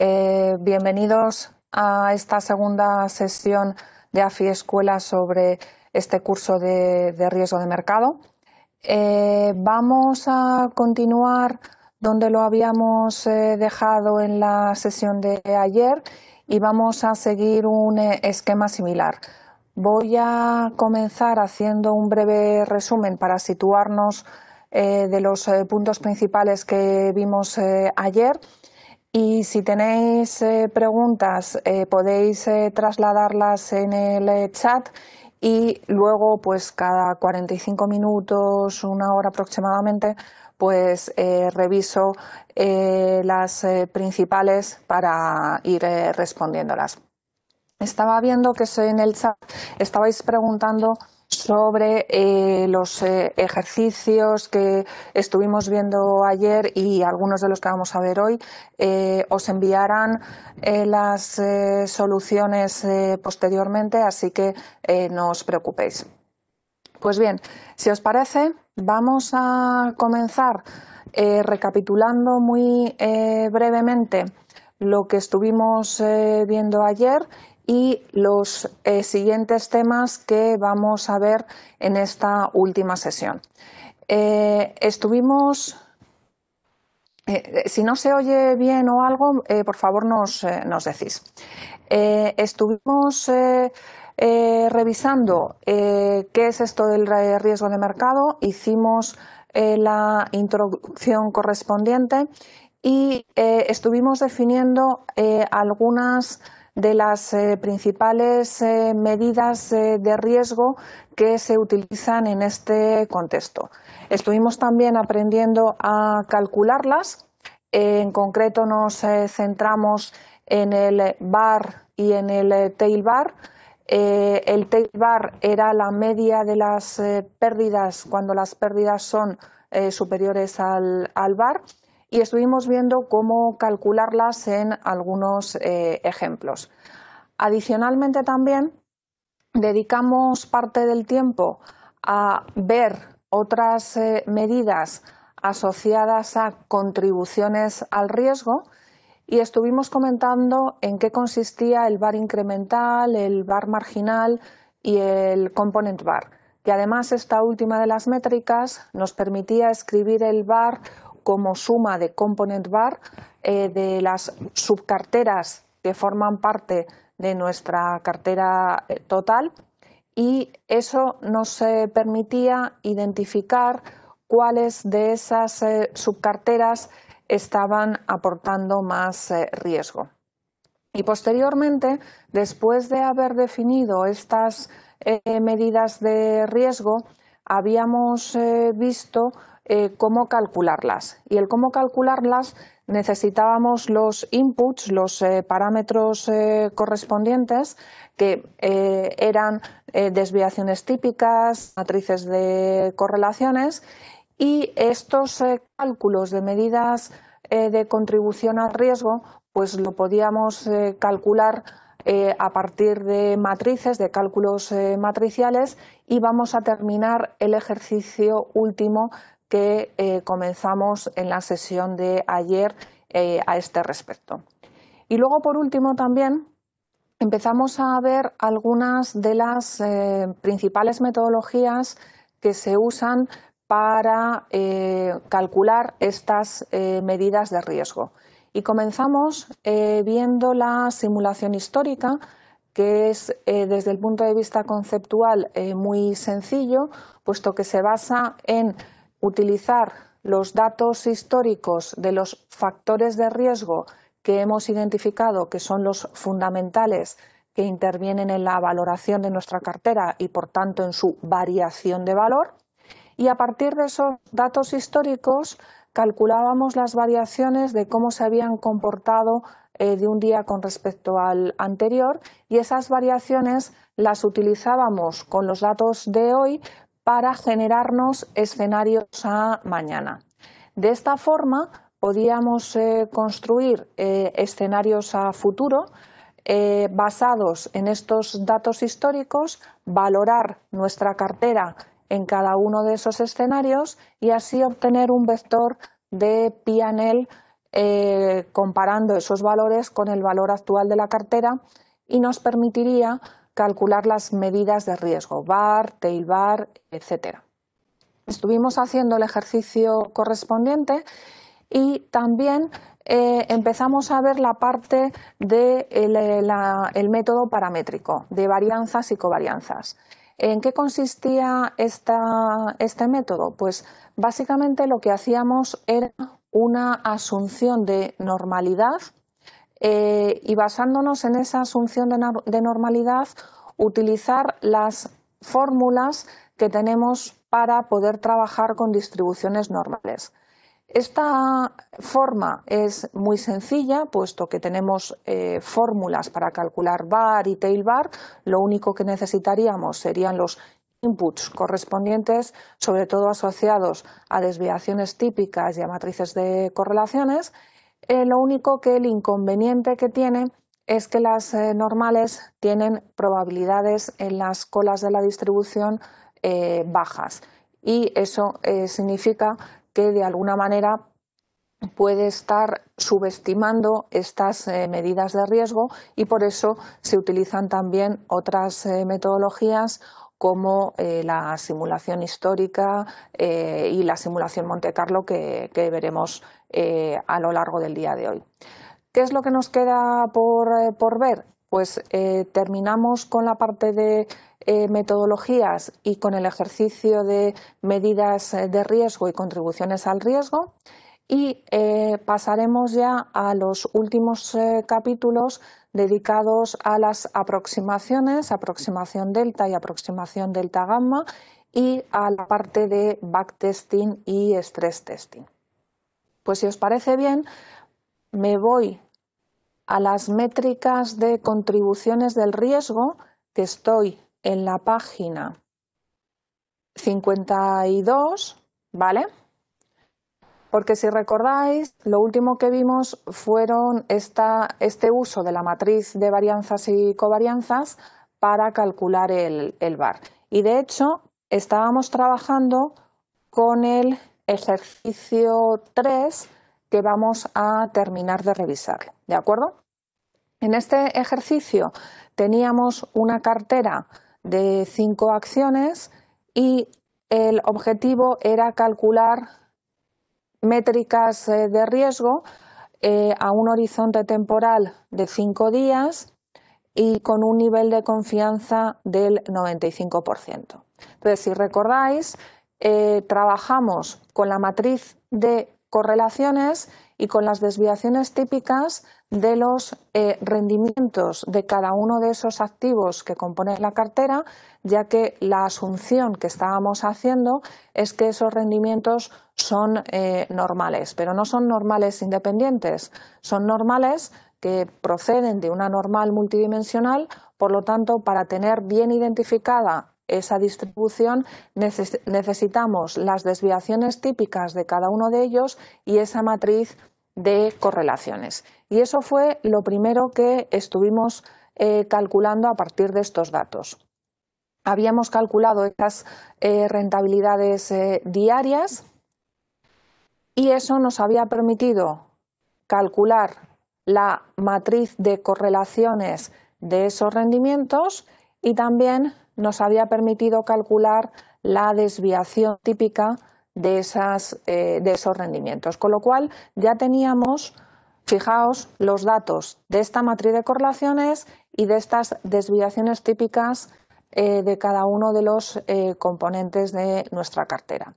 Eh, bienvenidos a esta segunda sesión de AFI Escuela sobre este curso de, riesgo de mercado. Eh, vamos a continuar donde lo habíamos eh, dejado en la sesión de ayer y vamos a seguir un esquema similar. Voy a comenzar haciendo un breve resumen para situarnos de los puntos principales que vimos ayer y si tenéis eh, preguntas, eh, podéis eh, trasladarlas en el chat y luego, pues cada 45 minutos, una hora aproximadamente, pues reviso las principales para ir respondiéndolas. Estaba viendo que en el chat estabais preguntando sobre eh, los eh, ejercicios que estuvimos viendo ayer y algunos de los que vamos a ver hoy, eh, os enviarán las soluciones posteriormente, así que no os preocupéis. Pues bien, si os parece, vamos a comenzar recapitulando muy brevemente lo que estuvimos viendo ayer y los eh, siguientes temas que vamos a ver en esta última sesión. Eh, estuvimos. Eh, si no se oye bien o algo, por favor nos decís. estuvimos revisando qué es esto del riesgo de mercado, hicimos la introducción correspondiente y estuvimos definiendo algunas de las eh, principales eh, medidas eh, de riesgo que se utilizan en este contexto. Estuvimos también aprendiendo a calcularlas. En concreto nos centramos en el bar y en el tail bar. el tail bar era la media de las pérdidas cuando las pérdidas son superiores al, al bar y estuvimos viendo cómo calcularlas en algunos eh, ejemplos. Adicionalmente también dedicamos parte del tiempo a ver otras eh, medidas asociadas a contribuciones al riesgo y estuvimos comentando en qué consistía el bar incremental, el bar marginal y el component bar. Y además esta última de las métricas nos permitía escribir el bar como suma de component bar eh, de las subcarteras que forman parte de nuestra cartera eh, total y eso nos eh, permitía identificar cuáles de esas subcarteras estaban aportando más riesgo. Y posteriormente, después de haber definido estas medidas de riesgo, habíamos visto eh, cómo calcularlas. Y el cómo calcularlas necesitábamos los inputs, los eh, parámetros eh, correspondientes, que eran desviaciones típicas, matrices de correlaciones, y estos cálculos de medidas de contribución al riesgo, pues lo podíamos calcular a partir de matrices, de cálculos matriciales, y vamos a terminar el ejercicio último que eh, comenzamos en la sesión de ayer eh, a este respecto. Y luego, por último, también empezamos a ver algunas de las eh, principales metodologías que se usan para calcular estas medidas de riesgo. Y comenzamos viendo la simulación histórica, que es desde el punto de vista conceptual muy sencillo, puesto que se basa en utilizar los datos históricos de los factores de riesgo que hemos identificado, que son los fundamentales que intervienen en la valoración de nuestra cartera y, por tanto, en su variación de valor. Y a partir de esos datos históricos calculábamos las variaciones de cómo se habían comportado eh, de un día con respecto al anterior y esas variaciones las utilizábamos con los datos de hoy para generarnos escenarios a mañana. De esta forma, podíamos eh, construir eh, escenarios a futuro eh, basados en estos datos históricos, valorar nuestra cartera en cada uno de esos escenarios y así obtener un vector de PNL comparando esos valores con el valor actual de la cartera y nos permitiría calcular las medidas de riesgo, bar, tail bar, etc. Estuvimos haciendo el ejercicio correspondiente y también eh, empezamos a ver la parte del eh, el método paramétrico de varianzas y covarianzas. ¿En qué consistía este método? Pues básicamente lo que hacíamos era una asunción de normalidad eh, y basándonos en esa asunción de, normalidad, utilizar las fórmulas que tenemos para poder trabajar con distribuciones normales. Esta forma es muy sencilla, puesto que tenemos eh, fórmulas para calcular bar y tail bar. Lo único que necesitaríamos serían los inputs correspondientes, sobre todo asociados a desviaciones típicas y a matrices de correlaciones. Eh, lo único que el inconveniente que tiene es que las eh, normales tienen probabilidades en las colas de la distribución eh, bajas y eso significa que de alguna manera puede estar subestimando estas medidas de riesgo y por eso se utilizan también otras metodologías como la simulación histórica y la simulación Monte Carlo que veremos eh, a lo largo del día de hoy. ¿Qué es lo que nos queda por, eh, ver? Pues eh, terminamos con la parte de metodologías y con el ejercicio de medidas de riesgo y contribuciones al riesgo y pasaremos ya a los últimos capítulos dedicados a las aproximaciones, aproximación delta y aproximación delta gamma y a la parte de backtesting y stress testing. Pues si os parece bien, me voy a las métricas de contribuciones del riesgo que estoy en la página 52, ¿vale? Porque si recordáis, lo último que vimos fueron este uso de la matriz de varianzas y covarianzas para calcular el, el VAR. Y de hecho, estábamos trabajando con el ejercicio 3 que vamos a terminar de revisar. ¿De acuerdo? En este ejercicio teníamos una cartera de cinco acciones y el objetivo era calcular métricas eh, de riesgo eh, a un horizonte temporal de cinco días y con un nivel de confianza del 95%. Entonces, si recordáis, eh, trabajamos con la matriz de correlaciones y con las desviaciones típicas de los eh, rendimientos de cada uno de esos activos que componen la cartera, ya que la asunción que estábamos haciendo es que esos rendimientos son eh, normales, pero no son normales independientes, son normales que proceden de una normal multidimensional, por lo tanto, para tener bien identificada esa distribución, necesitamos las desviaciones típicas de cada uno de ellos y esa matriz de correlaciones. Y eso fue lo primero que estuvimos eh, calculando a partir de estos datos. Habíamos calculado esas eh, rentabilidades eh, diarias y eso nos había permitido calcular la matriz de correlaciones de esos rendimientos y también nos había permitido calcular la desviación típica de, esas, eh, de esos rendimientos. Con lo cual ya teníamos, fijaos, los datos de esta matriz de correlaciones y de estas desviaciones típicas eh, de cada uno de los eh, componentes de nuestra cartera.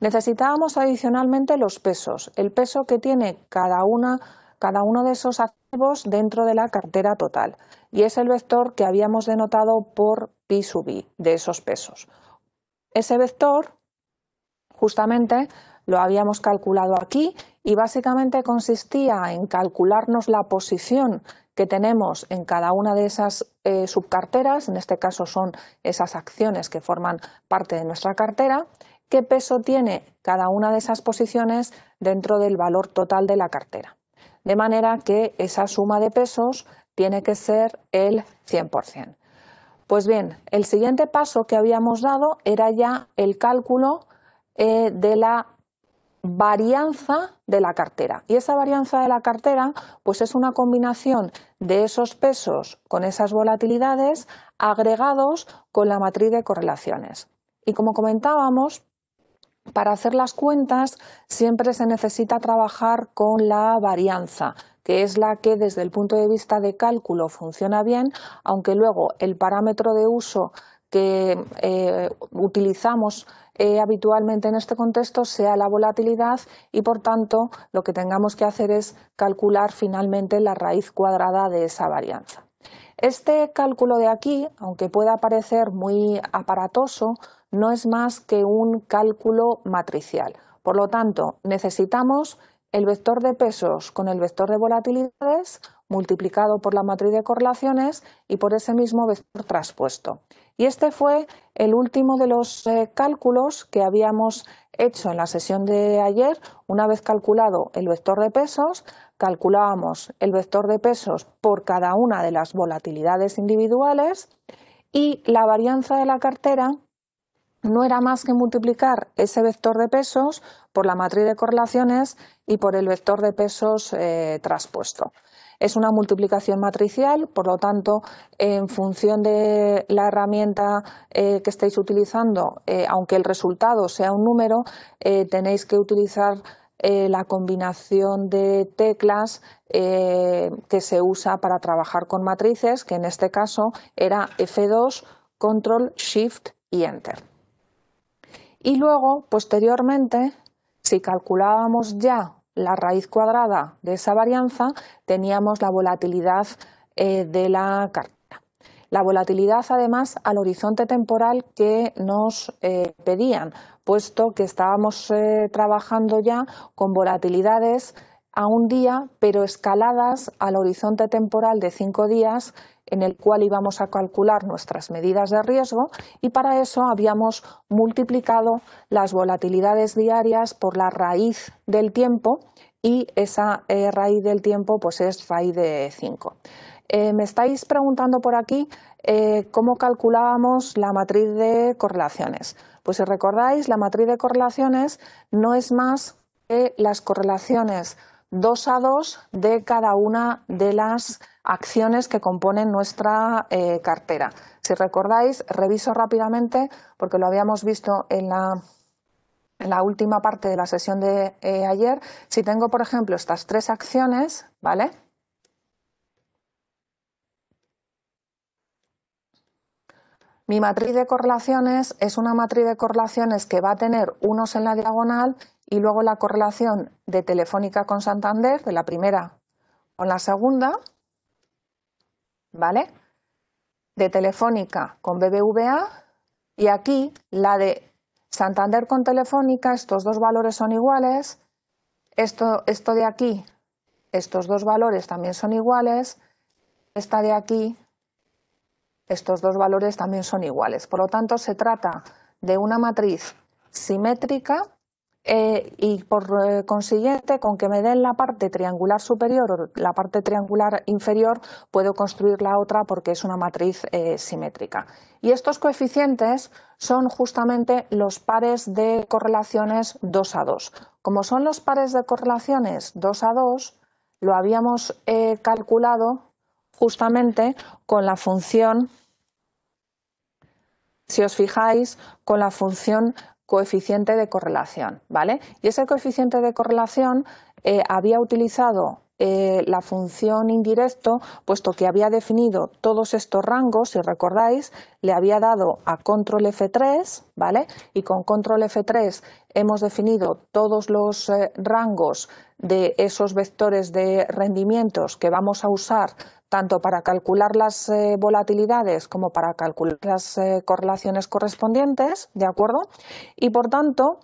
Necesitábamos adicionalmente los pesos, el peso que tiene cada, una, cada uno de esos activos dentro de la cartera total. Y es el vector que habíamos denotado por pi sub i de esos pesos. Ese vector justamente lo habíamos calculado aquí y básicamente consistía en calcularnos la posición que tenemos en cada una de esas eh, subcarteras, en este caso son esas acciones que forman parte de nuestra cartera, qué peso tiene cada una de esas posiciones dentro del valor total de la cartera. De manera que esa suma de pesos tiene que ser el 100%. Pues bien, el siguiente paso que habíamos dado era ya el cálculo eh, de la varianza de la cartera. Y esa varianza de la cartera pues es una combinación de esos pesos con esas volatilidades agregados con la matriz de correlaciones. Y como comentábamos, para hacer las cuentas siempre se necesita trabajar con la varianza, que es la que desde el punto de vista de cálculo funciona bien, aunque luego el parámetro de uso que eh, utilizamos eh, habitualmente en este contexto sea la volatilidad y por tanto lo que tengamos que hacer es calcular finalmente la raíz cuadrada de esa varianza. Este cálculo de aquí, aunque pueda parecer muy aparatoso, no es más que un cálculo matricial. Por lo tanto, necesitamos el vector de pesos con el vector de volatilidades multiplicado por la matriz de correlaciones y por ese mismo vector traspuesto. Y este fue el último de los eh, cálculos que habíamos hecho en la sesión de ayer. Una vez calculado el vector de pesos, calculábamos el vector de pesos por cada una de las volatilidades individuales y la varianza de la cartera no era más que multiplicar ese vector de pesos por la matriz de correlaciones y por el vector de pesos eh, traspuesto. Es una multiplicación matricial, por lo tanto, en función de la herramienta eh, que estéis utilizando, eh, aunque el resultado sea un número, tenéis que utilizar la combinación de teclas que se usa para trabajar con matrices, que en este caso era F2, Control, Shift y Enter. Y luego, posteriormente, si calculábamos ya la raíz cuadrada de esa varianza, teníamos la volatilidad eh, de la cartera. La volatilidad, además, al horizonte temporal que nos eh, pedían, puesto que estábamos eh, trabajando ya con volatilidades a un día, pero escaladas al horizonte temporal de cinco días en el cual íbamos a calcular nuestras medidas de riesgo y para eso habíamos multiplicado las volatilidades diarias por la raíz del tiempo y esa eh, raíz del tiempo pues es raíz de 5. Eh, me estáis preguntando por aquí eh, cómo calculábamos la matriz de correlaciones. Pues si recordáis, la matriz de correlaciones no es más que las correlaciones 2 a 2 de cada una de las acciones que componen nuestra eh, cartera. Si recordáis, reviso rápidamente porque lo habíamos visto en la, última parte de la sesión de eh, ayer. Si tengo, por ejemplo, estas tres acciones, ¿vale? Mi matriz de correlaciones es una matriz de correlaciones que va a tener unos en la diagonal y luego la correlación de Telefónica con Santander, de la primera con la segunda, ¿vale? De Telefónica con BBVA y aquí la de Santander con Telefónica, estos dos valores son iguales, esto, esto de aquí, estos dos valores también son iguales, esta de aquí, estos dos valores también son iguales. Por lo tanto, se trata de una matriz simétrica eh, y por eh, consiguiente, con que me den la parte triangular superior o la parte triangular inferior, puedo construir la otra porque es una matriz eh, simétrica. Y estos coeficientes son justamente los pares de correlaciones 2 a 2. Como son los pares de correlaciones 2 a 2, lo habíamos calculado justamente con la función, si os fijáis, con la función coeficiente de correlación, ¿vale? Y ese coeficiente de correlación eh, había utilizado eh, la función indirecto, puesto que había definido todos estos rangos, si recordáis, le había dado a control F3, ¿vale? Y con control F3 hemos definido todos los eh, rangos de esos vectores de rendimientos que vamos a usar tanto para calcular las eh, volatilidades como para calcular las correlaciones correspondientes, ¿de acuerdo? Y por tanto,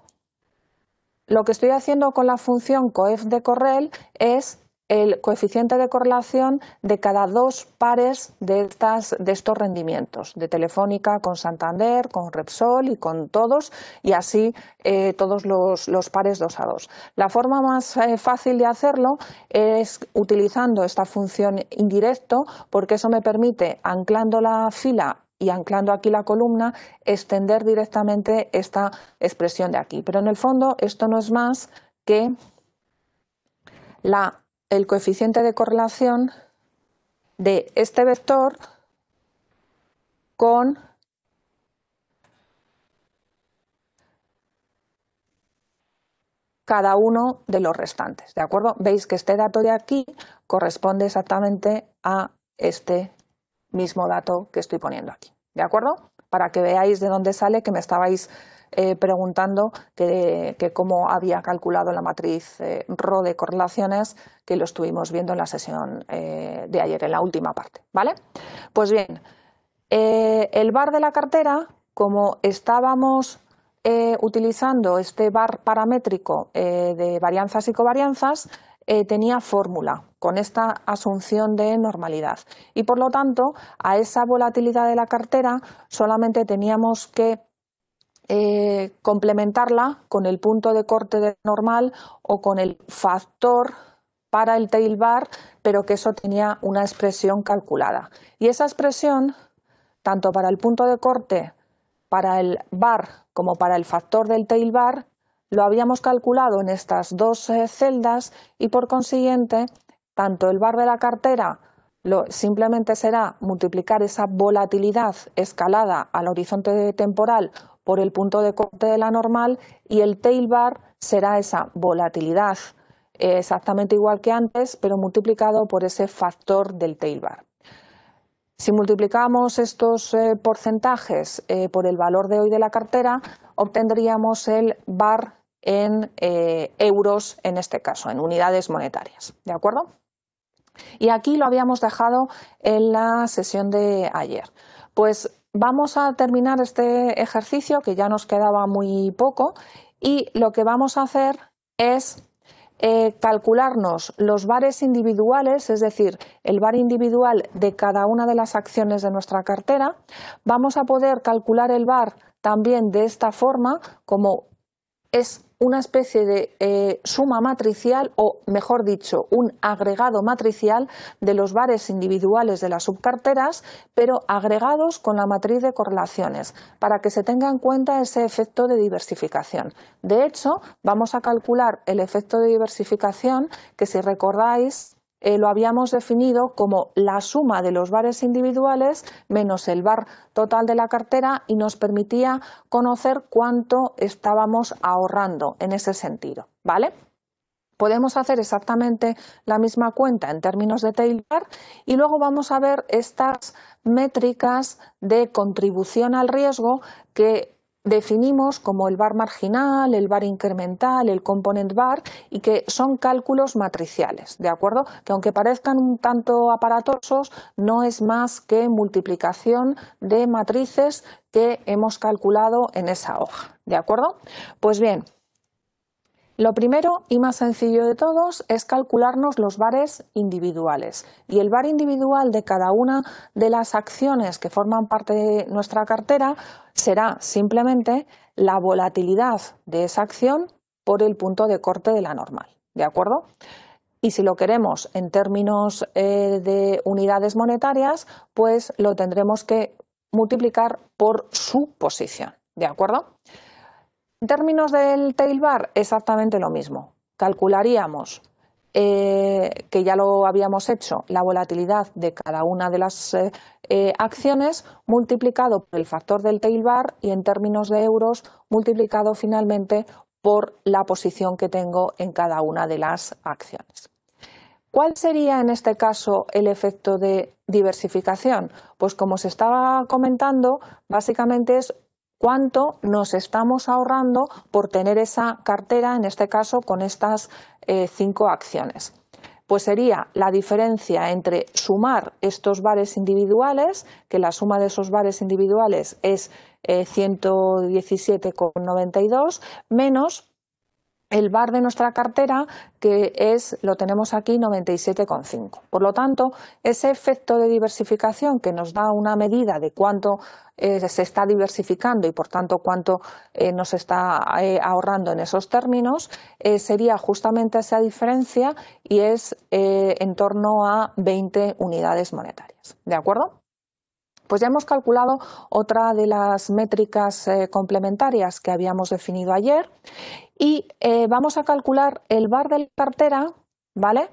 lo que estoy haciendo con la función coef de Correl es el coeficiente de correlación de cada dos pares de, estas, de estos rendimientos, de Telefónica con Santander, con Repsol y con todos, y así eh, todos los, pares dos a dos. La forma más eh, fácil de hacerlo es utilizando esta función indirecto, porque eso me permite, anclando la fila y anclando aquí la columna, extender directamente esta expresión de aquí. Pero en el fondo esto no es más que la el coeficiente de correlación de este vector con cada uno de los restantes. ¿De acuerdo? Veis que este dato de aquí corresponde exactamente a este mismo dato que estoy poniendo aquí. ¿De acuerdo? Para que veáis de dónde sale que me estabais eh, preguntando que, cómo había calculado la matriz eh, RO de correlaciones que lo estuvimos viendo en la sesión eh, de ayer, en la última parte. ¿vale? Pues bien, el bar de la cartera, como estábamos utilizando este bar paramétrico de varianzas y covarianzas, tenía fórmula con esta asunción de normalidad. Y por lo tanto, a esa volatilidad de la cartera solamente teníamos que eh, complementarla con el punto de corte normal o con el factor para el tail bar, pero que eso tenía una expresión calculada. Y esa expresión, tanto para el punto de corte, para el bar, como para el factor del tail bar, lo habíamos calculado en estas dos eh, celdas y por consiguiente, tanto el bar de la cartera simplemente será multiplicar esa volatilidad escalada al horizonte temporal por el punto de corte de la normal y el tail bar será esa volatilidad exactamente igual que antes, pero multiplicado por ese factor del tail bar. Si multiplicamos estos eh, porcentajes eh, por el valor de hoy de la cartera, obtendríamos el bar en eh, euros, en este caso, en unidades monetarias. ¿De acuerdo? Y aquí lo habíamos dejado en la sesión de ayer. Pues vamos a terminar este ejercicio que ya nos quedaba muy poco y lo que vamos a hacer es eh, calcularnos los bares individuales, es decir, el bar individual de cada una de las acciones de nuestra cartera. Vamos a poder calcular el bar también de esta forma, como es una especie de eh, suma matricial o, mejor dicho, un agregado matricial de los bares individuales de las subcarteras, pero agregados con la matriz de correlaciones, para que se tenga en cuenta ese efecto de diversificación. De hecho, vamos a calcular el efecto de diversificación que, si recordáis, eh, lo habíamos definido como la suma de los bares individuales menos el bar total de la cartera y nos permitía conocer cuánto estábamos ahorrando en ese sentido, ¿vale? podemos hacer exactamente la misma cuenta en términos de bar y luego vamos a ver estas métricas de contribución al riesgo que definimos como el bar marginal, el bar incremental, el component bar y que son cálculos matriciales, ¿de acuerdo? Que aunque parezcan un tanto aparatosos, no es más que multiplicación de matrices que hemos calculado en esa hoja, ¿de acuerdo? Pues bien, lo primero y más sencillo de todos es calcularnos los bares individuales y el bar individual de cada una de las acciones que forman parte de nuestra cartera será simplemente la volatilidad de esa acción por el punto de corte de la normal, ¿de acuerdo? Y si lo queremos en términos eh, de unidades monetarias, pues lo tendremos que multiplicar por su posición, ¿de acuerdo? En términos del tailbar, exactamente lo mismo. Calcularíamos, eh, que ya lo habíamos hecho, la volatilidad de cada una de las eh, eh, acciones multiplicado por el factor del tail tailbar y en términos de euros multiplicado finalmente por la posición que tengo en cada una de las acciones. ¿Cuál sería en este caso el efecto de diversificación? Pues como se estaba comentando, básicamente es cuánto nos estamos ahorrando por tener esa cartera, en este caso con estas eh, cinco acciones. Pues sería la diferencia entre sumar estos bares individuales, que la suma de esos bares individuales es 117,92, eh, menos el bar de nuestra cartera, que es, lo tenemos aquí, 97,5. Por lo tanto, ese efecto de diversificación que nos da una medida de cuánto eh, se está diversificando y, por tanto, cuánto eh, nos está eh, ahorrando en esos términos, sería justamente esa diferencia y es en torno a 20 unidades monetarias. ¿De acuerdo? Pues ya hemos calculado otra de las métricas complementarias que habíamos definido ayer y eh, vamos a calcular el bar de la cartera, ¿vale?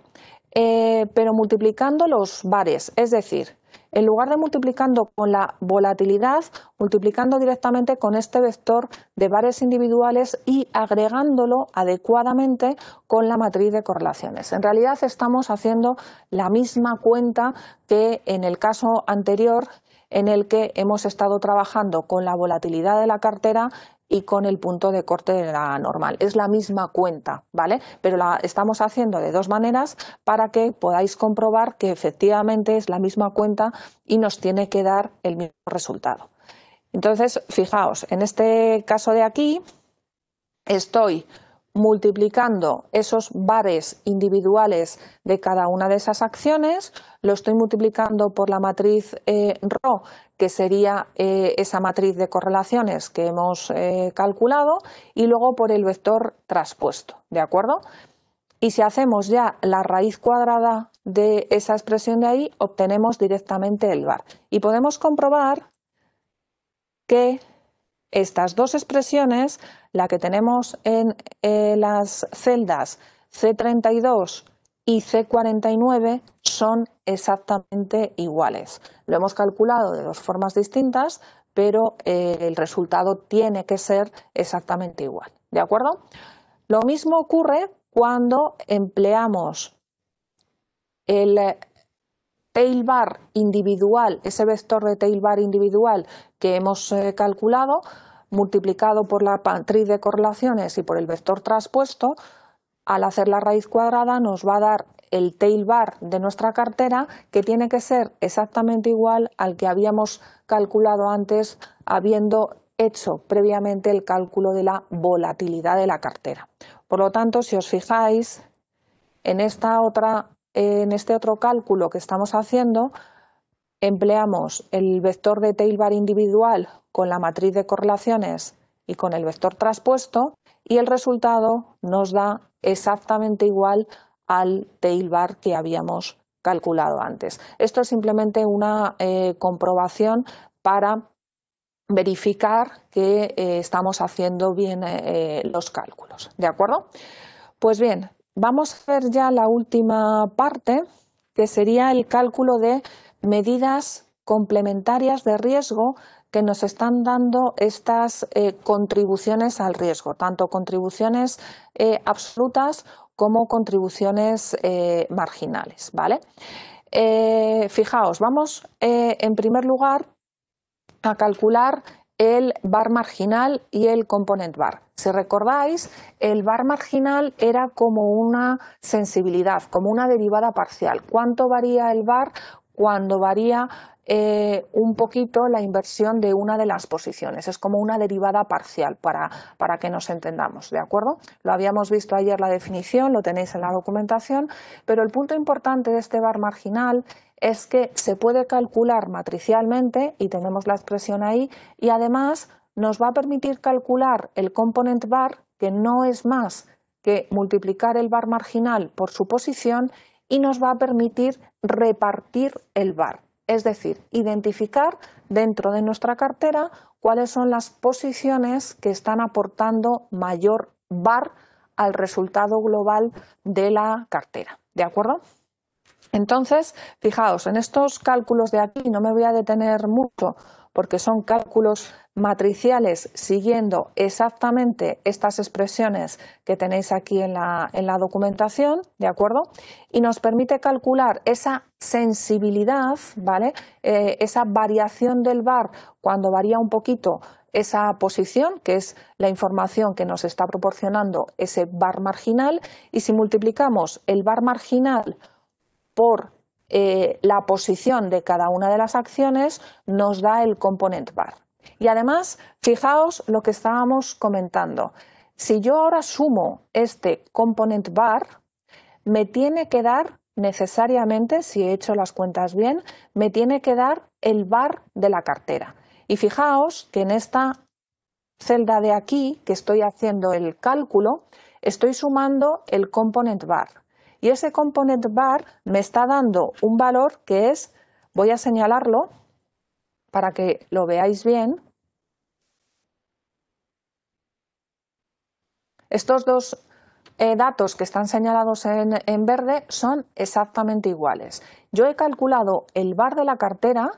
Eh, pero multiplicando los bares, es decir, en lugar de multiplicando con la volatilidad, multiplicando directamente con este vector de bares individuales y agregándolo adecuadamente con la matriz de correlaciones. En realidad estamos haciendo la misma cuenta que en el caso anterior en el que hemos estado trabajando con la volatilidad de la cartera y con el punto de corte de la normal. Es la misma cuenta, ¿vale? Pero la estamos haciendo de dos maneras para que podáis comprobar que efectivamente es la misma cuenta y nos tiene que dar el mismo resultado. Entonces, fijaos, en este caso de aquí estoy multiplicando esos bares individuales de cada una de esas acciones, lo estoy multiplicando por la matriz eh, que sería eh, esa matriz de correlaciones que hemos eh, calculado, y luego por el vector traspuesto, ¿de acuerdo? Y si hacemos ya la raíz cuadrada de esa expresión de ahí, obtenemos directamente el bar. Y podemos comprobar que estas dos expresiones la que tenemos en eh, las celdas C32 y C49 son exactamente iguales. Lo hemos calculado de dos formas distintas, pero eh, el resultado tiene que ser exactamente igual. ¿De acuerdo? Lo mismo ocurre cuando empleamos el eh, tail individual, ese vector de tailbar individual que hemos calculado multiplicado por la matriz de correlaciones y por el vector traspuesto al hacer la raíz cuadrada nos va a dar el tail bar de nuestra cartera que tiene que ser exactamente igual al que habíamos calculado antes habiendo hecho previamente el cálculo de la volatilidad de la cartera. Por lo tanto, si os fijáis en esta otra en este otro cálculo que estamos haciendo empleamos el vector de tail bar individual con la matriz de correlaciones y con el vector traspuesto y el resultado nos da exactamente igual al tail bar que habíamos calculado antes. Esto es simplemente una eh, comprobación para verificar que eh, estamos haciendo bien eh, los cálculos. ¿De acuerdo? Pues bien, vamos a hacer ya la última parte, que sería el cálculo de medidas complementarias de riesgo que nos están dando estas eh, contribuciones al riesgo, tanto contribuciones eh, absolutas como contribuciones eh, marginales. ¿vale? fijaos, vamos en primer lugar a calcular el bar marginal y el component bar. Si recordáis, el bar marginal era como una sensibilidad, como una derivada parcial. ¿Cuánto varía el bar cuando varía eh, un poquito la inversión de una de las posiciones. Es como una derivada parcial para, que nos entendamos, ¿de acuerdo? Lo habíamos visto ayer la definición, lo tenéis en la documentación, pero el punto importante de este bar marginal es que se puede calcular matricialmente y tenemos la expresión ahí y además nos va a permitir calcular el component bar que no es más que multiplicar el bar marginal por su posición y nos va a permitir repartir el bar. Es decir, identificar dentro de nuestra cartera cuáles son las posiciones que están aportando mayor VAR al resultado global de la cartera. ¿De acuerdo? Entonces, fijaos, en estos cálculos de aquí no me voy a detener mucho porque son cálculos matriciales siguiendo exactamente estas expresiones que tenéis aquí en la, documentación, ¿de acuerdo? Y nos permite calcular esa sensibilidad, ¿vale? Eh, esa variación del bar cuando varía un poquito esa posición, que es la información que nos está proporcionando ese bar marginal, y si multiplicamos el bar marginal por eh, la posición de cada una de las acciones, nos da el componente bar. Y además, fijaos lo que estábamos comentando. Si yo ahora sumo este component bar, me tiene que dar necesariamente, si he hecho las cuentas bien, me tiene que dar el bar de la cartera. Y fijaos que en esta celda de aquí, que estoy haciendo el cálculo, estoy sumando el component bar. Y ese component bar me está dando un valor que es, voy a señalarlo, para que lo veáis bien, estos dos eh, datos que están señalados en, en verde son exactamente iguales. Yo he calculado el bar de la cartera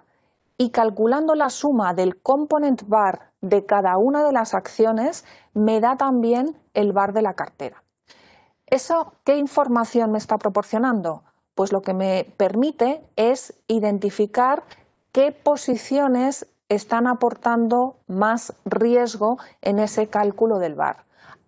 y calculando la suma del component bar de cada una de las acciones me da también el bar de la cartera. ¿Eso qué información me está proporcionando? Pues lo que me permite es identificar qué posiciones están aportando más riesgo en ese cálculo del VAR.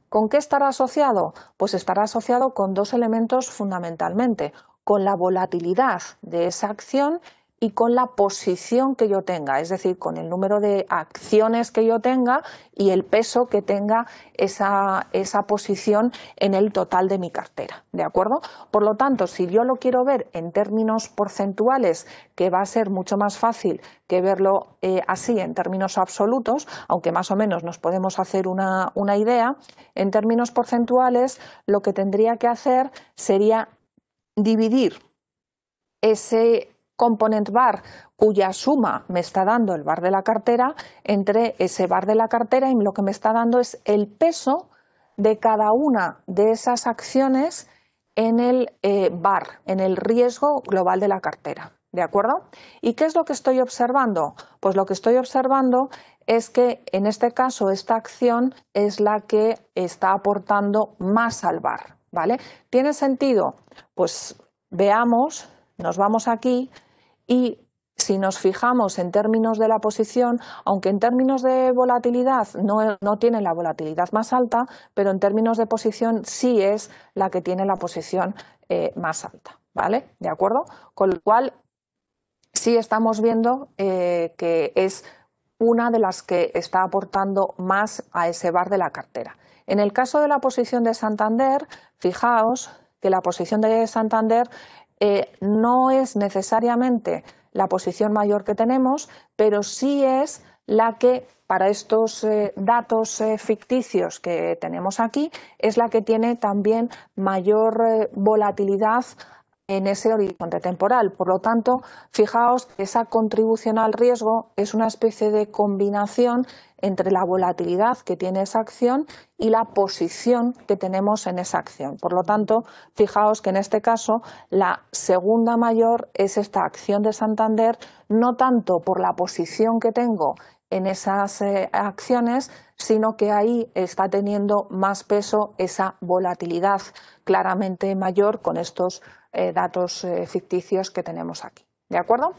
¿Con qué estará asociado? Pues estará asociado con dos elementos fundamentalmente, con la volatilidad de esa acción y con la posición que yo tenga, es decir, con el número de acciones que yo tenga y el peso que tenga esa, posición en el total de mi cartera. ¿De acuerdo? Por lo tanto, si yo lo quiero ver en términos porcentuales, que va a ser mucho más fácil que verlo eh, así en términos absolutos, aunque más o menos nos podemos hacer una idea, en términos porcentuales lo que tendría que hacer sería dividir ese component bar cuya suma me está dando el bar de la cartera, entre ese bar de la cartera y lo que me está dando es el peso de cada una de esas acciones en el eh, bar, en el riesgo global de la cartera. ¿De acuerdo? ¿Y qué es lo que estoy observando? Pues lo que estoy observando es que en este caso esta acción es la que está aportando más al bar. ¿Vale? ¿Tiene sentido? Pues veamos, nos vamos aquí y si nos fijamos en términos de la posición, aunque en términos de volatilidad no, no, tiene la volatilidad más alta, pero en términos de posición sí es la que tiene la posición eh, más alta. ¿Vale? ¿De acuerdo? Con lo cual, sí estamos viendo eh, que es una de las que está aportando más a ese bar de la cartera. En el caso de la posición de Santander, fijaos que la posición de Santander eh, no es necesariamente la posición mayor que tenemos, pero sí es la que para estos eh, datos eh, ficticios que tenemos aquí es la que tiene también mayor volatilidad en ese horizonte temporal. Por lo tanto, fijaos que esa contribución al riesgo es una especie de combinación entre la volatilidad que tiene esa acción y la posición que tenemos en esa acción. Por lo tanto, fijaos que en este caso la segunda mayor es esta acción de Santander, no tanto por la posición que tengo en esas eh, acciones, sino que ahí está teniendo más peso esa volatilidad claramente mayor con estos eh, datos eh, ficticios que tenemos aquí. ¿De acuerdo?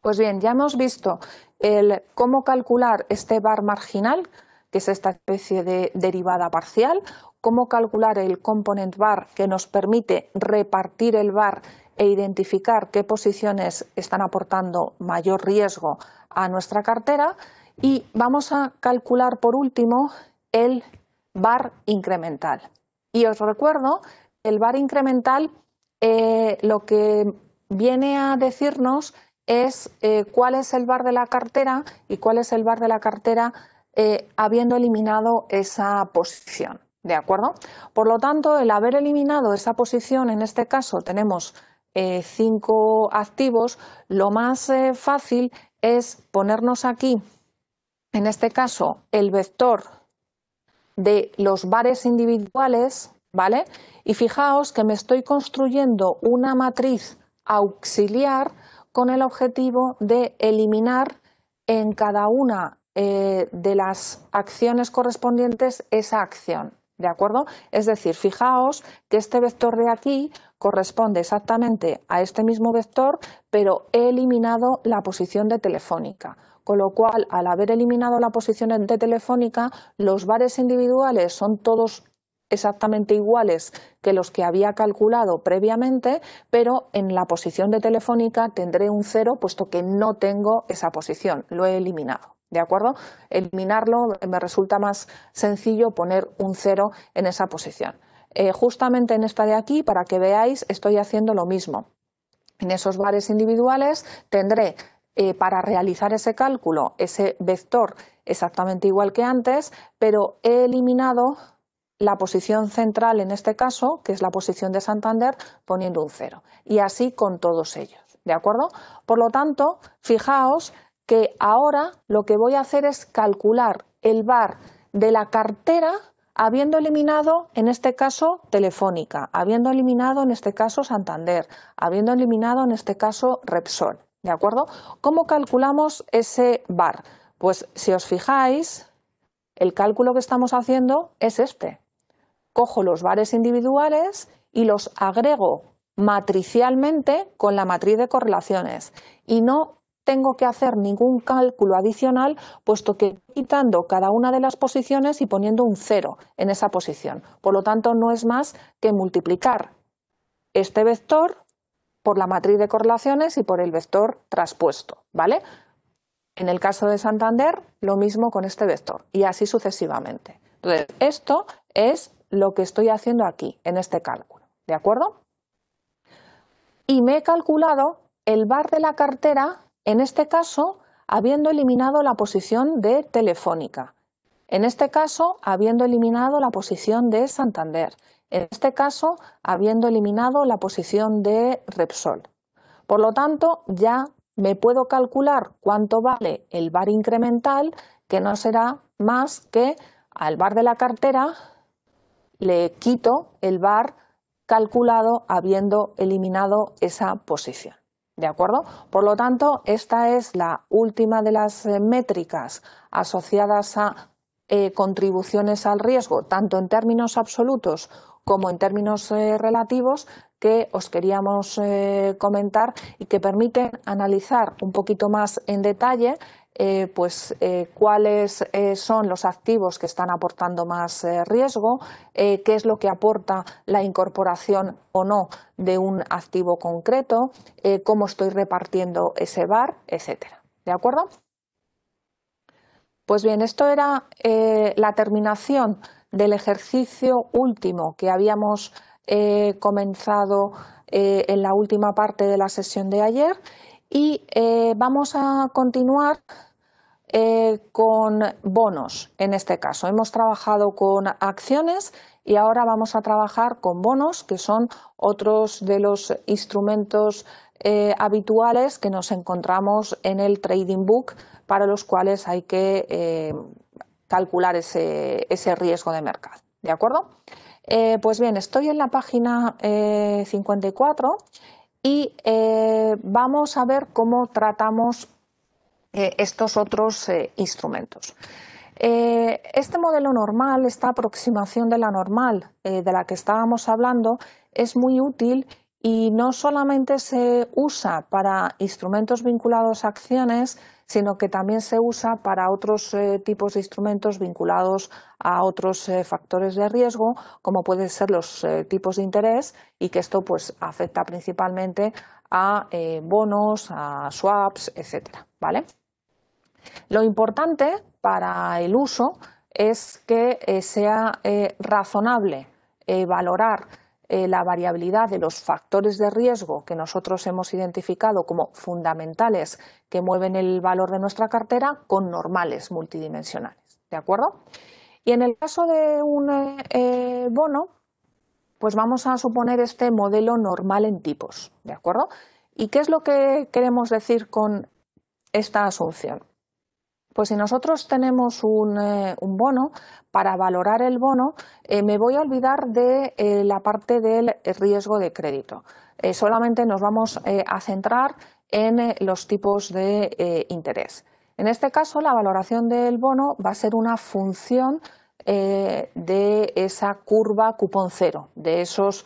Pues bien, ya hemos visto el cómo calcular este bar marginal, que es esta especie de derivada parcial, cómo calcular el component bar que nos permite repartir el bar e identificar qué posiciones están aportando mayor riesgo a nuestra cartera y vamos a calcular por último el bar incremental. Y os recuerdo, el bar incremental eh, lo que viene a decirnos es eh, cuál es el bar de la cartera y cuál es el bar de la cartera eh, habiendo eliminado esa posición. ¿De acuerdo? Por lo tanto, el haber eliminado esa posición, en este caso tenemos cinco activos, lo más fácil es ponernos aquí, en este caso, el vector de los bares individuales ¿vale? Y fijaos que me estoy construyendo una matriz auxiliar con el objetivo de eliminar en cada una eh, de las acciones correspondientes esa acción, ¿de acuerdo? Es decir, fijaos que este vector de aquí corresponde exactamente a este mismo vector, pero he eliminado la posición de telefónica con lo cual al haber eliminado la posición de telefónica, los bares individuales son todos exactamente iguales que los que había calculado previamente, pero en la posición de Telefónica tendré un cero puesto que no tengo esa posición, lo he eliminado. ¿De acuerdo? Eliminarlo me resulta más sencillo poner un cero en esa posición. Eh, justamente en esta de aquí, para que veáis, estoy haciendo lo mismo. En esos bares individuales tendré eh, para realizar ese cálculo ese vector exactamente igual que antes, pero he eliminado la posición central en este caso, que es la posición de Santander, poniendo un cero. Y así con todos ellos. ¿De acuerdo? Por lo tanto, fijaos que ahora lo que voy a hacer es calcular el bar de la cartera habiendo eliminado, en este caso, Telefónica, habiendo eliminado, en este caso, Santander, habiendo eliminado, en este caso, Repsol. ¿De acuerdo? ¿Cómo calculamos ese bar Pues si os fijáis, el cálculo que estamos haciendo es este cojo los bares individuales y los agrego matricialmente con la matriz de correlaciones y no tengo que hacer ningún cálculo adicional, puesto que quitando cada una de las posiciones y poniendo un cero en esa posición. Por lo tanto, no es más que multiplicar este vector por la matriz de correlaciones y por el vector traspuesto, ¿vale? En el caso de Santander, lo mismo con este vector y así sucesivamente. Entonces, esto es lo que estoy haciendo aquí, en este cálculo. ¿De acuerdo? Y me he calculado el bar de la cartera, en este caso, habiendo eliminado la posición de Telefónica. En este caso, habiendo eliminado la posición de Santander. En este caso, habiendo eliminado la posición de Repsol. Por lo tanto, ya me puedo calcular cuánto vale el bar incremental, que no será más que al bar de la cartera le quito el bar calculado habiendo eliminado esa posición. ¿De acuerdo? Por lo tanto, esta es la última de las eh, métricas asociadas a eh, contribuciones al riesgo, tanto en términos absolutos como en términos eh, relativos, que os queríamos comentar y que permiten analizar un poquito más en detalle eh, pues, eh, cuáles eh, son los activos que están aportando más riesgo, qué es lo que aporta la incorporación o no de un activo concreto, cómo estoy repartiendo ese bar, etcétera. ¿De acuerdo? Pues bien, esto era la terminación del ejercicio último que habíamos comenzado en la última parte de la sesión de ayer y vamos a continuar eh, con bonos en este caso. Hemos trabajado con acciones y ahora vamos a trabajar con bonos, que son otros de los instrumentos eh, habituales que nos encontramos en el trading book para los cuales hay que eh, calcular ese, riesgo de mercado. ¿De acuerdo? pues bien, estoy en la página 54 y vamos a ver cómo tratamos eh, estos otros eh, instrumentos. Eh, este modelo normal, esta aproximación de la normal de la que estábamos hablando, es muy útil y no solamente se usa para instrumentos vinculados a acciones, sino que también se usa para otros tipos de instrumentos vinculados a otros factores de riesgo, como pueden ser los tipos de interés, y que esto pues, afecta principalmente a bonos, a swaps, etcétera, lo importante para el uso es que eh, sea eh, razonable eh, valorar la variabilidad de los factores de riesgo que nosotros hemos identificado como fundamentales que mueven el valor de nuestra cartera con normales multidimensionales. ¿De acuerdo? Y en el caso de un bono, pues vamos a suponer este modelo normal en tipos. ¿De acuerdo? ¿Y qué es lo que queremos decir con esta asunción? Pues si nosotros tenemos eh, un, bono, para valorar el bono eh, me voy a olvidar de eh, la parte del riesgo de crédito. solamente nos vamos a centrar en los tipos de interés. En este caso, la valoración del bono va a ser una función de esa curva cupón cero, de esos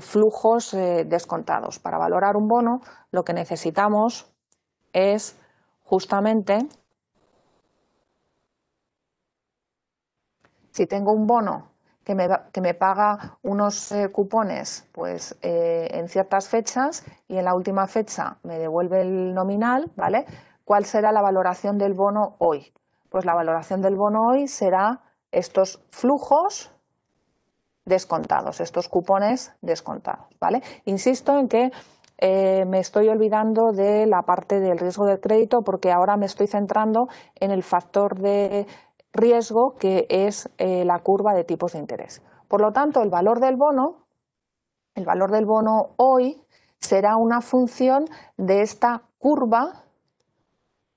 flujos descontados. Para valorar un bono, lo que necesitamos es justamente si tengo un bono que me, paga unos eh, cupones pues eh, en ciertas fechas y en la última fecha me devuelve el nominal, ¿vale? ¿Cuál será la valoración del bono hoy? Pues la valoración del bono hoy será estos flujos descontados, estos cupones descontados, ¿vale? Insisto en que eh, me estoy olvidando de la parte del riesgo de crédito porque ahora me estoy centrando en el factor de riesgo que es eh, la curva de tipos de interés. Por lo tanto, el valor del bono, el valor del bono hoy será una función de esta curva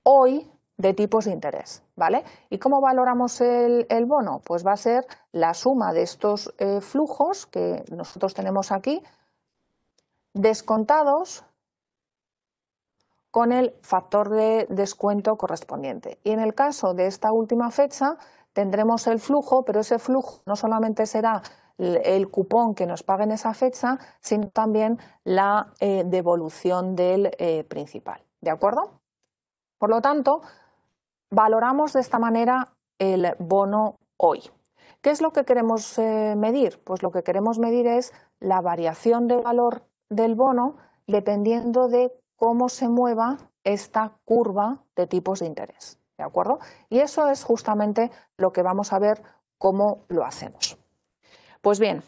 hoy de tipos de interés, ¿vale? ¿Y cómo valoramos el, bono? Pues va a ser la suma de estos eh, flujos que nosotros tenemos aquí, descontados con el factor de descuento correspondiente. Y en el caso de esta última fecha tendremos el flujo, pero ese flujo no solamente será el cupón que nos paguen en esa fecha, sino también la eh, devolución del eh, principal. ¿De acuerdo? Por lo tanto, valoramos de esta manera el bono hoy. ¿Qué es lo que queremos eh, medir? Pues lo que queremos medir es la variación de valor del bono dependiendo de cómo se mueva esta curva de tipos de interés. ¿De acuerdo? Y eso es justamente lo que vamos a ver cómo lo hacemos. Pues bien,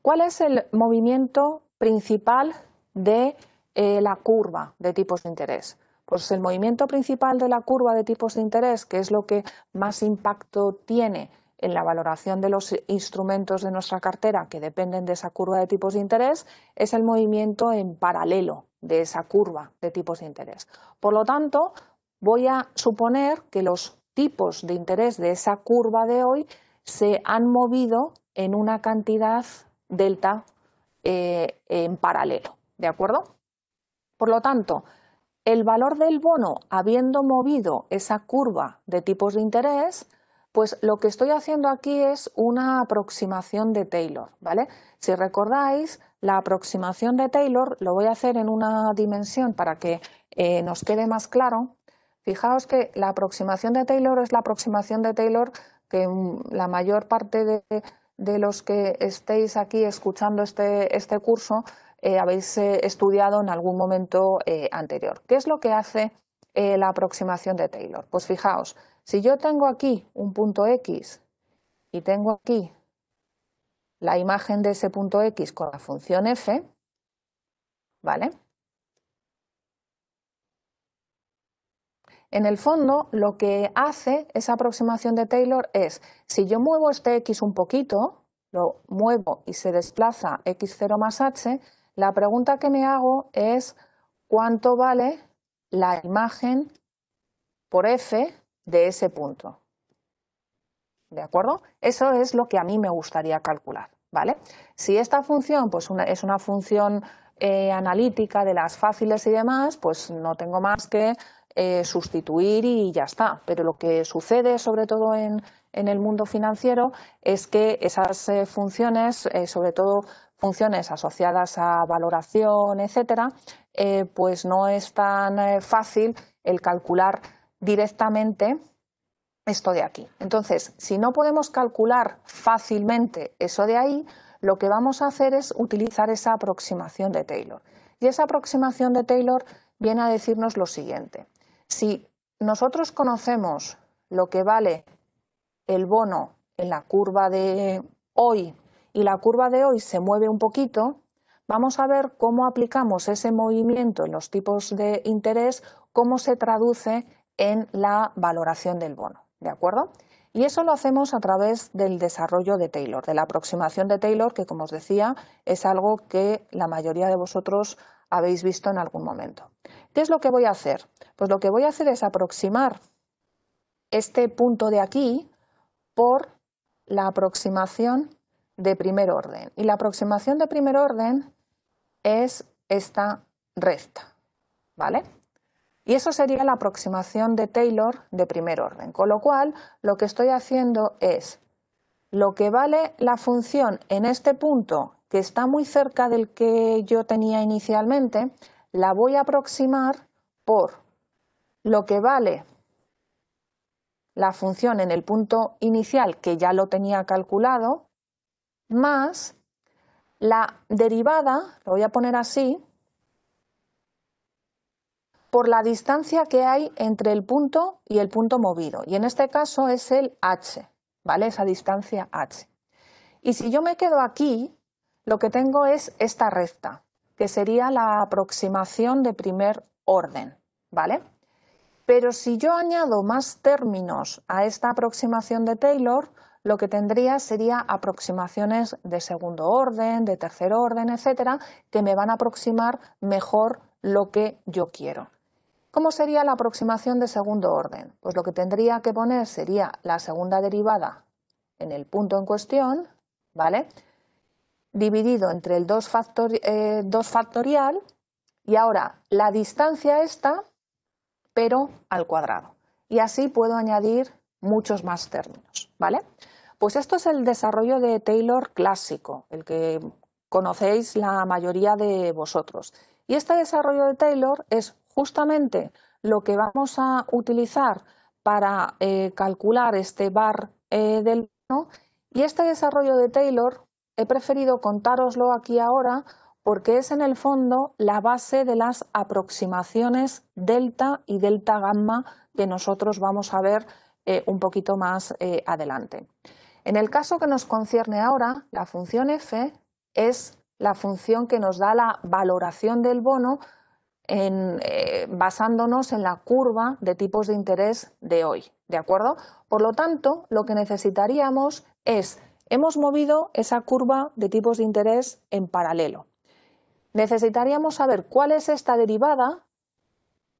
¿cuál es el movimiento principal de eh, la curva de tipos de interés? Pues el movimiento principal de la curva de tipos de interés, que es lo que más impacto tiene en la valoración de los instrumentos de nuestra cartera que dependen de esa curva de tipos de interés, es el movimiento en paralelo de esa curva de tipos de interés. Por lo tanto, voy a suponer que los tipos de interés de esa curva de hoy se han movido en una cantidad delta eh, en paralelo. ¿De acuerdo? Por lo tanto, el valor del bono, habiendo movido esa curva de tipos de interés, pues lo que estoy haciendo aquí es una aproximación de Taylor. ¿vale? Si recordáis, la aproximación de Taylor lo voy a hacer en una dimensión para que eh, nos quede más claro. Fijaos que la aproximación de Taylor es la aproximación de Taylor que mm, la mayor parte de, los que estéis aquí escuchando este, este curso eh, habéis eh, estudiado en algún momento anterior. ¿Qué es lo que hace la aproximación de Taylor? Pues fijaos, si yo tengo aquí un punto X y tengo aquí la imagen de ese punto X con la función f, ¿vale? En el fondo, lo que hace esa aproximación de Taylor es, si yo muevo este x un poquito, lo muevo y se desplaza x0 más h, la pregunta que me hago es cuánto vale la imagen por f de ese punto. ¿De acuerdo? Eso es lo que a mí me gustaría calcular. ¿vale? Si esta función pues, es una función eh, analítica de las fáciles y demás, pues no tengo más que eh, sustituir y ya está. Pero lo que sucede, sobre todo en, el mundo financiero, es que esas eh, funciones, sobre todo funciones asociadas a valoración, etcétera, pues no es tan fácil el calcular directamente esto de aquí. Entonces, si no podemos calcular fácilmente eso de ahí, lo que vamos a hacer es utilizar esa aproximación de Taylor. Y esa aproximación de Taylor viene a decirnos lo siguiente. Si nosotros conocemos lo que vale el bono en la curva de hoy y la curva de hoy se mueve un poquito, vamos a ver cómo aplicamos ese movimiento en los tipos de interés, cómo se traduce en la valoración del bono. ¿De acuerdo? Y eso lo hacemos a través del desarrollo de Taylor, de la aproximación de Taylor, que como os decía, es algo que la mayoría de vosotros habéis visto en algún momento. ¿Qué es lo que voy a hacer? Pues lo que voy a hacer es aproximar este punto de aquí por la aproximación de primer orden. Y la aproximación de primer orden es esta recta, ¿vale? Y eso sería la aproximación de Taylor de primer orden. Con lo cual, lo que estoy haciendo es lo que vale la función en este punto, que está muy cerca del que yo tenía inicialmente, la voy a aproximar por lo que vale la función en el punto inicial, que ya lo tenía calculado, más la derivada, lo voy a poner así, por la distancia que hay entre el punto y el punto movido. Y en este caso es el h, ¿vale? Esa distancia h. Y si yo me quedo aquí, lo que tengo es esta recta, que sería la aproximación de primer orden, ¿vale? Pero si yo añado más términos a esta aproximación de Taylor, lo que tendría sería aproximaciones de segundo orden, de tercer orden, etcétera, que me van a aproximar mejor lo que yo quiero. ¿Cómo sería la aproximación de segundo orden? Pues lo que tendría que poner sería la segunda derivada en el punto en cuestión, ¿vale? Dividido entre el 2, eh, factorial y ahora la distancia esta, pero al cuadrado. Y así puedo añadir muchos más términos, ¿vale? Pues esto es el desarrollo de Taylor clásico, el que conocéis la mayoría de vosotros. Y este desarrollo de Taylor es justamente lo que vamos a utilizar para eh, calcular este bar eh, del bono y este desarrollo de Taylor he preferido contároslo aquí ahora porque es en el fondo la base de las aproximaciones delta y delta gamma que nosotros vamos a ver eh, un poquito más adelante. En el caso que nos concierne ahora, la función f es la función que nos da la valoración del bono eh, basándonos en la curva de tipos de interés de hoy. ¿De acuerdo? Por lo tanto, lo que necesitaríamos es, hemos movido esa curva de tipos de interés en paralelo. Necesitaríamos saber cuál es esta derivada,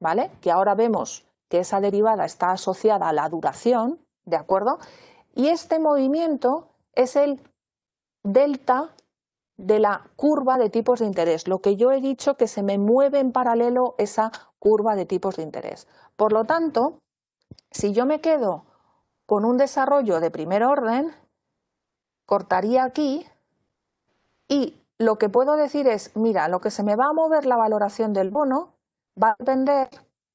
¿vale? Que ahora vemos que esa derivada está asociada a la duración, ¿de acuerdo? Y este movimiento es el delta de la curva de tipos de interés, lo que yo he dicho que se me mueve en paralelo esa curva de tipos de interés. Por lo tanto, si yo me quedo con un desarrollo de primer orden, cortaría aquí y lo que puedo decir es, mira, lo que se me va a mover la valoración del bono va a depender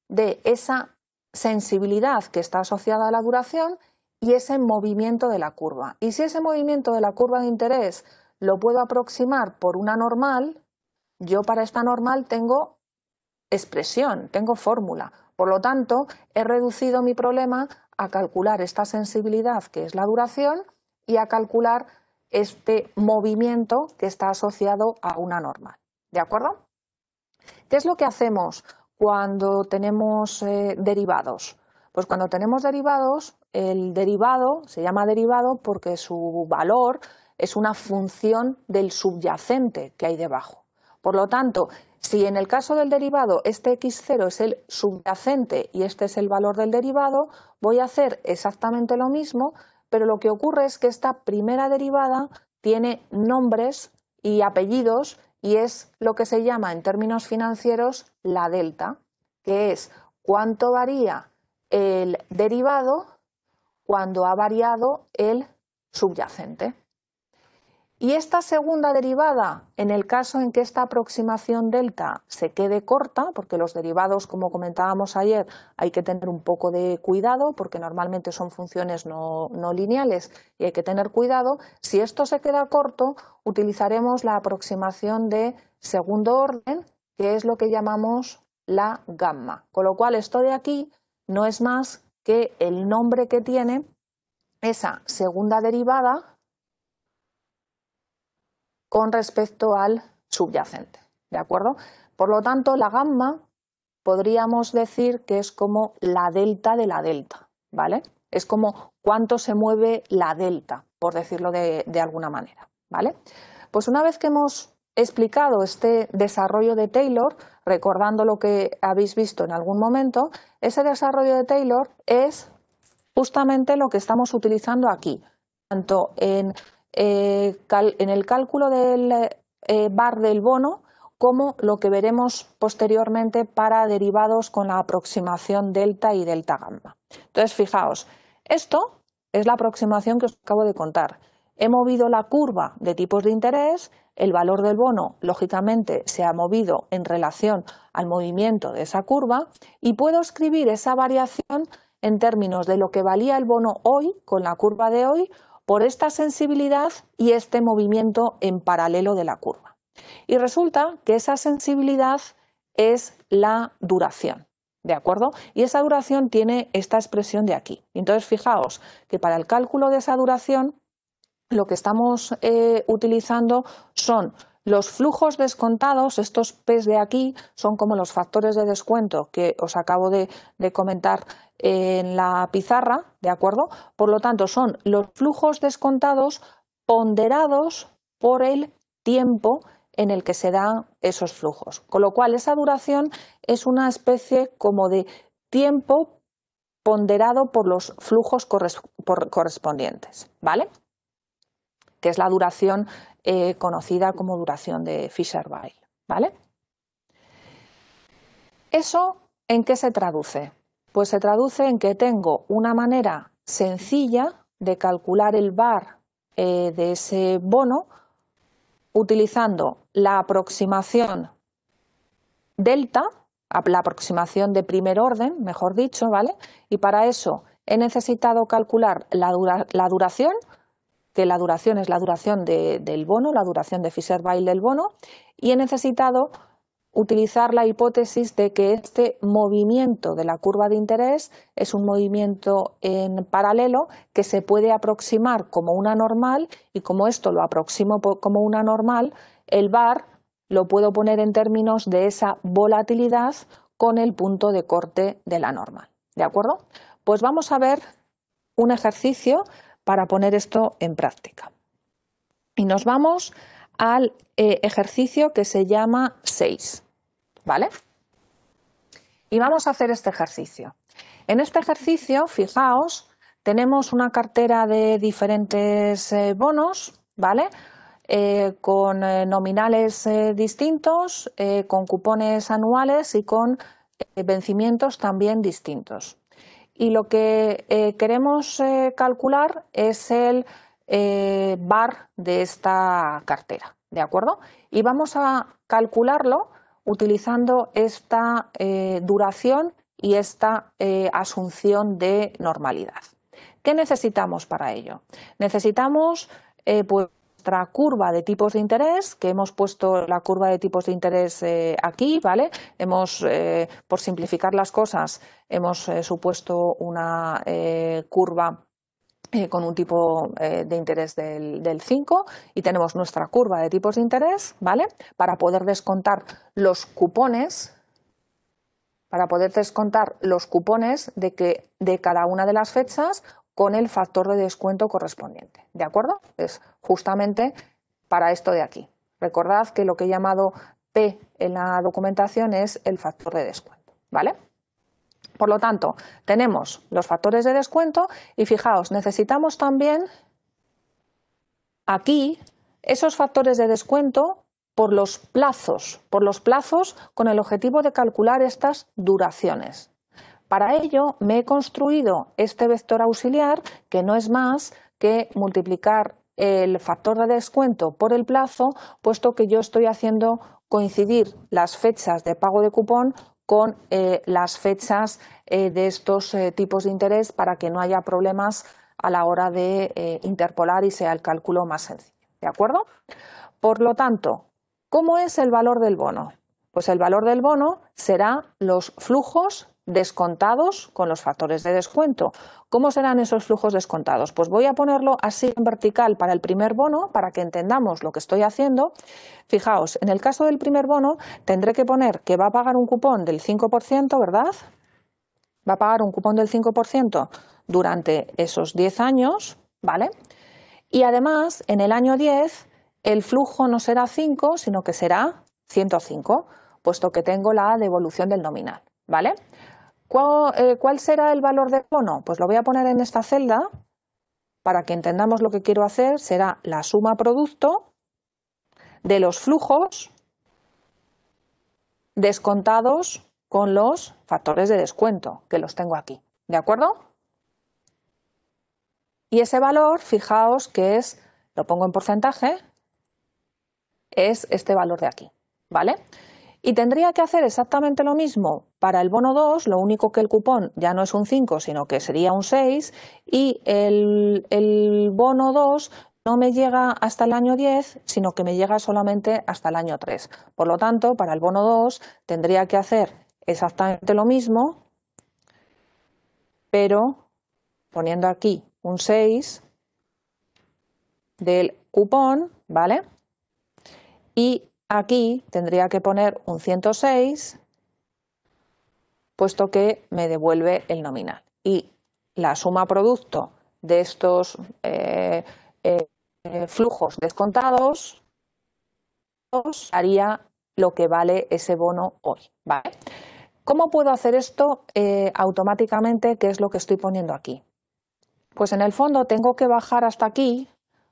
de esa sensibilidad que está asociada a la duración y ese movimiento de la curva. Y si ese movimiento de la curva de interés lo puedo aproximar por una normal, yo para esta normal tengo expresión, tengo fórmula. Por lo tanto, he reducido mi problema a calcular esta sensibilidad, que es la duración, y a calcular este movimiento que está asociado a una normal. ¿De acuerdo? ¿Qué es lo que hacemos cuando tenemos eh, derivados? Pues cuando tenemos derivados, el derivado se llama derivado porque su valor es una función del subyacente que hay debajo. Por lo tanto, si en el caso del derivado este x0 es el subyacente y este es el valor del derivado, voy a hacer exactamente lo mismo, pero lo que ocurre es que esta primera derivada tiene nombres y apellidos y es lo que se llama en términos financieros la delta, que es cuánto varía el derivado cuando ha variado el subyacente. Y esta segunda derivada, en el caso en que esta aproximación delta se quede corta, porque los derivados, como comentábamos ayer, hay que tener un poco de cuidado, porque normalmente son funciones no, lineales y hay que tener cuidado, si esto se queda corto, utilizaremos la aproximación de segundo orden, que es lo que llamamos la gamma. Con lo cual, esto de aquí no es más que el nombre que tiene esa segunda derivada con respecto al subyacente. ¿De acuerdo? Por lo tanto, la gamma podríamos decir que es como la delta de la delta, ¿vale? Es como cuánto se mueve la delta, por decirlo de, de alguna manera, ¿vale? Pues una vez que hemos explicado este desarrollo de Taylor, recordando lo que habéis visto en algún momento, ese desarrollo de Taylor es justamente lo que estamos utilizando aquí, tanto en eh, en el cálculo del eh, bar del bono como lo que veremos posteriormente para derivados con la aproximación delta y delta gamma. Entonces, fijaos, esto es la aproximación que os acabo de contar. He movido la curva de tipos de interés, el valor del bono, lógicamente, se ha movido en relación al movimiento de esa curva y puedo escribir esa variación en términos de lo que valía el bono hoy, con la curva de hoy, por esta sensibilidad y este movimiento en paralelo de la curva. Y resulta que esa sensibilidad es la duración. ¿De acuerdo? Y esa duración tiene esta expresión de aquí. Entonces, fijaos que para el cálculo de esa duración lo que estamos eh, utilizando son los flujos descontados, estos P's de aquí, son como los factores de descuento que os acabo de comentar en la pizarra, ¿de acuerdo? Por lo tanto, son los flujos descontados ponderados por el tiempo en el que se dan esos flujos. Con lo cual, esa duración es una especie como de tiempo ponderado por los flujos correspondientes, ¿vale? Que es la duración eh, conocida como duración de fisher ¿vale? ¿Eso en qué se traduce? Pues se traduce en que tengo una manera sencilla de calcular el VAR eh, de ese bono utilizando la aproximación delta, la aproximación de primer orden, mejor dicho, ¿vale? Y para eso he necesitado calcular la, duración, que la duración es la duración del bono, la duración de fisher bile del bono, y he necesitado utilizar la hipótesis de que este movimiento de la curva de interés es un movimiento en paralelo que se puede aproximar como una normal y como esto lo aproximo como una normal, el VAR lo puedo poner en términos de esa volatilidad con el punto de corte de la normal. ¿De acuerdo? Pues vamos a ver un ejercicio para poner esto en práctica. Y nos vamos al eh, ejercicio que se llama 6. ¿Vale? Y vamos a hacer este ejercicio. En este ejercicio, fijaos, tenemos una cartera de diferentes eh, bonos, ¿vale? Eh, con eh, nominales distintos, con cupones anuales y con vencimientos también distintos. Y lo que queremos calcular es el bar de esta cartera, ¿de acuerdo? Y vamos a calcularlo utilizando esta eh, duración y esta eh, asunción de normalidad. ¿Qué necesitamos para ello? Necesitamos nuestra eh, curva de tipos de interés, que hemos puesto la curva de tipos de interés aquí, ¿vale? Hemos, por simplificar las cosas, hemos supuesto una curva eh, con un tipo eh, de interés del, del, 5 y tenemos nuestra curva de tipos de interés, ¿vale? Para poder descontar los cupones, para poder descontar los cupones de, que, de cada una de las fechas con el factor de descuento correspondiente, ¿de acuerdo? Es justamente para esto de aquí. Recordad que lo que he llamado P en la documentación es el factor de descuento, ¿vale? Por lo tanto, tenemos los factores de descuento y fijaos, necesitamos también aquí esos factores de descuento por los plazos, por los plazos con el objetivo de calcular estas duraciones. Para ello me he construido este vector auxiliar que no es más que multiplicar el factor de descuento por el plazo, puesto que yo estoy haciendo coincidir las fechas de pago de cupón con eh, las fechas eh, de estos eh, tipos de interés para que no haya problemas a la hora de interpolar y sea el cálculo más sencillo. ¿De acuerdo? Por lo tanto, ¿cómo es el valor del bono? Pues el valor del bono será los flujos descontados con los factores de descuento. ¿Cómo serán esos flujos descontados? Pues voy a ponerlo así en vertical para el primer bono, para que entendamos lo que estoy haciendo. Fijaos, en el caso del primer bono tendré que poner que va a pagar un cupón del 5%, ¿verdad? Va a pagar un cupón del 5% durante esos 10 años, ¿vale? Y además, en el año 10, el flujo no será 5, sino que será 105, puesto que tengo la devolución del nominal, ¿vale? Eh, ¿Cuál, será el valor del bono? Pues lo voy a poner en esta celda para que entendamos lo que quiero hacer. Será la suma producto de los flujos descontados con los factores de descuento, que los tengo aquí. ¿De acuerdo? Y ese valor, fijaos que es, lo pongo en porcentaje, es este valor de aquí. ¿Vale? Y tendría que hacer exactamente lo mismo para el bono 2, lo único que el cupón ya no es un 5, sino que sería un 6, y el, bono 2 no me llega hasta el año 10, sino que me llega solamente hasta el año 3. Por lo tanto, para el bono 2 tendría que hacer exactamente lo mismo, pero poniendo aquí un 6 del cupón, ¿vale? Y Aquí tendría que poner un 106, puesto que me devuelve el nominal. Y la suma producto de estos eh, eh, flujos descontados haría lo que vale ese bono hoy. ¿Cómo puedo hacer esto eh, automáticamente? ¿Qué es lo que estoy poniendo aquí? Pues en el fondo tengo que bajar hasta aquí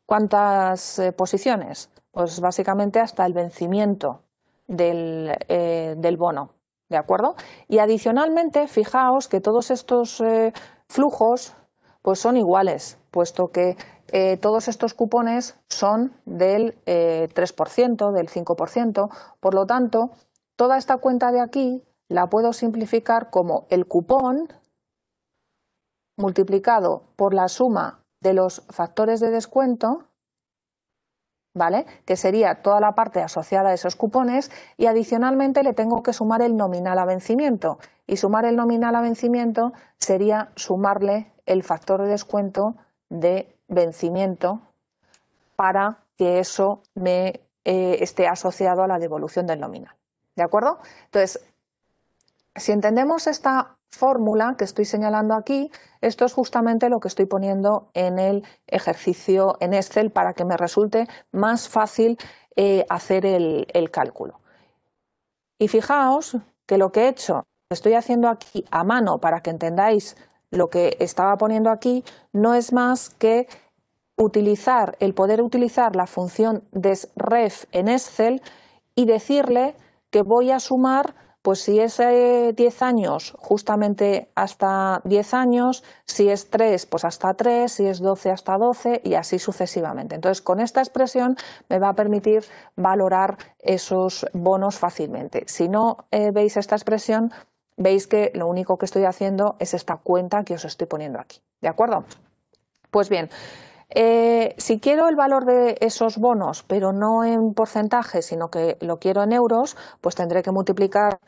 cuántas posiciones. Pues básicamente hasta el vencimiento eh, del, bono. ¿De acuerdo? Y adicionalmente, fijaos que todos estos eh, flujos pues son iguales, puesto que eh, todos estos cupones son del 3%, del 5%. Por lo tanto, toda esta cuenta de aquí la puedo simplificar como el cupón multiplicado por la suma de los factores de descuento que sería toda la parte asociada a esos cupones y adicionalmente le tengo que sumar el nominal a vencimiento. Y sumar el nominal a vencimiento sería sumarle el factor de descuento de vencimiento para que eso me eh, esté asociado a la devolución del nominal. ¿De acuerdo? Entonces, si entendemos esta fórmula que estoy señalando aquí, esto es justamente lo que estoy poniendo en el ejercicio en Excel para que me resulte más fácil eh, hacer el, el cálculo. Y fijaos que lo que he hecho, estoy haciendo aquí a mano para que entendáis lo que estaba poniendo aquí, no es más que utilizar, el poder utilizar la función desref en Excel y decirle que voy a sumar pues si es 10 eh, años, justamente hasta 10 años, si es 3, pues hasta 3, si es 12, hasta 12 y así sucesivamente. Entonces, con esta expresión me va a permitir valorar esos bonos fácilmente. Si no eh, veis esta expresión, veis que lo único que estoy haciendo es esta cuenta que os estoy poniendo aquí. ¿De acuerdo? Pues bien, eh, si quiero el valor de esos bonos, pero no en porcentaje, sino que lo quiero en euros, pues tendré que multiplicar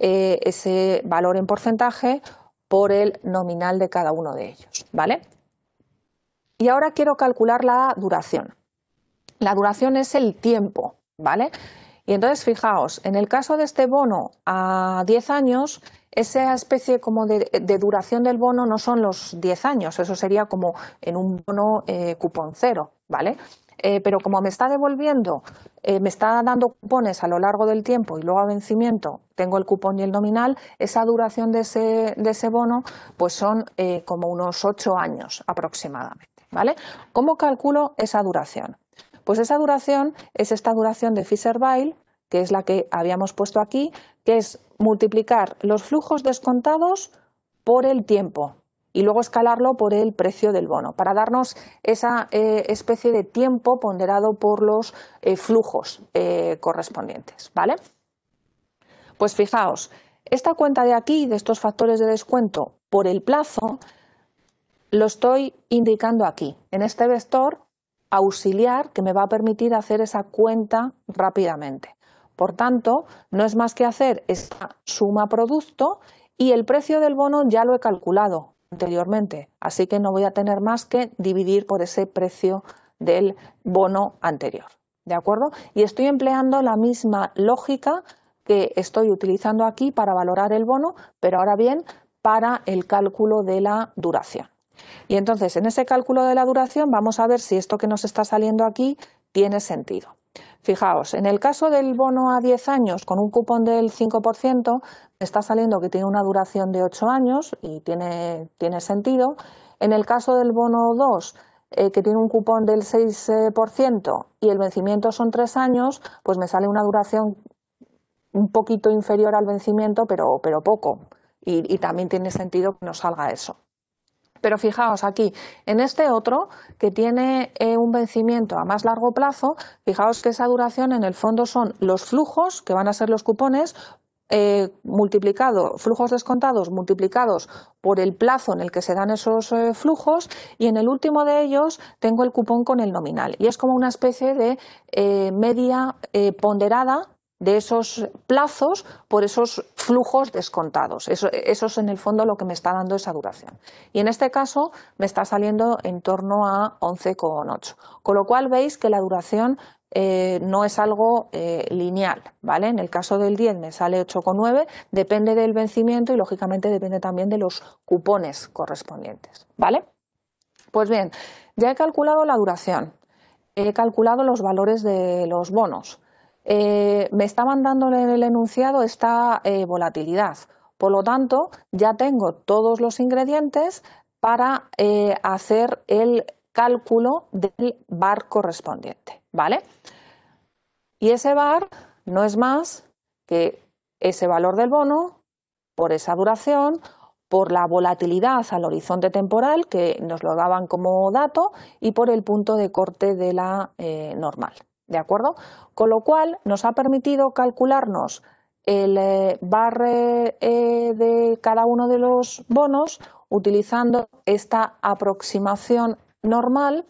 eh, ese valor en porcentaje por el nominal de cada uno de ellos, ¿vale? Y ahora quiero calcular la duración. La duración es el tiempo, ¿vale? Y entonces, fijaos, en el caso de este bono a 10 años, esa especie como de, duración del bono no son los 10 años, eso sería como en un bono eh, cupón cero, ¿vale? Eh, pero como me está devolviendo, eh, me está dando cupones a lo largo del tiempo y luego a vencimiento tengo el cupón y el nominal, esa duración de ese, de ese bono pues son como unos 8 años aproximadamente, ¿vale? ¿Cómo calculo esa duración? Pues esa duración es esta duración de fisher weil que es la que habíamos puesto aquí, que es multiplicar los flujos descontados por el tiempo y luego escalarlo por el precio del bono, para darnos esa eh, especie de tiempo ponderado por los eh, flujos eh, correspondientes. ¿vale? Pues fijaos, esta cuenta de aquí, de estos factores de descuento por el plazo, lo estoy indicando aquí, en este vector auxiliar que me va a permitir hacer esa cuenta rápidamente. Por tanto, no es más que hacer esta suma producto y el precio del bono ya lo he calculado anteriormente, así que no voy a tener más que dividir por ese precio del bono anterior. ¿De acuerdo? Y estoy empleando la misma lógica que estoy utilizando aquí para valorar el bono, pero ahora bien para el cálculo de la duración. Y entonces en ese cálculo de la duración vamos a ver si esto que nos está saliendo aquí tiene sentido. Fijaos, en el caso del bono a 10 años con un cupón del 5%, está saliendo que tiene una duración de 8 años y tiene, sentido. En el caso del bono 2, eh, que tiene un cupón del 6% eh, y el vencimiento son 3 años, pues me sale una duración un poquito inferior al vencimiento, pero, poco. Y, y también tiene sentido que nos salga eso. Pero fijaos aquí, en este otro, que tiene eh, un vencimiento a más largo plazo, fijaos que esa duración en el fondo son los flujos, que van a ser los cupones, eh, flujos descontados multiplicados por el plazo en el que se dan esos eh, flujos y en el último de ellos tengo el cupón con el nominal y es como una especie de eh, media ponderada de esos plazos por esos flujos descontados. Eso, es en el fondo lo que me está dando esa duración. Y en este caso me está saliendo en torno a 11,8. Con lo cual veis que la duración eh, no es algo eh, lineal. ¿vale? En el caso del 10 me sale 8,9, depende del vencimiento y lógicamente depende también de los cupones correspondientes. ¿vale? Pues bien, ya he calculado la duración, he calculado los valores de los bonos eh, me está mandando en el enunciado esta eh, volatilidad. Por lo tanto, ya tengo todos los ingredientes para eh, hacer el cálculo del bar correspondiente, ¿vale? Y ese bar no es más que ese valor del bono por esa duración, por la volatilidad al horizonte temporal que nos lo daban como dato y por el punto de corte de la normal. ¿De acuerdo? Con lo cual nos ha permitido calcularnos el eh, barre eh, de cada uno de los bonos utilizando esta aproximación normal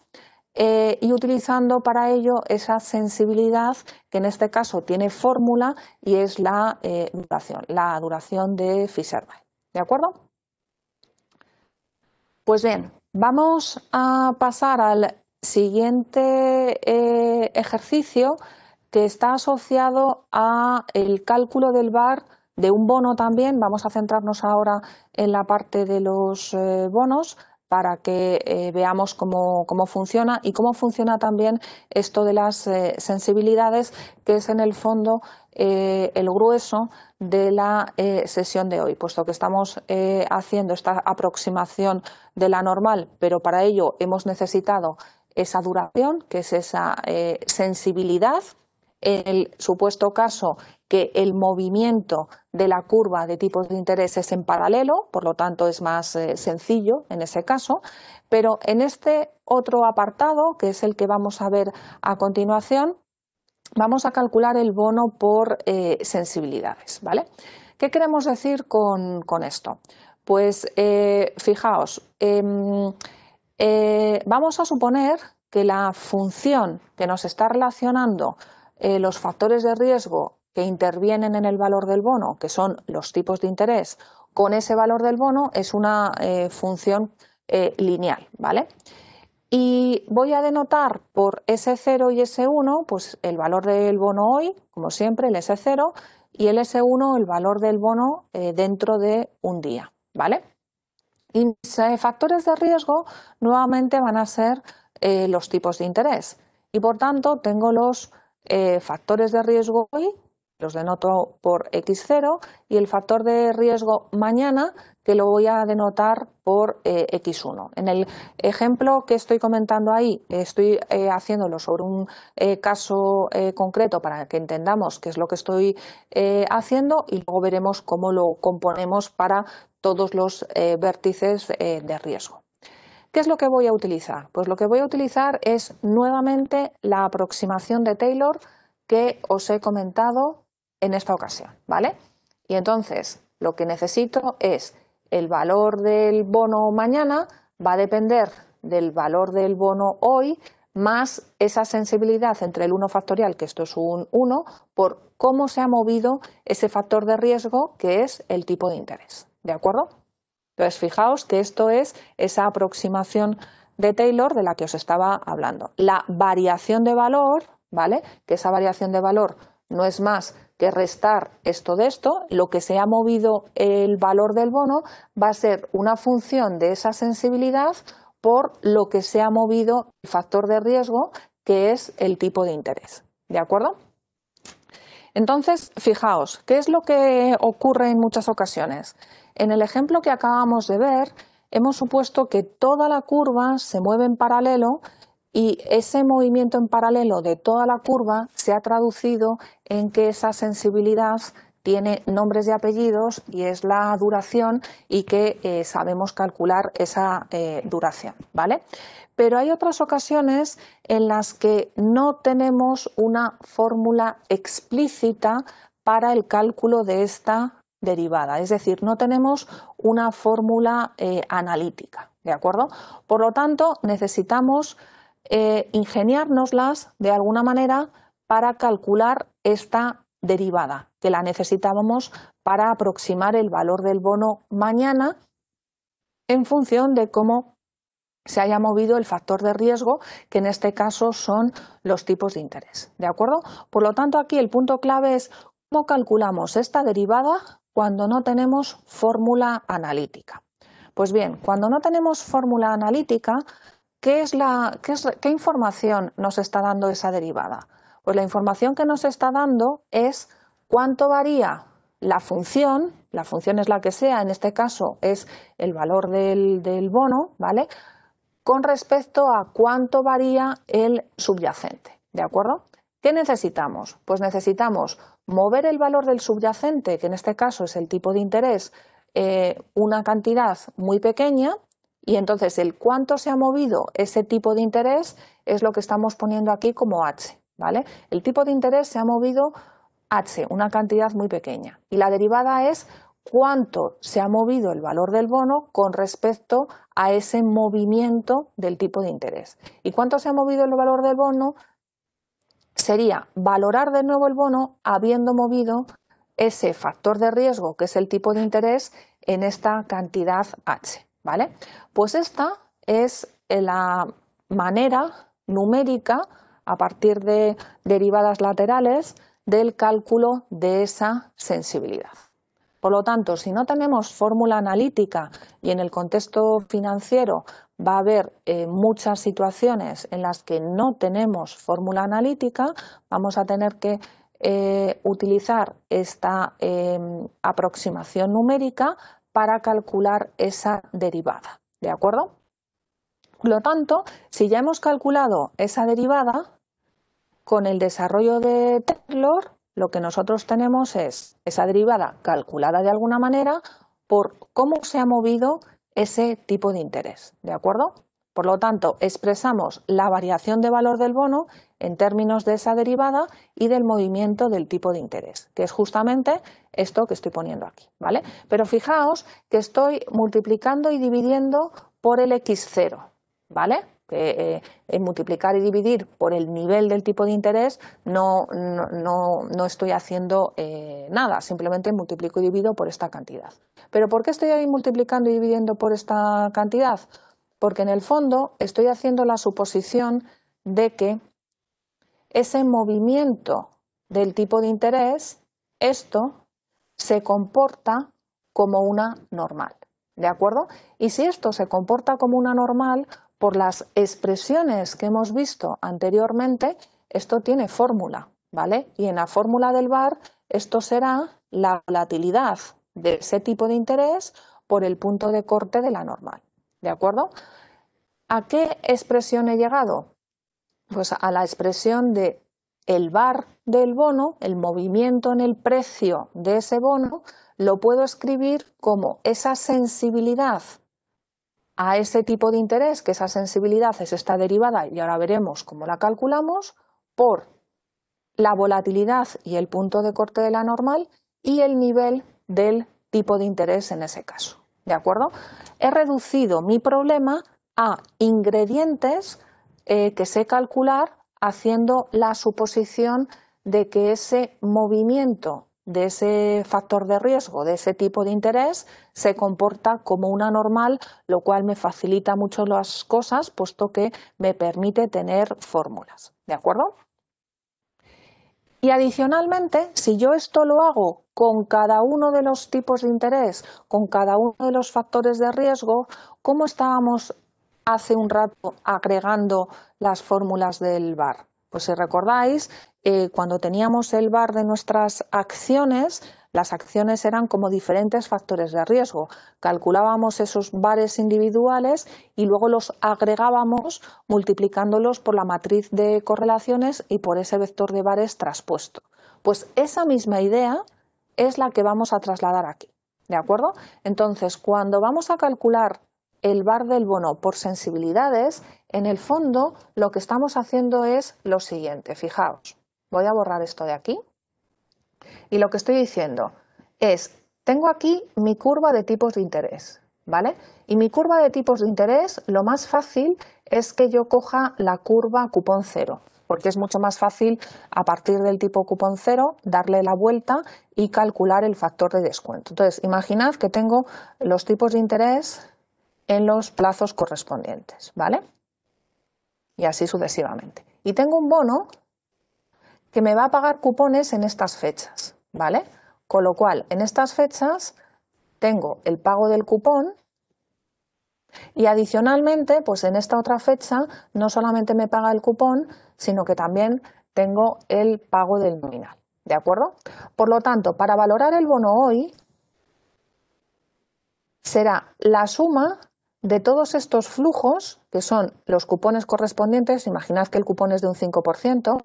eh, y utilizando para ello esa sensibilidad que en este caso tiene fórmula y es la duración, la duración de Fisherby. ¿De acuerdo? Pues bien, vamos a pasar al Siguiente eh, ejercicio que está asociado a el cálculo del VAR de un bono también. Vamos a centrarnos ahora en la parte de los eh, bonos para que eh, veamos cómo, funciona y cómo funciona también esto de las sensibilidades, que es en el fondo el grueso de la sesión de hoy, puesto que estamos haciendo esta aproximación de la normal, pero para ello hemos necesitado esa duración, que es esa eh, sensibilidad. En el supuesto caso que el movimiento de la curva de tipos de interés es en paralelo, por lo tanto es más eh, sencillo en ese caso, pero en este otro apartado, que es el que vamos a ver a continuación, vamos a calcular el bono por eh, sensibilidades. ¿vale? ¿Qué queremos decir con, esto? Pues fijaos, em, eh, vamos a suponer que la función que nos está relacionando eh, los factores de riesgo que intervienen en el valor del bono, que son los tipos de interés, con ese valor del bono es una eh, función lineal, ¿vale? Y voy a denotar por S0 y S1, pues el valor del bono hoy, como siempre, el S0, y el S1, el valor del bono dentro de un día, ¿vale? Y factores de riesgo nuevamente van a ser eh, los tipos de interés. Y por tanto, tengo los eh, factores de riesgo hoy, los denoto por X0, y el factor de riesgo mañana, que lo voy a denotar por eh, X1. En el ejemplo que estoy comentando ahí, estoy eh, haciéndolo sobre un eh, caso concreto para que entendamos qué es lo que estoy haciendo y luego veremos cómo lo componemos para todos los vértices de riesgo. ¿Qué es lo que voy a utilizar? Pues lo que voy a utilizar es nuevamente la aproximación de Taylor que os he comentado en esta ocasión, Y entonces lo que necesito es el valor del bono mañana va a depender del valor del bono hoy más esa sensibilidad entre el 1 factorial, que esto es un 1, por cómo se ha movido ese factor de riesgo que es el tipo de interés. ¿De acuerdo? Entonces, fijaos que esto es esa aproximación de Taylor de la que os estaba hablando. La variación de valor, ¿vale? Que esa variación de valor no es más que restar esto de esto, lo que se ha movido el valor del bono va a ser una función de esa sensibilidad por lo que se ha movido el factor de riesgo, que es el tipo de interés. ¿De acuerdo? Entonces, fijaos, ¿qué es lo que ocurre en muchas ocasiones? En el ejemplo que acabamos de ver, hemos supuesto que toda la curva se mueve en paralelo y ese movimiento en paralelo de toda la curva se ha traducido en que esa sensibilidad tiene nombres y apellidos y es la duración y que eh, sabemos calcular esa eh, duración, ¿vale? Pero hay otras ocasiones en las que no tenemos una fórmula explícita para el cálculo de esta derivada, es decir, no tenemos una fórmula eh, analítica, ¿de acuerdo? Por lo tanto, necesitamos eh, ingeniárnoslas de alguna manera para calcular esta derivada, que la necesitábamos para aproximar el valor del bono mañana en función de cómo se haya movido el factor de riesgo, que en este caso son los tipos de interés. ¿De acuerdo? Por lo tanto, aquí el punto clave es cómo calculamos esta derivada cuando no tenemos fórmula analítica. Pues bien, cuando no tenemos fórmula analítica, ¿qué, información nos está dando esa derivada? Pues la información que nos está dando es cuánto varía la función, la función es la que sea, en este caso es el valor del, bono, ¿vale? Con respecto a cuánto varía el subyacente, ¿de acuerdo? ¿Qué necesitamos? Pues necesitamos mover el valor del subyacente, que en este caso es el tipo de interés, eh, una cantidad muy pequeña, y entonces el cuánto se ha movido ese tipo de interés es lo que estamos poniendo aquí como H. ¿vale? El tipo de interés se ha movido H, una cantidad muy pequeña. Y la derivada es cuánto se ha movido el valor del bono con respecto a ese movimiento del tipo de interés. ¿Y cuánto se ha movido el valor del bono? Sería valorar de nuevo el bono habiendo movido ese factor de riesgo, que es el tipo de interés, en esta cantidad H. Pues esta es eh, la manera numérica a partir de derivadas laterales del cálculo de esa sensibilidad. Por lo tanto, si no tenemos fórmula analítica y en el contexto financiero va a haber eh, muchas situaciones en las que no tenemos fórmula analítica, vamos a tener que eh, utilizar esta em, aproximación numérica para calcular esa derivada. ¿De acuerdo? Por lo tanto, si ya hemos calculado esa derivada, con el desarrollo de Taylor, lo que nosotros tenemos es esa derivada calculada de alguna manera por cómo se ha movido ese tipo de interés. ¿De acuerdo? Por lo tanto, expresamos la variación de valor del bono en términos de esa derivada y del movimiento del tipo de interés, que es justamente esto que estoy poniendo aquí, Pero fijaos que estoy multiplicando y dividiendo por el x0, ¿vale? Eh, multiplicar y dividir por el nivel del tipo de interés no, estoy haciendo eh, nada, simplemente multiplico y divido por esta cantidad. ¿Pero por qué estoy ahí multiplicando y dividiendo por esta cantidad? porque en el fondo estoy haciendo la suposición de que ese movimiento del tipo de interés, esto se comporta como una normal. ¿De acuerdo? Y si esto se comporta como una normal, por las expresiones que hemos visto anteriormente, esto tiene fórmula, ¿vale? Y en la fórmula del VAR, esto será la volatilidad de ese tipo de interés por el punto de corte de la normal. ¿De acuerdo? ¿A qué expresión he llegado? Pues a la expresión de el bar del bono, el movimiento en el precio de ese bono, lo puedo escribir como esa sensibilidad a ese tipo de interés, que esa sensibilidad es esta derivada, y ahora veremos cómo la calculamos, por la volatilidad y el punto de corte de la normal y el nivel del tipo de interés en ese caso. ¿de acuerdo? He reducido mi problema a ingredientes eh, que sé calcular haciendo la suposición de que ese movimiento de ese factor de riesgo, de ese tipo de interés, se comporta como una normal, lo cual me facilita mucho las cosas, puesto que me permite tener fórmulas. ¿De acuerdo? Y adicionalmente, si yo esto lo hago con cada uno de los tipos de interés, con cada uno de los factores de riesgo, ¿cómo estábamos hace un rato agregando las fórmulas del VAR? Pues si recordáis, eh, cuando teníamos el VAR de nuestras acciones, las acciones eran como diferentes factores de riesgo. Calculábamos esos bares individuales y luego los agregábamos multiplicándolos por la matriz de correlaciones y por ese vector de bares traspuesto. Pues esa misma idea es la que vamos a trasladar aquí. ¿De acuerdo? Entonces, cuando vamos a calcular el bar del bono por sensibilidades, en el fondo lo que estamos haciendo es lo siguiente. Fijaos, voy a borrar esto de aquí. Y lo que estoy diciendo es, tengo aquí mi curva de tipos de interés, ¿vale? Y mi curva de tipos de interés, lo más fácil es que yo coja la curva cupón cero, porque es mucho más fácil a partir del tipo cupón cero darle la vuelta y calcular el factor de descuento. Entonces, imaginad que tengo los tipos de interés en los plazos correspondientes, ¿vale? Y así sucesivamente. Y tengo un bono que me va a pagar cupones en estas fechas, ¿vale? Con lo cual, en estas fechas tengo el pago del cupón y adicionalmente, pues en esta otra fecha no solamente me paga el cupón, sino que también tengo el pago del nominal, ¿de acuerdo? Por lo tanto, para valorar el bono hoy será la suma de todos estos flujos, que son los cupones correspondientes, imaginad que el cupón es de un 5%,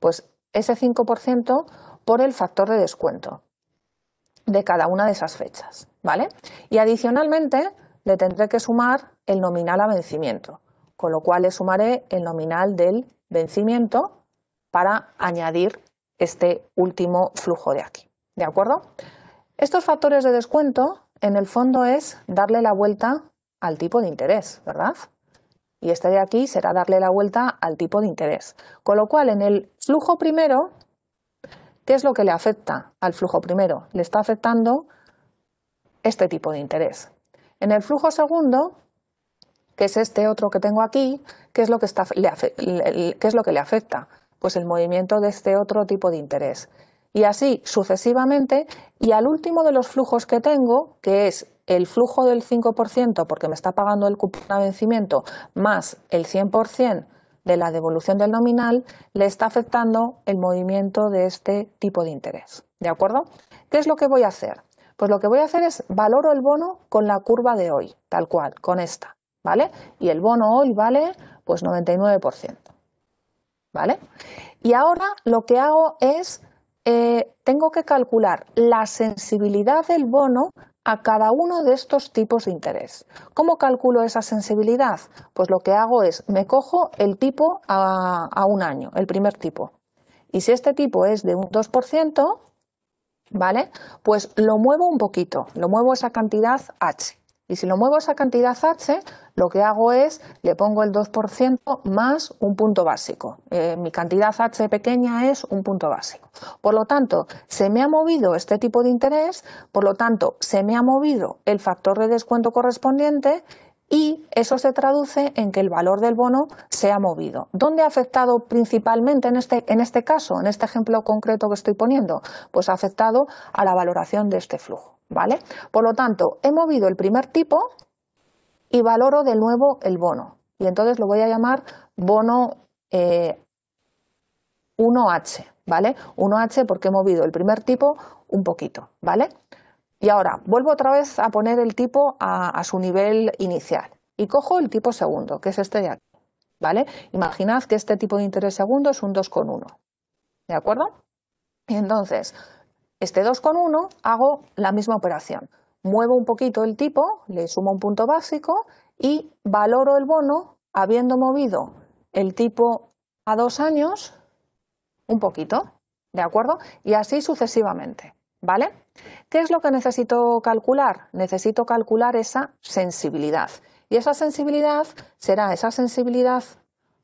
pues ese 5% por el factor de descuento de cada una de esas fechas, ¿vale? Y adicionalmente le tendré que sumar el nominal a vencimiento, con lo cual le sumaré el nominal del vencimiento para añadir este último flujo de aquí, ¿de acuerdo? Estos factores de descuento, en el fondo, es darle la vuelta al tipo de interés, ¿verdad? y este de aquí será darle la vuelta al tipo de interés. Con lo cual, en el flujo primero, ¿qué es lo que le afecta al flujo primero? Le está afectando este tipo de interés. En el flujo segundo, que es este otro que tengo aquí, ¿qué es lo que, está, qué es lo que le afecta? Pues el movimiento de este otro tipo de interés. Y así sucesivamente, y al último de los flujos que tengo, que es el flujo del 5% porque me está pagando el cupón a vencimiento más el 100% de la devolución del nominal, le está afectando el movimiento de este tipo de interés. ¿De acuerdo? ¿Qué es lo que voy a hacer? Pues lo que voy a hacer es valoro el bono con la curva de hoy, tal cual, con esta, ¿vale? Y el bono hoy vale pues 99%, ¿vale? Y ahora lo que hago es, eh, tengo que calcular la sensibilidad del bono a cada uno de estos tipos de interés. ¿Cómo calculo esa sensibilidad? Pues lo que hago es, me cojo el tipo a, un año, el primer tipo. Y si este tipo es de un 2%, ¿vale? Pues lo muevo un poquito, lo muevo esa cantidad H. Y si lo muevo a esa cantidad H, lo que hago es le pongo el 2% más un punto básico. Eh, mi cantidad H pequeña es un punto básico. Por lo tanto, se me ha movido este tipo de interés, por lo tanto, se me ha movido el factor de descuento correspondiente y eso se traduce en que el valor del bono se ha movido. ¿Dónde ha afectado principalmente este, en este, caso, en este ejemplo concreto que estoy poniendo? Pues ha afectado a la valoración de este flujo. ¿vale? Por lo tanto, he movido el primer tipo y valoro de nuevo el bono. Y entonces lo voy a llamar bono 1H, eh, ¿vale? 1H porque he movido el primer tipo un poquito, ¿vale? Y ahora vuelvo otra vez a poner el tipo a, su nivel inicial y cojo el tipo segundo, que es este de aquí. ¿Vale? Imaginad que este tipo de interés segundo es un 2,1. ¿De acuerdo? Y entonces, este 2,1 hago la misma operación. Muevo un poquito el tipo, le sumo un punto básico y valoro el bono habiendo movido el tipo a dos años un poquito, ¿de acuerdo? Y así sucesivamente, ¿vale? ¿Qué es lo que necesito calcular? Necesito calcular esa sensibilidad. Y esa sensibilidad será esa sensibilidad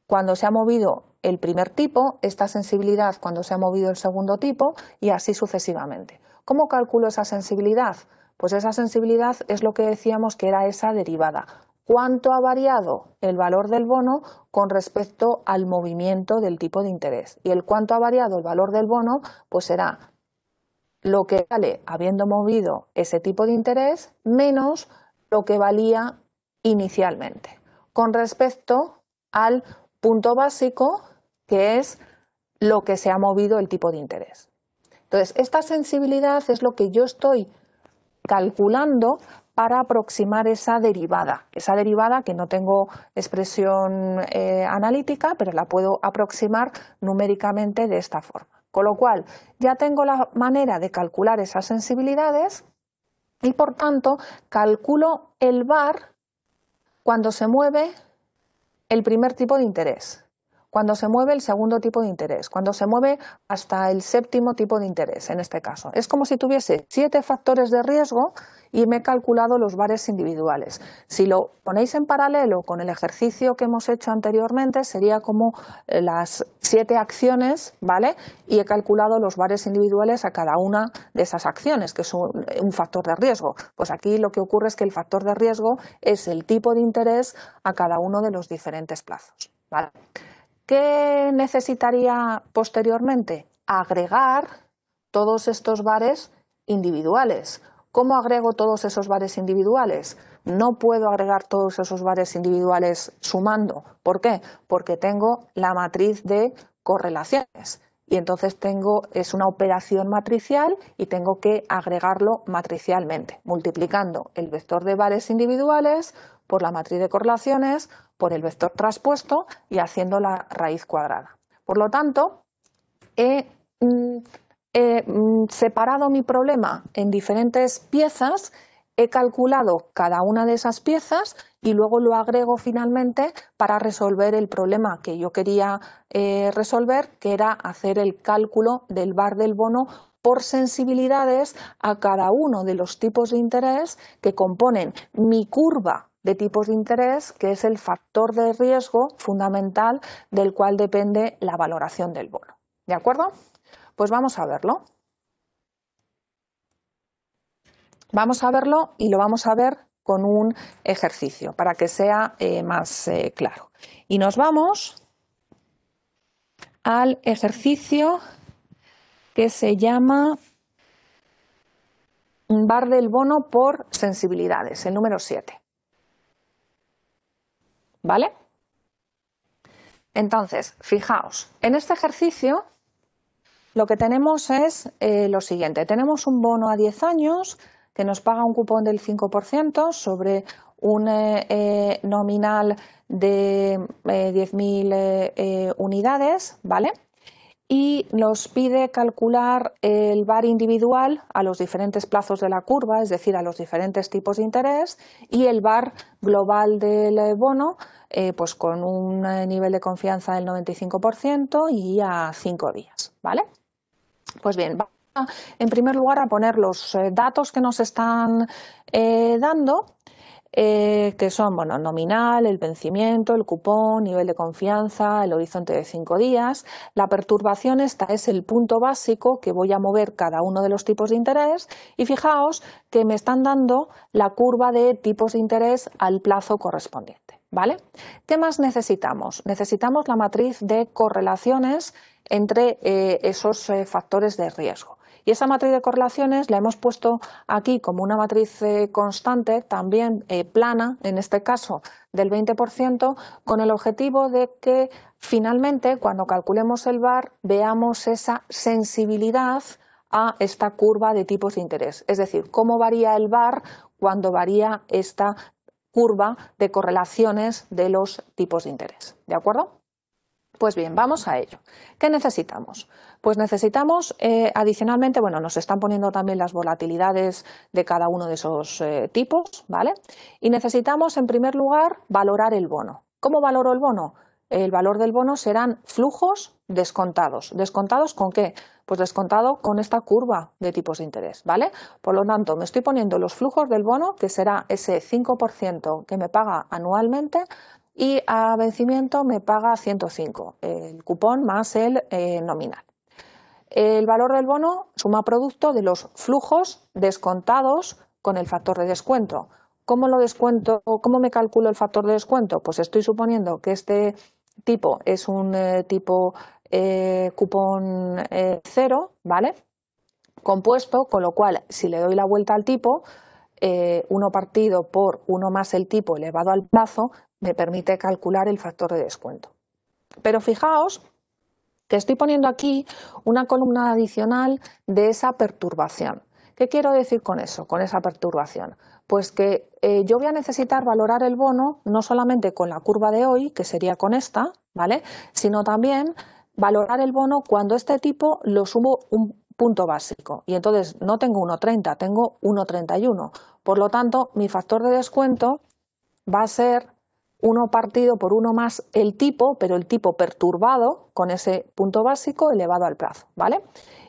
cuando se ha movido el primer tipo, esta sensibilidad cuando se ha movido el segundo tipo y así sucesivamente. ¿Cómo calculo esa sensibilidad? Pues esa sensibilidad es lo que decíamos que era esa derivada. ¿Cuánto ha variado el valor del bono con respecto al movimiento del tipo de interés? Y el cuánto ha variado el valor del bono pues será lo que vale habiendo movido ese tipo de interés menos lo que valía inicialmente con respecto al punto básico que es lo que se ha movido el tipo de interés. Entonces, esta sensibilidad es lo que yo estoy calculando para aproximar esa derivada, esa derivada que no tengo expresión eh, analítica, pero la puedo aproximar numéricamente de esta forma. Con lo cual, ya tengo la manera de calcular esas sensibilidades y por tanto calculo el bar cuando se mueve el primer tipo de interés cuando se mueve el segundo tipo de interés, cuando se mueve hasta el séptimo tipo de interés, en este caso. Es como si tuviese siete factores de riesgo y me he calculado los bares individuales. Si lo ponéis en paralelo con el ejercicio que hemos hecho anteriormente, sería como eh, las siete acciones, ¿vale? Y he calculado los bares individuales a cada una de esas acciones, que es un, factor de riesgo. Pues aquí lo que ocurre es que el factor de riesgo es el tipo de interés a cada uno de los diferentes plazos, ¿vale? ¿Qué necesitaría posteriormente? Agregar todos estos bares individuales. ¿Cómo agrego todos esos bares individuales? No puedo agregar todos esos bares individuales sumando. ¿Por qué? Porque tengo la matriz de correlaciones y entonces tengo es una operación matricial y tengo que agregarlo matricialmente, multiplicando el vector de bares individuales por la matriz de correlaciones por el vector traspuesto y haciendo la raíz cuadrada. Por lo tanto, he, mm, mm, separado mi problema en diferentes piezas, he calculado cada una de esas piezas y luego lo agrego finalmente para resolver el problema que yo quería eh, resolver, que era hacer el cálculo del bar del bono por sensibilidades a cada uno de los tipos de interés que componen mi curva de tipos de interés, que es el factor de riesgo fundamental del cual depende la valoración del bono. ¿De acuerdo? Pues vamos a verlo. Vamos a verlo y lo vamos a ver con un ejercicio para que sea eh, más eh, claro. Y nos vamos al ejercicio que se llama bar del bono por sensibilidades, el número 7. ¿Vale? Entonces, fijaos, en este ejercicio lo que tenemos es eh, lo siguiente. Tenemos un bono a 10 años que nos paga un cupón del 5% sobre un eh, eh, nominal de eh, 10.000 unidades, ¿vale? y nos pide calcular el bar individual a los diferentes plazos de la curva, es decir, a los diferentes tipos de interés, y el bar global del eh, bono, eh, pues con un eh, nivel de confianza del 95% y a cinco días, ¿vale? Pues bien, vamos en primer lugar a poner los datos que nos están dando eh, que son bueno, nominal, el vencimiento, el cupón, nivel de confianza, el horizonte de cinco días. La perturbación esta es el punto básico que voy a mover cada uno de los tipos de interés y fijaos que me están dando la curva de tipos de interés al plazo correspondiente. ¿Vale? ¿Qué más necesitamos? Necesitamos la matriz de correlaciones entre eh, esos eh, factores de riesgo. Y esa matriz de correlaciones la hemos puesto aquí como una matriz eh, constante, también eh, plana, en este caso del 20%, con el objetivo de que finalmente cuando calculemos el VAR veamos esa sensibilidad a esta curva de tipos de interés. Es decir, cómo varía el VAR cuando varía esta curva de correlaciones de los tipos de interés. ¿De acuerdo? Pues bien, vamos a ello. ¿Qué necesitamos? Pues necesitamos eh, adicionalmente, bueno, nos están poniendo también las volatilidades de cada uno de esos eh, tipos, ¿vale? Y necesitamos, en primer lugar, valorar el bono. ¿Cómo valoro el bono? El valor del bono serán flujos descontados. ¿Descontados con qué? Pues descontado con esta curva de tipos de interés, ¿vale? Por lo tanto, me estoy poniendo los flujos del bono, que será ese 5% que me paga anualmente, y a vencimiento me paga 105, el cupón más el eh, nominal. El valor del bono suma producto de los flujos descontados con el factor de descuento. ¿Cómo lo descuento cómo me calculo el factor de descuento? Pues estoy suponiendo que este tipo es un eh, tipo eh, cupón eh, cero, ¿vale? Compuesto, con lo cual, si le doy la vuelta al tipo, uno partido por uno más el tipo elevado al plazo me permite calcular el factor de descuento. Pero fijaos que estoy poniendo aquí una columna adicional de esa perturbación. ¿Qué quiero decir con eso, con esa perturbación? Pues que eh, yo voy a necesitar valorar el bono no solamente con la curva de hoy, que sería con esta, ¿vale? Sino también valorar el bono cuando este tipo lo subo un punto básico. Y entonces no tengo 1,30, tengo 1,31. Por lo tanto, mi factor de descuento va a ser uno partido por uno más el tipo, pero el tipo perturbado con ese punto básico elevado al plazo, ¿vale?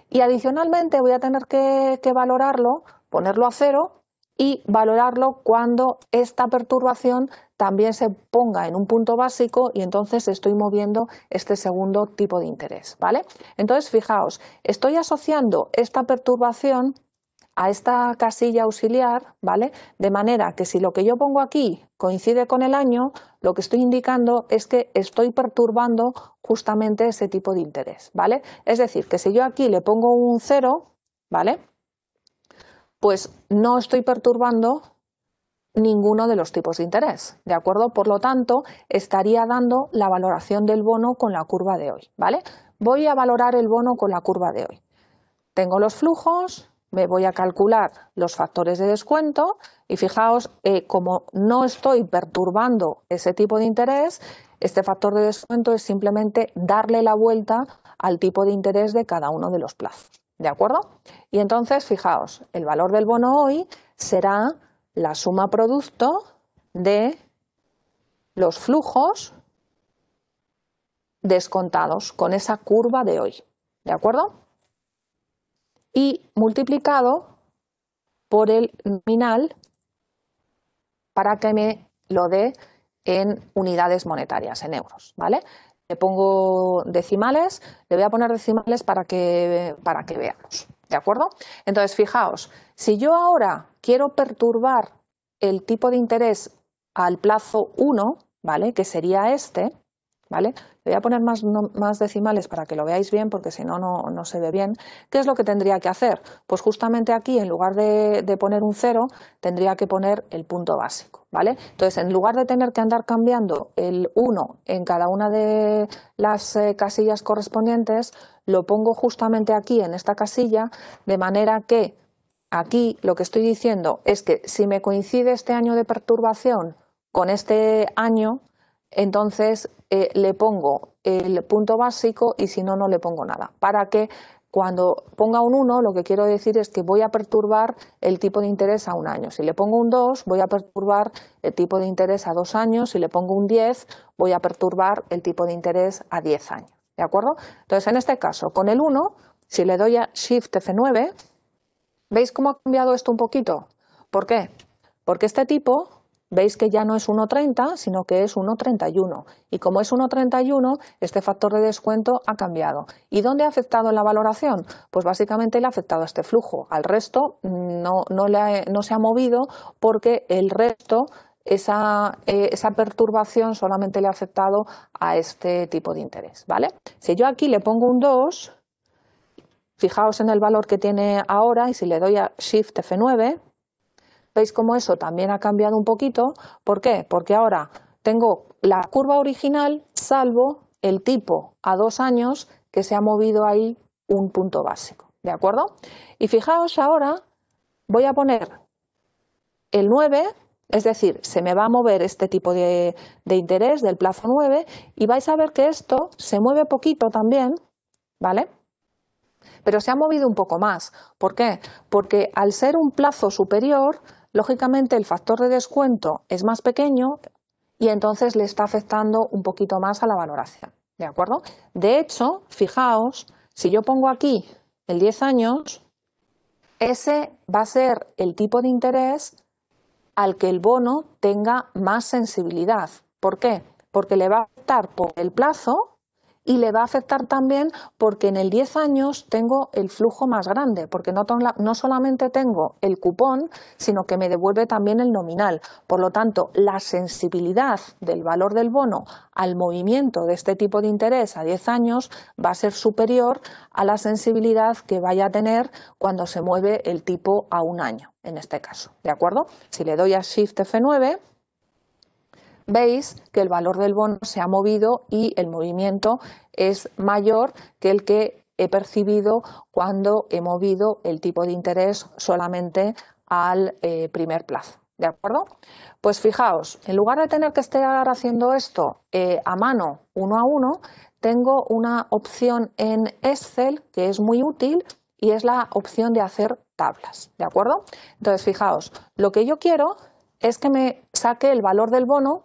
Y adicionalmente voy a tener que, que valorarlo, ponerlo a cero y valorarlo cuando esta perturbación también se ponga en un punto básico y entonces estoy moviendo este segundo tipo de interés, ¿vale? Entonces, fijaos, estoy asociando esta perturbación a esta casilla auxiliar, ¿vale? De manera que si lo que yo pongo aquí coincide con el año, lo que estoy indicando es que estoy perturbando justamente ese tipo de interés, ¿vale? Es decir, que si yo aquí le pongo un cero, ¿vale? Pues no estoy perturbando ninguno de los tipos de interés, ¿de acuerdo? Por lo tanto, estaría dando la valoración del bono con la curva de hoy, ¿vale? Voy a valorar el bono con la curva de hoy. Tengo los flujos, me voy a calcular los factores de descuento y fijaos, eh, como no estoy perturbando ese tipo de interés, este factor de descuento es simplemente darle la vuelta al tipo de interés de cada uno de los plazos. ¿De acuerdo? Y entonces, fijaos, el valor del bono hoy será la suma producto de los flujos descontados con esa curva de hoy. ¿De acuerdo? y multiplicado por el nominal para que me lo dé en unidades monetarias, en euros, ¿vale? Le pongo decimales, le voy a poner decimales para que, para que veamos, ¿de acuerdo? Entonces, fijaos, si yo ahora quiero perturbar el tipo de interés al plazo 1, ¿vale? Que sería este, ¿vale? voy a poner más, decimales para que lo veáis bien, porque si no, no, se ve bien. ¿Qué es lo que tendría que hacer? Pues justamente aquí, en lugar de, poner un cero, tendría que poner el punto básico. ¿Vale? Entonces, en lugar de tener que andar cambiando el 1 en cada una de las eh, casillas correspondientes, lo pongo justamente aquí en esta casilla, de manera que aquí lo que estoy diciendo es que si me coincide este año de perturbación con este año, entonces eh, le pongo el punto básico y si no, no le pongo nada. Para que cuando ponga un 1, lo que quiero decir es que voy a perturbar el tipo de interés a un año. Si le pongo un 2, voy a perturbar el tipo de interés a dos años. Si le pongo un 10, voy a perturbar el tipo de interés a diez años. ¿De acuerdo? Entonces, en este caso, con el 1, si le doy a Shift F9, ¿veis cómo ha cambiado esto un poquito? ¿Por qué? Porque este tipo veis que ya no es 1,30, sino que es 1,31. Y como es 1,31, este factor de descuento ha cambiado. ¿Y dónde ha afectado la valoración? Pues básicamente le ha afectado a este flujo. Al resto no, le no se ha movido porque el resto, eh, esa, perturbación solamente le ha afectado a este tipo de interés. ¿vale? Si yo aquí le pongo un 2, fijaos en el valor que tiene ahora y si le doy a Shift F9, ¿Veis cómo eso también ha cambiado un poquito? ¿Por qué? Porque ahora tengo la curva original salvo el tipo a dos años que se ha movido ahí un punto básico. ¿De acuerdo? Y fijaos ahora, voy a poner el 9, es decir, se me va a mover este tipo de, de interés del plazo 9 y vais a ver que esto se mueve poquito también, ¿vale? Pero se ha movido un poco más. ¿Por qué? Porque al ser un plazo superior, lógicamente el factor de descuento es más pequeño y entonces le está afectando un poquito más a la valoración. ¿De acuerdo? De hecho, fijaos, si yo pongo aquí el 10 años, ese va a ser el tipo de interés al que el bono tenga más sensibilidad. ¿Por qué? Porque le va a afectar por el plazo y le va a afectar también porque en el 10 años tengo el flujo más grande, porque no, solamente tengo el cupón, sino que me devuelve también el nominal. Por lo tanto, la sensibilidad del valor del bono al movimiento de este tipo de interés a 10 años va a ser superior a la sensibilidad que vaya a tener cuando se mueve el tipo a un año, en este caso. ¿De acuerdo? Si le doy a Shift F9, veis que el valor del bono se ha movido y el movimiento es mayor que el que he percibido cuando he movido el tipo de interés solamente al eh, primer plazo. ¿De acuerdo? Pues fijaos, en lugar de tener que estar haciendo esto eh, a mano, uno a uno, tengo una opción en Excel que es muy útil y es la opción de hacer tablas. ¿De acuerdo? Entonces, fijaos, lo que yo quiero es que me saque el valor del bono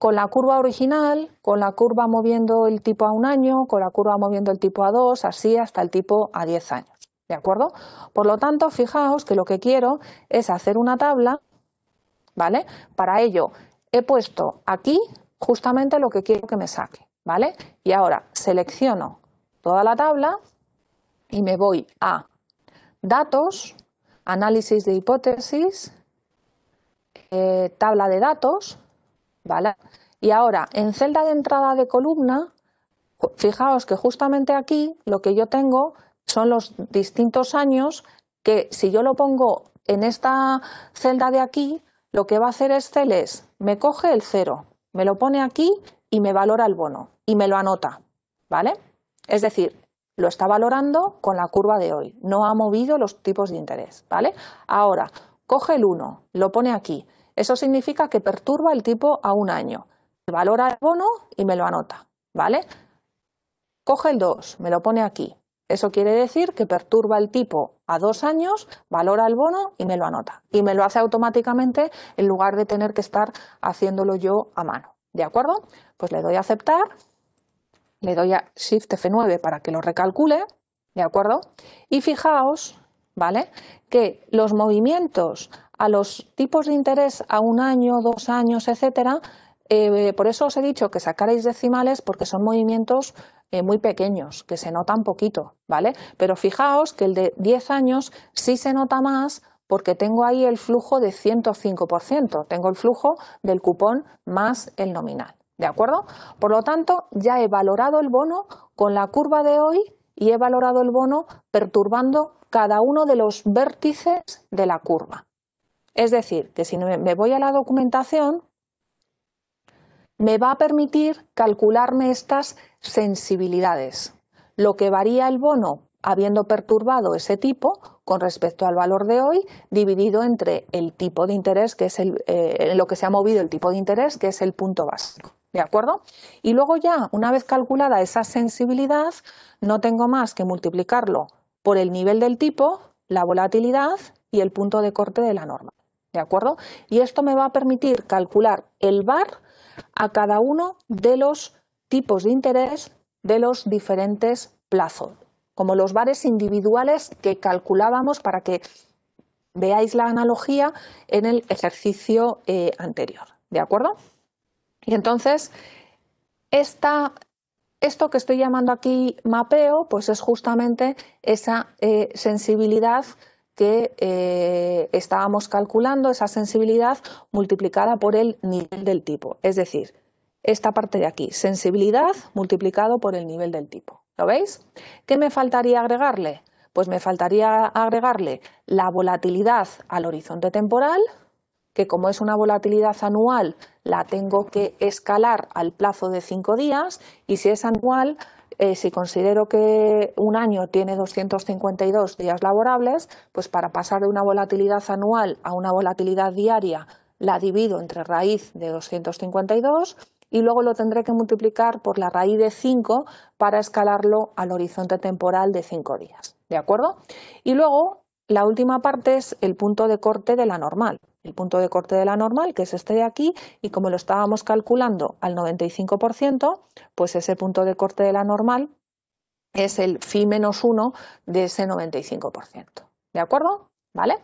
con la curva original, con la curva moviendo el tipo a un año, con la curva moviendo el tipo a dos, así hasta el tipo a diez años. ¿De acuerdo? Por lo tanto, fijaos que lo que quiero es hacer una tabla, ¿vale? Para ello he puesto aquí justamente lo que quiero que me saque, ¿vale? Y ahora selecciono toda la tabla y me voy a datos, análisis de hipótesis, eh, tabla de datos, y ahora, en celda de entrada de columna, fijaos que justamente aquí lo que yo tengo son los distintos años que si yo lo pongo en esta celda de aquí, lo que va a hacer Excel es, me coge el cero, me lo pone aquí y me valora el bono y me lo anota, ¿vale? Es decir, lo está valorando con la curva de hoy, no ha movido los tipos de interés, ¿vale? Ahora, coge el 1, lo pone aquí eso significa que perturba el tipo a un año. Valora el bono y me lo anota, ¿vale? Coge el 2, me lo pone aquí. Eso quiere decir que perturba el tipo a dos años, valora el bono y me lo anota. Y me lo hace automáticamente en lugar de tener que estar haciéndolo yo a mano. ¿De acuerdo? Pues le doy a aceptar, le doy a Shift F9 para que lo recalcule, ¿de acuerdo? Y fijaos, ¿vale? Que los movimientos a los tipos de interés a un año, dos años, etcétera. Eh, por eso os he dicho que sacaréis decimales porque son movimientos eh, muy pequeños, que se notan poquito, ¿vale? Pero fijaos que el de 10 años sí se nota más porque tengo ahí el flujo de 105%, tengo el flujo del cupón más el nominal, ¿de acuerdo? Por lo tanto, ya he valorado el bono con la curva de hoy y he valorado el bono perturbando cada uno de los vértices de la curva. Es decir, que si me voy a la documentación, me va a permitir calcularme estas sensibilidades, lo que varía el bono habiendo perturbado ese tipo con respecto al valor de hoy, dividido entre el tipo de interés, que es el, eh, lo que se ha movido el tipo de interés, que es el punto básico. ¿De acuerdo? Y luego ya, una vez calculada esa sensibilidad, no tengo más que multiplicarlo por el nivel del tipo, la volatilidad y el punto de corte de la norma. ¿de acuerdo? Y esto me va a permitir calcular el VAR a cada uno de los tipos de interés de los diferentes plazos, como los bares individuales que calculábamos para que veáis la analogía en el ejercicio eh, anterior, ¿de acuerdo? Y entonces, esto que estoy llamando aquí mapeo, pues es justamente esa eh, sensibilidad que eh, estábamos calculando esa sensibilidad multiplicada por el nivel del tipo. Es decir, esta parte de aquí, sensibilidad multiplicado por el nivel del tipo. ¿Lo veis? ¿Qué me faltaría agregarle? Pues me faltaría agregarle la volatilidad al horizonte temporal, que como es una volatilidad anual, la tengo que escalar al plazo de cinco días, y si es anual, eh, si considero que un año tiene 252 días laborables, pues para pasar de una volatilidad anual a una volatilidad diaria, la divido entre raíz de 252 y luego lo tendré que multiplicar por la raíz de 5 para escalarlo al horizonte temporal de 5 días. ¿De acuerdo? Y luego la última parte es el punto de corte de la normal el punto de corte de la normal, que es este de aquí, y como lo estábamos calculando al 95%, pues ese punto de corte de la normal es el phi menos 1 de ese 95%. ¿De acuerdo? ¿Vale?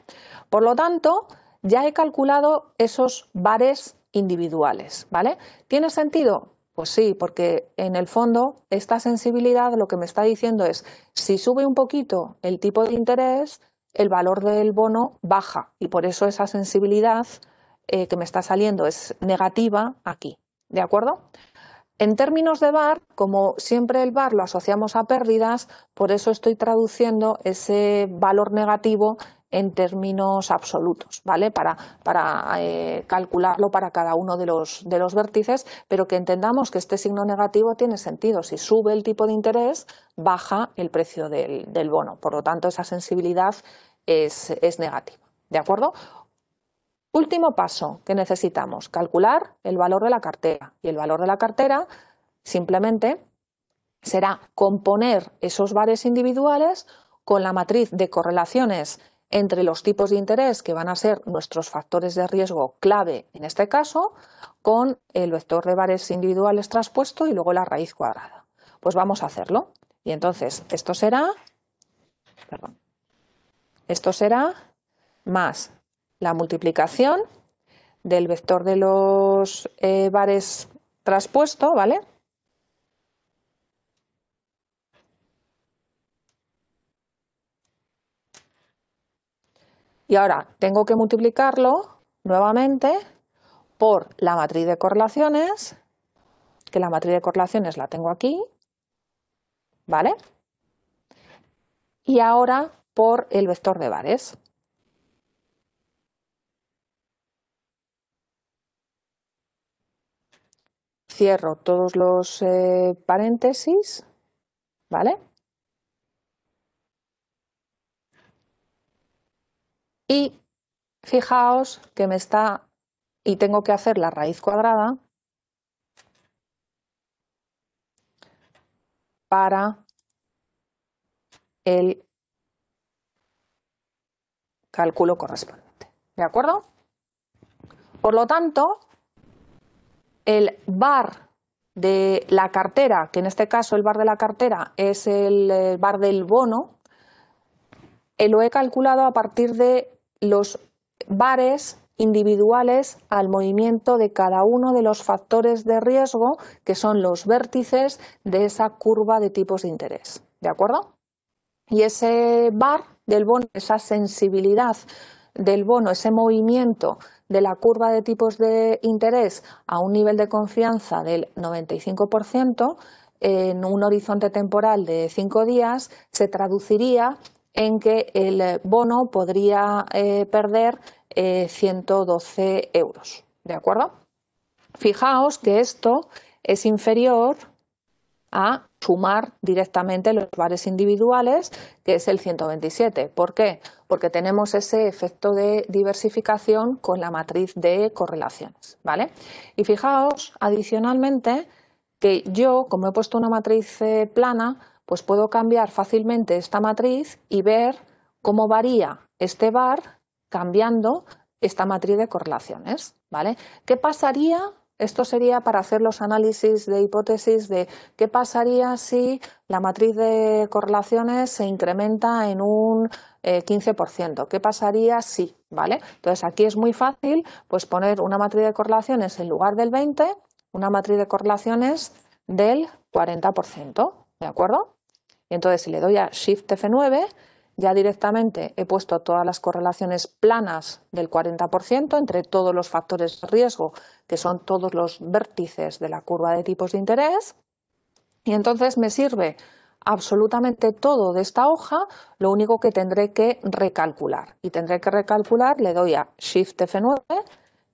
Por lo tanto, ya he calculado esos bares individuales. ¿Vale? ¿Tiene sentido? Pues sí, porque en el fondo esta sensibilidad lo que me está diciendo es si sube un poquito el tipo de interés, el valor del bono baja y por eso esa sensibilidad eh, que me está saliendo es negativa aquí. ¿De acuerdo? En términos de VAR, como siempre el VAR lo asociamos a pérdidas, por eso estoy traduciendo ese valor negativo en términos absolutos, ¿vale? Para, eh, calcularlo para cada uno de los, vértices, pero que entendamos que este signo negativo tiene sentido. Si sube el tipo de interés, baja el precio del, bono. Por lo tanto, esa sensibilidad es, es negativa. ¿De acuerdo? Último paso que necesitamos, calcular el valor de la cartera. Y el valor de la cartera simplemente será componer esos bares individuales con la matriz de correlaciones entre los tipos de interés que van a ser nuestros factores de riesgo clave en este caso con el vector de bares individuales transpuesto y luego la raíz cuadrada. Pues vamos a hacerlo. Y entonces esto será, esto será más la multiplicación del vector de los eh, bares transpuesto, ¿vale? Y ahora tengo que multiplicarlo nuevamente por la matriz de correlaciones, que la matriz de correlaciones la tengo aquí, ¿vale? Y ahora por el vector de bares. Cierro todos los eh, paréntesis, ¿vale? Y fijaos que me está, y tengo que hacer la raíz cuadrada para el cálculo correspondiente. ¿De acuerdo? Por lo tanto, el bar de la cartera, que en este caso el bar de la cartera es el eh, bar del bono, eh, lo he calculado a partir de los bares individuales al movimiento de cada uno de los factores de riesgo que son los vértices de esa curva de tipos de interés. ¿De acuerdo? Y ese bar del bono, esa sensibilidad del bono, ese movimiento de la curva de tipos de interés a un nivel de confianza del 95%, en un horizonte temporal de cinco días se traduciría en que el eh, bono podría eh, perder 112 eh, euros. ¿De acuerdo? Fijaos que esto es inferior a sumar directamente los bares individuales, que es el 127. ¿Por qué? Porque tenemos ese efecto de diversificación con la matriz de correlaciones. ¿vale? Y fijaos adicionalmente que yo, como he puesto una matriz plana, pues puedo cambiar fácilmente esta matriz y ver cómo varía este bar cambiando esta matriz de correlaciones. ¿vale? ¿Qué pasaría? Esto sería para hacer los análisis de hipótesis de qué pasaría si la matriz de correlaciones se incrementa en un 15%. Eh, ¿Qué pasaría si? ¿Vale? Entonces aquí es muy fácil pues, poner una matriz de correlaciones en lugar del 20, una matriz de correlaciones del 40%. ¿De acuerdo? Y entonces si le doy a Shift F9, ya directamente he puesto todas las correlaciones planas del 40% entre todos los factores de riesgo, que son todos los vértices de la curva de tipos de interés. Y entonces me sirve absolutamente todo de esta hoja, lo único que tendré que recalcular. Y tendré que recalcular, le doy a Shift F9,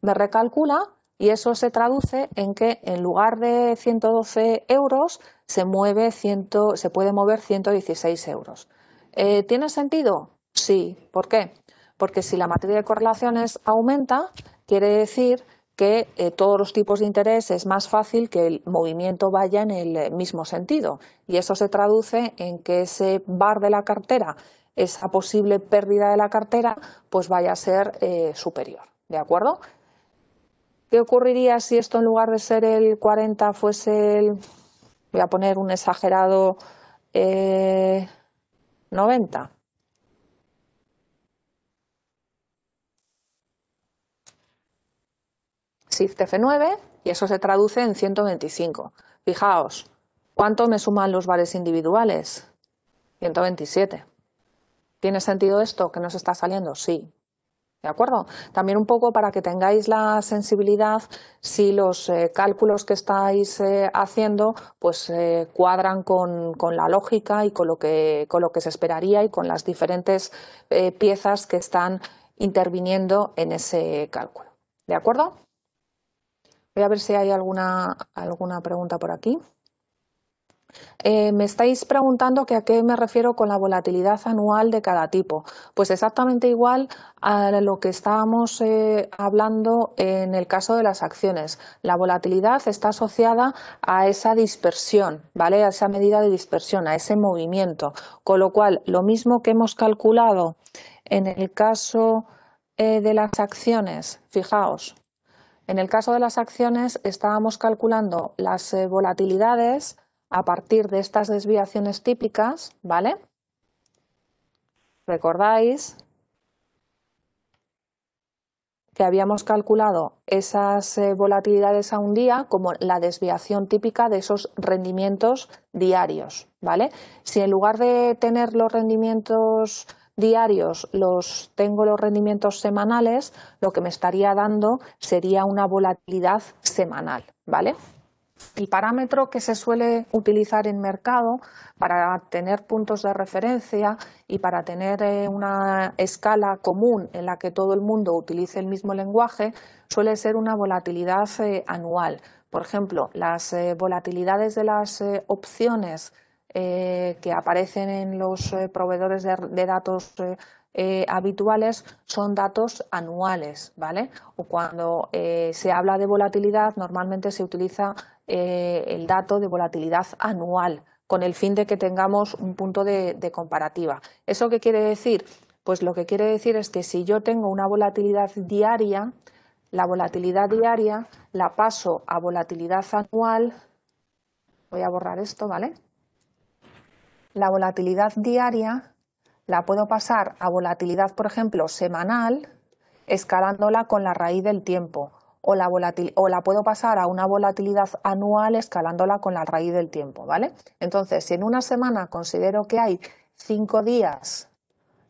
me recalcula y eso se traduce en que en lugar de 112 euros se, puede mover 116 euros. Eh, ¿Tiene sentido? Sí. ¿Por qué? Porque si la materia de correlaciones aumenta, quiere decir que eh, todos los tipos de interés es más fácil que el movimiento vaya en el eh, mismo sentido. Y eso se traduce en que ese bar de la cartera, esa posible pérdida de la cartera, pues vaya a ser superior. ¿De acuerdo? ¿Qué ocurriría si esto en lugar de ser el 40 fuese el, voy a poner un exagerado, 90? Eh, Shift F9 y eso se traduce en 125. Fijaos, ¿cuánto me suman los bares individuales? 127. ¿Tiene sentido esto que nos está saliendo? Sí, ¿De acuerdo? También un poco para que tengáis la sensibilidad si los eh, cálculos que estáis eh, haciendo pues eh, cuadran con, con, la lógica y con lo, que, con lo que se esperaría y con las diferentes piezas que están interviniendo en ese cálculo. ¿De acuerdo? Voy a ver si hay alguna, alguna pregunta por aquí. Eh, me estáis preguntando que a qué me refiero con la volatilidad anual de cada tipo. Pues exactamente igual a lo que estábamos eh, hablando en el caso de las acciones. La volatilidad está asociada a esa dispersión, ¿vale? A esa medida de dispersión, a ese movimiento. Con lo cual, lo mismo que hemos calculado en el caso eh, de las acciones, fijaos, en el caso de las acciones estábamos calculando las volatilidades a partir de estas desviaciones típicas, ¿vale? ¿Recordáis? que habíamos calculado esas eh, volatilidades a un día como la desviación típica de esos rendimientos diarios, ¿vale? Si en lugar de tener los rendimientos diarios los tengo los rendimientos semanales, lo que me estaría dando sería una volatilidad semanal, ¿vale? El parámetro que se suele utilizar en mercado para tener puntos de referencia y para tener eh, una escala común en la que todo el mundo utilice el mismo lenguaje suele ser una volatilidad eh, anual. Por ejemplo, las eh, volatilidades de las opciones que aparecen en los proveedores de, datos habituales son datos anuales, ¿vale? O cuando se habla de volatilidad, normalmente se utiliza eh, el dato de volatilidad anual con el fin de que tengamos un punto de, de comparativa. ¿Eso qué quiere decir? Pues lo que quiere decir es que si yo tengo una volatilidad diaria, la volatilidad diaria la paso a volatilidad anual. Voy a borrar esto, ¿vale? La volatilidad diaria la puedo pasar a volatilidad, por ejemplo, semanal, escalándola con la raíz del tiempo o la, puedo pasar a una volatilidad anual escalándola con la raíz del tiempo, ¿vale? Entonces, si en una semana considero que hay cinco días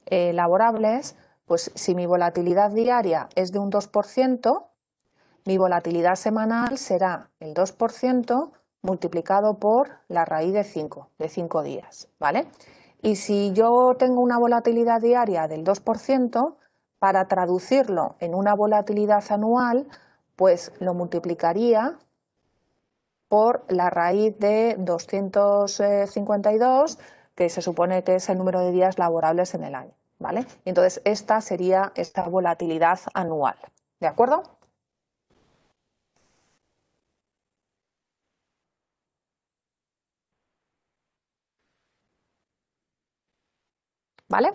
eh, laborables, pues si mi volatilidad diaria es de un 2%, mi volatilidad semanal será el 2% multiplicado por la raíz de 5, de 5 días, ¿vale? Y si yo tengo una volatilidad diaria del 2%, para traducirlo en una volatilidad anual, pues lo multiplicaría por la raíz de 252, que se supone que es el número de días laborables en el año. ¿vale? entonces esta sería esta volatilidad anual. ¿De acuerdo? ¿Vale?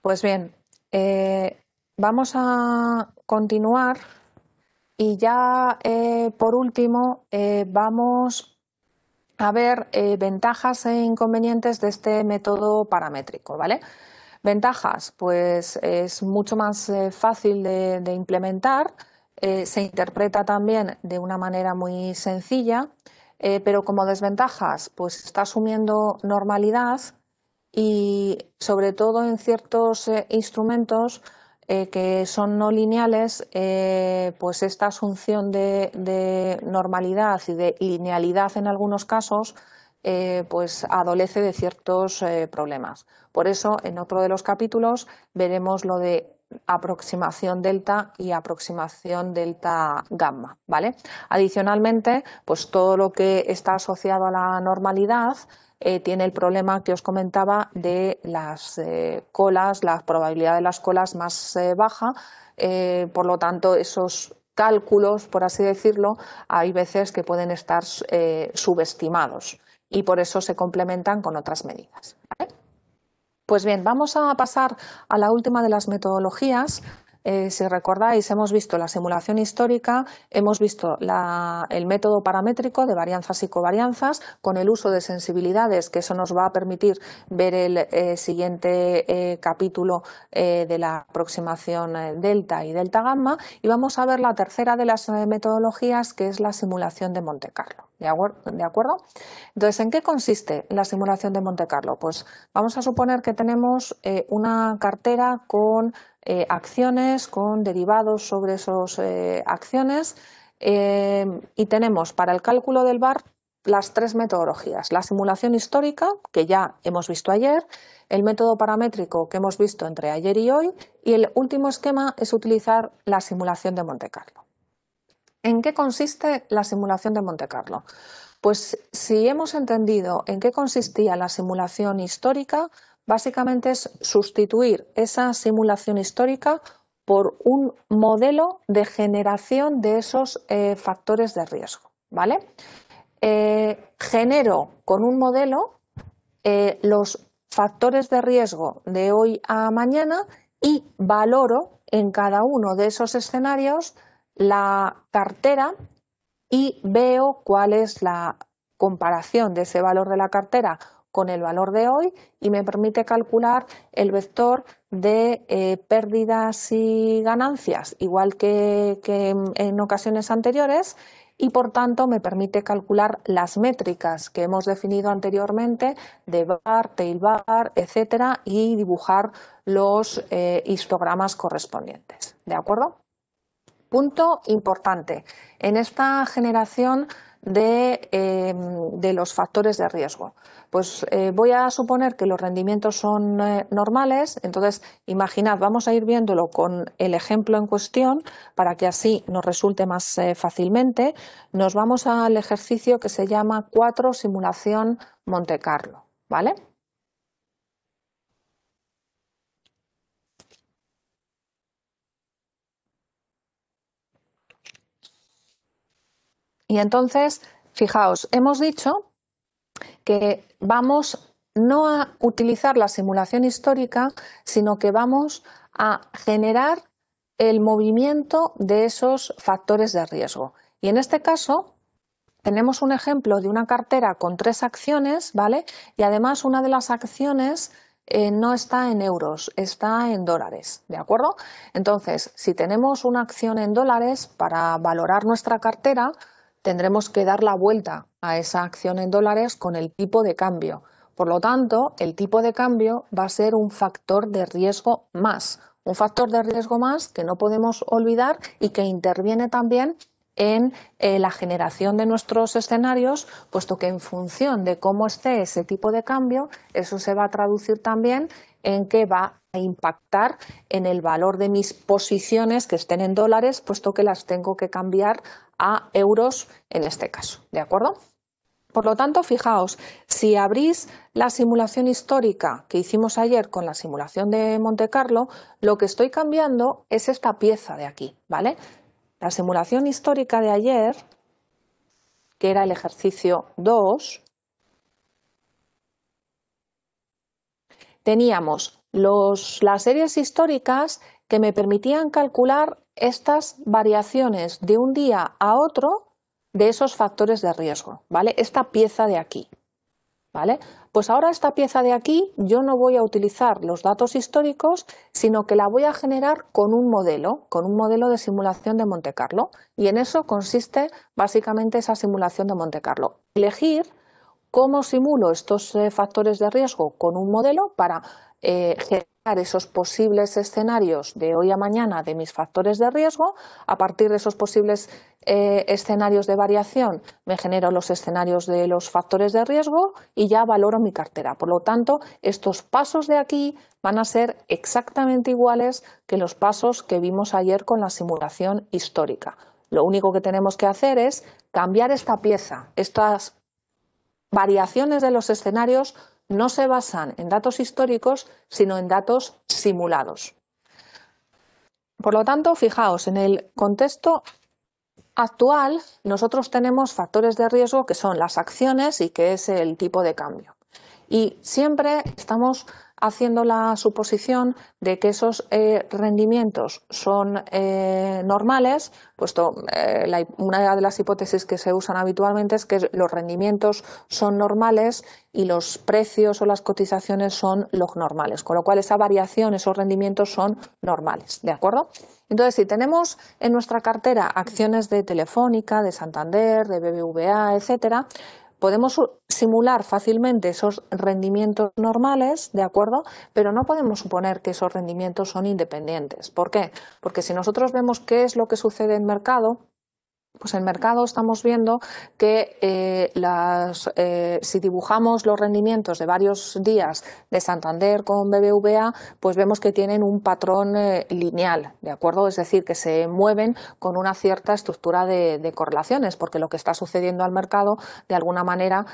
Pues bien, eh, vamos a continuar y ya eh, por último eh, vamos a ver eh, ventajas e inconvenientes de este método paramétrico, ¿vale? Ventajas, pues es mucho más fácil de implementar, se interpreta también de una manera muy sencilla, pero como desventajas, pues está asumiendo normalidad y sobre todo en ciertos instrumentos eh, que son no lineales, eh, pues esta asunción de, normalidad y de linealidad en algunos casos, eh, pues adolece de ciertos problemas. Por eso, en otro de los capítulos veremos lo de aproximación delta y aproximación delta gamma, Adicionalmente, pues todo lo que está asociado a la normalidad eh, tiene el problema que os comentaba de las eh, colas, la probabilidad de las colas más eh, baja. por lo tanto, esos cálculos, por así decirlo, hay veces que pueden estar subestimados y por eso se complementan con otras medidas. Pues bien, vamos a pasar a la última de las metodologías, eh, si recordáis, hemos visto la simulación histórica, hemos visto el método paramétrico de varianzas y covarianzas con el uso de sensibilidades, que eso nos va a permitir ver el eh, siguiente eh, capítulo de la aproximación delta y delta gamma. Y vamos a ver la tercera de las metodologías, que es la simulación de Monte Carlo. ¿De acuerdo? Entonces, ¿en qué consiste la simulación de Monte Carlo? Pues vamos a suponer que tenemos una cartera con eh, acciones con derivados sobre esas eh, acciones em, y tenemos para el cálculo del VAR las tres metodologías. La simulación histórica, que ya hemos visto ayer, el método paramétrico que hemos visto entre ayer y hoy y el último esquema es utilizar la simulación de Monte Carlo. ¿En qué consiste la simulación de Monte Carlo? Pues si hemos entendido en qué consistía la simulación histórica, Básicamente es sustituir esa simulación histórica por un modelo de generación de esos eh, factores de riesgo. ¿vale? Eh, genero con un modelo eh, los factores de riesgo de hoy a mañana y valoro en cada uno de esos escenarios la cartera y veo cuál es la comparación de ese valor de la cartera con el valor de hoy y me permite calcular el vector de eh, pérdidas y ganancias, igual que, en ocasiones anteriores, y por tanto me permite calcular las métricas que hemos definido anteriormente de bar, tail bar, etcétera, y dibujar los eh, histogramas correspondientes. ¿De acuerdo? Punto importante. En esta generación eh, de, los factores de riesgo. Pues eh, voy a suponer que los rendimientos son eh, normales, entonces imaginad, vamos a ir viéndolo con el ejemplo en cuestión para que así nos resulte más fácilmente. Nos vamos al ejercicio que se llama cuatro simulación Monte Carlo, ¿vale? Y entonces, fijaos, hemos dicho que vamos no a utilizar la simulación histórica, sino que vamos a generar el movimiento de esos factores de riesgo. Y en este caso tenemos un ejemplo de una cartera con tres acciones, ¿vale? Y además una de las acciones eh, no está en euros, está en dólares, ¿de acuerdo? Entonces, si tenemos una acción en dólares para valorar nuestra cartera, tendremos que dar la vuelta a esa acción en dólares con el tipo de cambio. Por lo tanto, el tipo de cambio va a ser un factor de riesgo más, un factor de riesgo más que no podemos olvidar y que interviene también en eh, la generación de nuestros escenarios, puesto que en función de cómo esté ese tipo de cambio, eso se va a traducir también en que va a e impactar en el valor de mis posiciones que estén en dólares, puesto que las tengo que cambiar a euros en este caso. ¿De acuerdo? Por lo tanto, fijaos, si abrís la simulación histórica que hicimos ayer con la simulación de Monte Carlo, lo que estoy cambiando es esta pieza de aquí, ¿vale? La simulación histórica de ayer, que era el ejercicio 2, teníamos las series históricas que me permitían calcular estas variaciones de un día a otro de esos factores de riesgo, ¿vale? Esta pieza de aquí, ¿vale? Pues ahora esta pieza de aquí yo no voy a utilizar los datos históricos, sino que la voy a generar con un modelo, con un modelo de simulación de Monte Carlo. Y en eso consiste básicamente esa simulación de Monte Carlo. Elegir cómo simulo estos eh, factores de riesgo con un modelo para eh, generar esos posibles escenarios de hoy a mañana de mis factores de riesgo. A partir de esos posibles eh, escenarios de variación, me genero los escenarios de los factores de riesgo y ya valoro mi cartera. Por lo tanto, estos pasos de aquí van a ser exactamente iguales que los pasos que vimos ayer con la simulación histórica. Lo único que tenemos que hacer es cambiar esta pieza, estas variaciones de los escenarios no se basan en datos históricos, sino en datos simulados. Por lo tanto, fijaos, en el contexto actual nosotros tenemos factores de riesgo que son las acciones y que es el tipo de cambio. Y siempre estamos haciendo la suposición de que esos eh, rendimientos son eh, normales, puesto eh, una de las hipótesis que se usan habitualmente es que los rendimientos son normales y los precios o las cotizaciones son los normales, con lo cual esa variación, esos rendimientos son normales, ¿de acuerdo? Entonces, si tenemos en nuestra cartera acciones de Telefónica, de Santander, de BBVA, etcétera, Podemos simular fácilmente esos rendimientos normales, ¿de acuerdo? Pero no podemos suponer que esos rendimientos son independientes. ¿Por qué? Porque si nosotros vemos qué es lo que sucede en mercado, pues en mercado estamos viendo que eh, las, eh, si dibujamos los rendimientos de varios días de Santander con BBVA, pues vemos que tienen un patrón eh, lineal, ¿de acuerdo? Es decir, que se mueven con una cierta estructura de, correlaciones, porque lo que está sucediendo al mercado, de alguna manera,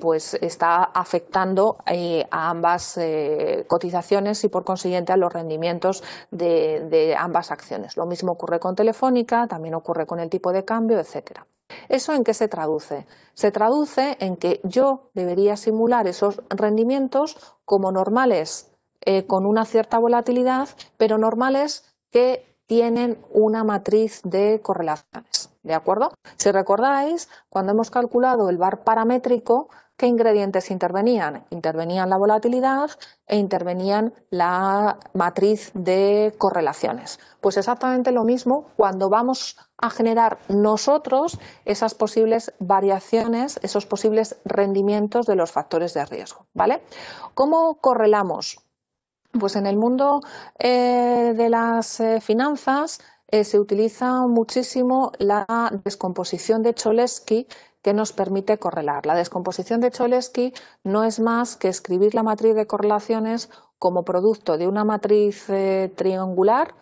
pues está afectando a ambas cotizaciones y, por consiguiente, a los rendimientos de, de ambas acciones. Lo mismo ocurre con Telefónica, también ocurre con el tipo de cambio etcétera. ¿Eso en qué se traduce? Se traduce en que yo debería simular esos rendimientos como normales eh, con una cierta volatilidad, pero normales que tienen una matriz de correlaciones. ¿De acuerdo? Si recordáis, cuando hemos calculado el bar paramétrico, ¿qué ingredientes intervenían? Intervenían la volatilidad e intervenían la matriz de correlaciones. Pues exactamente lo mismo cuando vamos a generar nosotros esas posibles variaciones, esos posibles rendimientos de los factores de riesgo. ¿vale? ¿Cómo correlamos? Pues en el mundo eh, de las eh, finanzas eh, se utiliza muchísimo la descomposición de Cholesky, que nos permite correlar. La descomposición de Cholesky no es más que escribir la matriz de correlaciones como producto de una matriz eh, triangular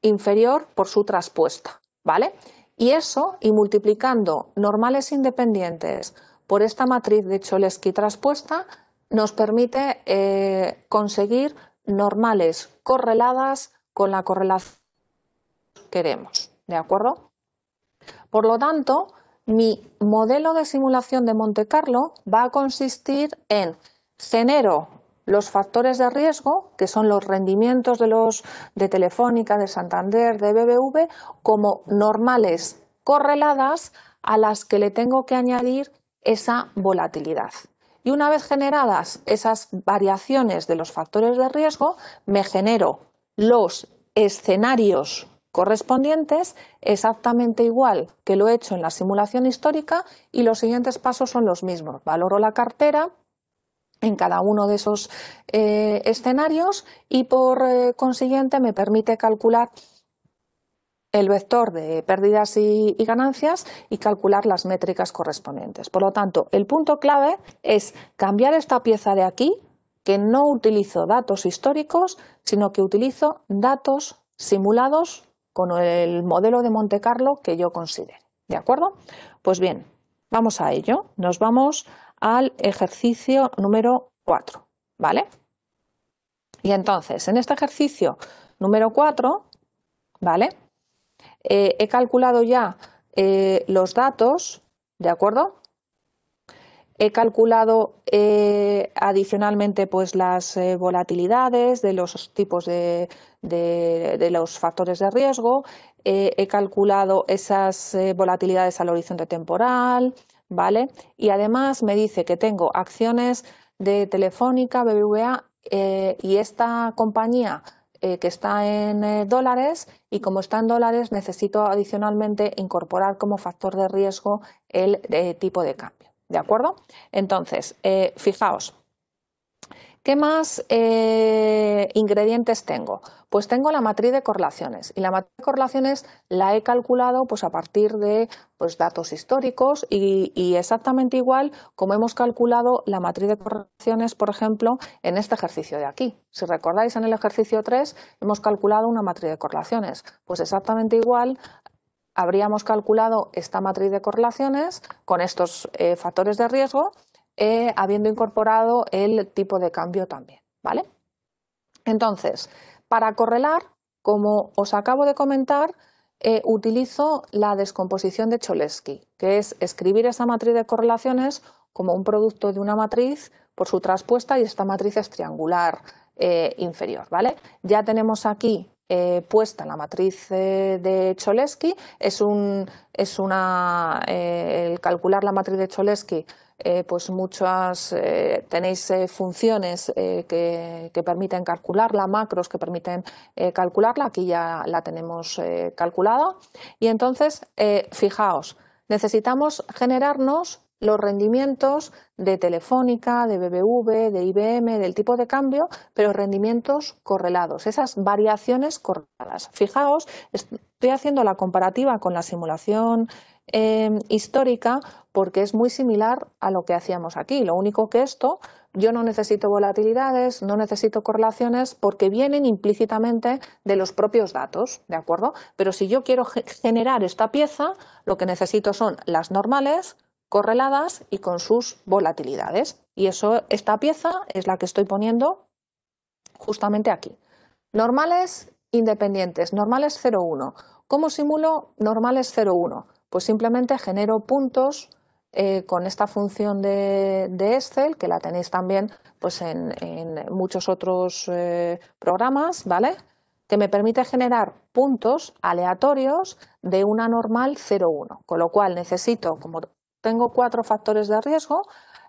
inferior por su traspuesta, ¿vale? Y eso, y multiplicando normales e independientes por esta matriz de Cholesky traspuesta, nos permite eh, conseguir normales correladas con la correlación que queremos, ¿de acuerdo? Por lo tanto, mi modelo de simulación de Monte Carlo va a consistir en genero los factores de riesgo, que son los rendimientos de los de Telefónica, de Santander, de BBV, como normales correladas a las que le tengo que añadir esa volatilidad. Y una vez generadas esas variaciones de los factores de riesgo, me genero los escenarios correspondientes exactamente igual que lo he hecho en la simulación histórica y los siguientes pasos son los mismos. Valoro la cartera en cada uno de esos eh, escenarios y por eh, consiguiente me permite calcular el vector de pérdidas y, ganancias y calcular las métricas correspondientes. Por lo tanto, el punto clave es cambiar esta pieza de aquí, que no utilizo datos históricos, sino que utilizo datos simulados con el modelo de Monte Carlo que yo considere. ¿De acuerdo? Pues bien, vamos a ello. Nos vamos al ejercicio número 4. ¿Vale? Y entonces, en este ejercicio número 4, ¿vale? Eh, he calculado ya eh, los datos, ¿de acuerdo? He calculado eh, adicionalmente pues, las eh, volatilidades de los tipos de, los factores de riesgo. Eh, he calculado esas volatilidades al horizonte temporal, ¿vale? Y además me dice que tengo acciones de Telefónica, BBVA y esta compañía que está en dólares y como está en dólares necesito adicionalmente incorporar como factor de riesgo el tipo de cambio. ¿De acuerdo? Entonces, eh, fijaos, ¿Qué más eh, ingredientes tengo? Pues tengo la matriz de correlaciones y la matriz de correlaciones la he calculado pues, a partir de pues, datos históricos y, y, exactamente igual como hemos calculado la matriz de correlaciones, por ejemplo, en este ejercicio de aquí. Si recordáis en el ejercicio 3 hemos calculado una matriz de correlaciones, pues exactamente igual habríamos calculado esta matriz de correlaciones con estos eh, factores de riesgo, eh, habiendo incorporado el tipo de cambio también. ¿vale? Entonces, para correlar, como os acabo de comentar, eh, utilizo la descomposición de Cholesky, que es escribir esa matriz de correlaciones como un producto de una matriz por su traspuesta y esta matriz es triangular inferior. ¿vale? Ya tenemos aquí eh, puesta la matriz de Cholesky es un es una eh, el calcular la matriz de Cholesky eh, pues muchas tenéis funciones que, que, permiten calcularla macros que permiten calcularla aquí ya la tenemos calculada y entonces fijaos necesitamos generarnos los rendimientos de Telefónica, de BBV, de IBM, del tipo de cambio, pero rendimientos correlados, esas variaciones correladas. Fijaos, estoy haciendo la comparativa con la simulación em, histórica porque es muy similar a lo que hacíamos aquí. Lo único que esto, yo no necesito volatilidades, no necesito correlaciones porque vienen implícitamente de los propios datos, ¿de acuerdo? Pero si yo quiero generar esta pieza, lo que necesito son las normales, correladas y con sus volatilidades. Y eso, esta pieza es la que estoy poniendo justamente aquí. Normales independientes, normales 0,1. ¿Cómo simulo normales 0,1? Pues simplemente genero puntos eh, con esta función de, Excel, que la tenéis también pues en, muchos otros eh, programas, ¿vale? que me permite generar puntos aleatorios de una normal 0,1, con lo cual necesito, como tengo cuatro factores de riesgo,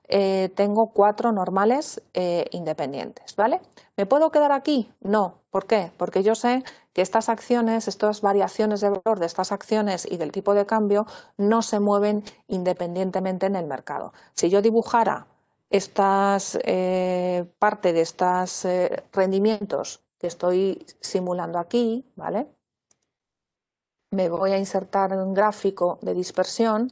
eh, tengo cuatro normales eh, independientes, ¿vale? ¿Me puedo quedar aquí? No. ¿Por qué? Porque yo sé que estas acciones, estas variaciones de valor de estas acciones y del tipo de cambio no se mueven independientemente en el mercado. Si yo dibujara estas eh, parte de estos rendimientos que estoy simulando aquí, ¿vale? Me voy a insertar un gráfico de dispersión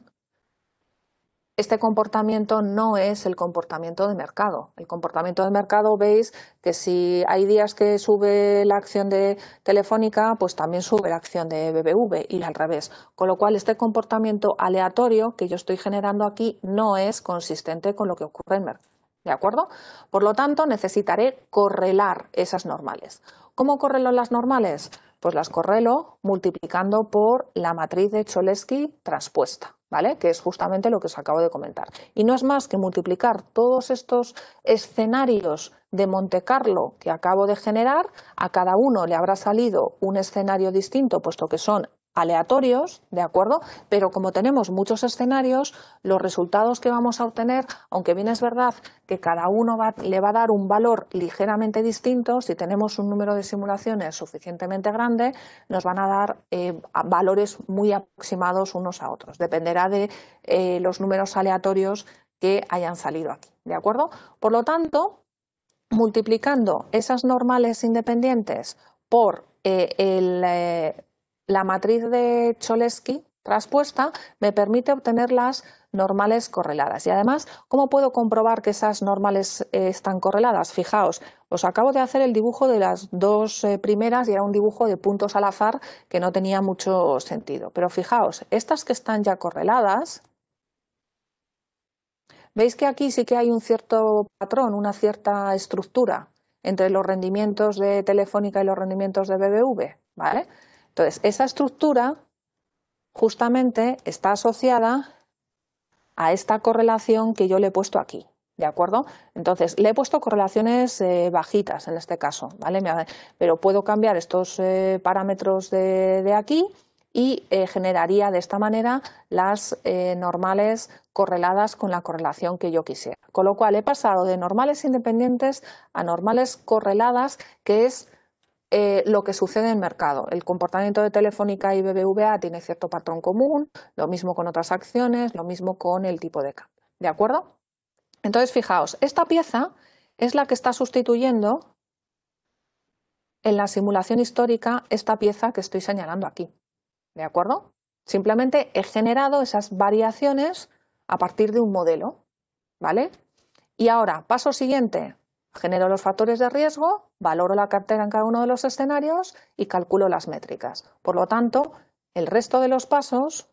este comportamiento no es el comportamiento de mercado. El comportamiento de mercado, veis que si hay días que sube la acción de Telefónica, pues también sube la acción de BBV y al revés. Con lo cual, este comportamiento aleatorio que yo estoy generando aquí no es consistente con lo que ocurre en mercado. ¿De acuerdo? Por lo tanto, necesitaré correlar esas normales. ¿Cómo correlo las normales? Pues las correlo multiplicando por la matriz de Cholesky transpuesta. ¿vale? Que es justamente lo que os acabo de comentar. Y no es más que multiplicar todos estos escenarios de Monte Carlo que acabo de generar, a cada uno le habrá salido un escenario distinto, puesto que son aleatorios, ¿de acuerdo? Pero como tenemos muchos escenarios, los resultados que vamos a obtener, aunque bien es verdad que cada uno le va a dar un valor ligeramente distinto, si tenemos un número de simulaciones suficientemente grande, nos van a dar eh, valores muy aproximados unos a otros. Dependerá de eh, los números aleatorios que hayan salido aquí, ¿de acuerdo? Por lo tanto, multiplicando esas normales independientes por eh, el la matriz de Cholesky traspuesta me permite obtener las normales correladas. Y además, ¿cómo puedo comprobar que esas normales eh, están correladas? Fijaos, os acabo de hacer el dibujo de las dos eh, primeras y era un dibujo de puntos al azar que no tenía mucho sentido. Pero fijaos, estas que están ya correladas, veis que aquí sí que hay un cierto patrón, una cierta estructura entre los rendimientos de Telefónica y los rendimientos de BBV, ¿vale? Entonces, esa estructura justamente está asociada a esta correlación que yo le he puesto aquí. ¿De acuerdo? Entonces, le he puesto correlaciones eh, bajitas en este caso, ¿vale? Pero puedo cambiar estos eh, parámetros de, aquí y eh, generaría de esta manera las normales correladas con la correlación que yo quisiera. Con lo cual, he pasado de normales independientes a normales correladas, que es eh, lo que sucede en el mercado. El comportamiento de Telefónica y BBVA tiene cierto patrón común, lo mismo con otras acciones, lo mismo con el tipo de cambio. ¿De acuerdo? Entonces, fijaos, esta pieza es la que está sustituyendo en la simulación histórica esta pieza que estoy señalando aquí. ¿De acuerdo? Simplemente he generado esas variaciones a partir de un modelo. ¿Vale? Y ahora, paso siguiente, Genero los factores de riesgo, valoro la cartera en cada uno de los escenarios y calculo las métricas. Por lo tanto, el resto de los pasos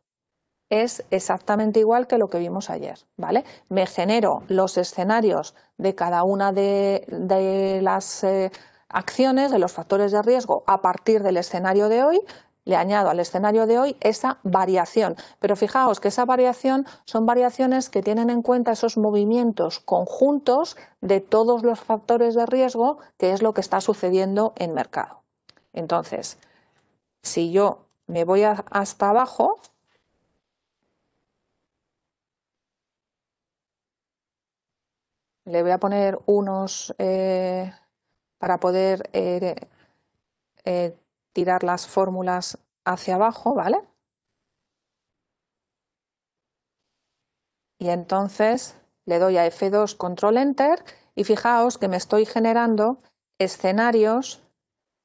es exactamente igual que lo que vimos ayer. ¿vale? Me genero los escenarios de cada una de, las eh, acciones, de los factores de riesgo, a partir del escenario de hoy, le añado al escenario de hoy esa variación. Pero fijaos que esa variación son variaciones que tienen en cuenta esos movimientos conjuntos de todos los factores de riesgo, que es lo que está sucediendo en mercado. Entonces, si yo me voy hasta abajo, le voy a poner unos eh, para poder eh, eh, tirar las fórmulas hacia abajo, ¿vale? Y entonces le doy a F2 control enter y fijaos que me estoy generando escenarios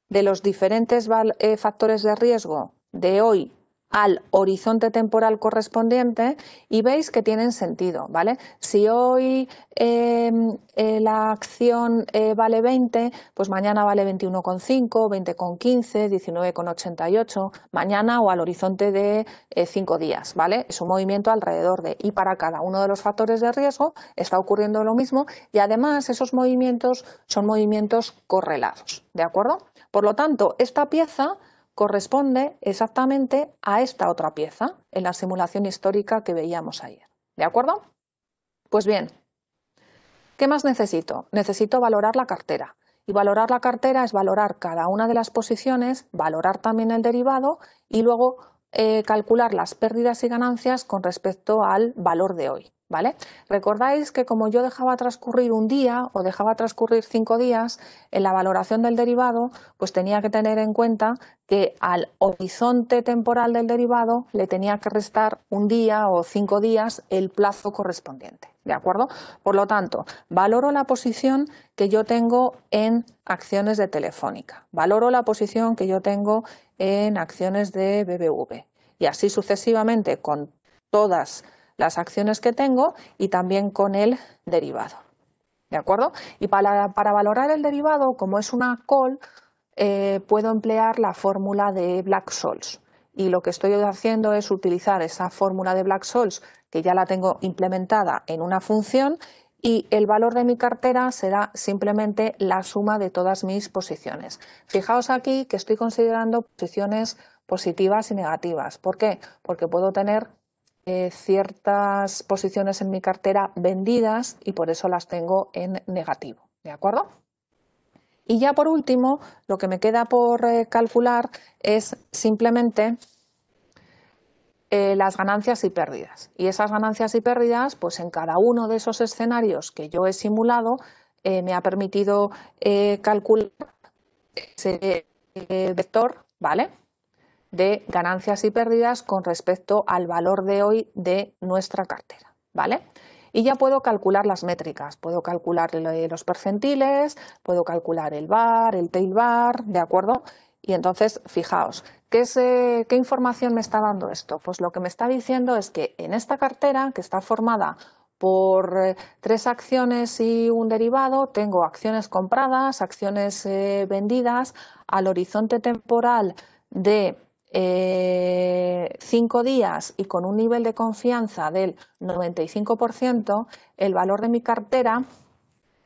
de los diferentes eh, factores de riesgo de hoy al horizonte temporal correspondiente y veis que tienen sentido, ¿vale? Si hoy em, eh, la acción eh, vale 20, pues mañana vale 21,5, 20,15, 19,88, mañana o al horizonte de 5 eh, días, ¿vale? Es un movimiento alrededor de y para cada uno de los factores de riesgo está ocurriendo lo mismo y además esos movimientos son movimientos correlados, ¿de acuerdo? Por lo tanto, esta pieza corresponde exactamente a esta otra pieza en la simulación histórica que veíamos ayer. ¿De acuerdo? Pues bien, ¿qué más necesito? Necesito valorar la cartera. Y valorar la cartera es valorar cada una de las posiciones, valorar también el derivado y luego eh, calcular las pérdidas y ganancias con respecto al valor de hoy. ¿Vale? Recordáis que como yo dejaba transcurrir un día o dejaba transcurrir cinco días, en la valoración del derivado, pues tenía que tener en cuenta que al horizonte temporal del derivado le tenía que restar un día o cinco días el plazo correspondiente. ¿De acuerdo? Por lo tanto, valoro la posición que yo tengo en acciones de Telefónica, valoro la posición que yo tengo en acciones de BBV y así sucesivamente con todas las acciones que tengo y también con el derivado. ¿De acuerdo? Y para, valorar el derivado, como es una call, eh, puedo emplear la fórmula de Black Souls. Y lo que estoy haciendo es utilizar esa fórmula de Black Souls que ya la tengo implementada en una función y el valor de mi cartera será simplemente la suma de todas mis posiciones. Fijaos aquí que estoy considerando posiciones positivas y negativas. ¿Por qué? Porque puedo tener eh, ciertas posiciones en mi cartera vendidas y por eso las tengo en negativo. ¿De acuerdo? Y ya por último, lo que me queda por eh, calcular es simplemente eh, las ganancias y pérdidas. Y esas ganancias y pérdidas, pues en cada uno de esos escenarios que yo he simulado, eh, me ha permitido eh, calcular ese vector, ¿vale? De ganancias y pérdidas con respecto al valor de hoy de nuestra cartera, ¿vale? Y ya puedo calcular las métricas, puedo calcular los percentiles, puedo calcular el bar, el tail bar, ¿de acuerdo? Y entonces, fijaos, ¿qué, información me está dando esto? Pues lo que me está diciendo es que en esta cartera, que está formada por eh, tres acciones y un derivado, tengo acciones compradas, acciones eh, vendidas, al horizonte temporal de eh, cinco días y con un nivel de confianza del 95%, el valor de mi cartera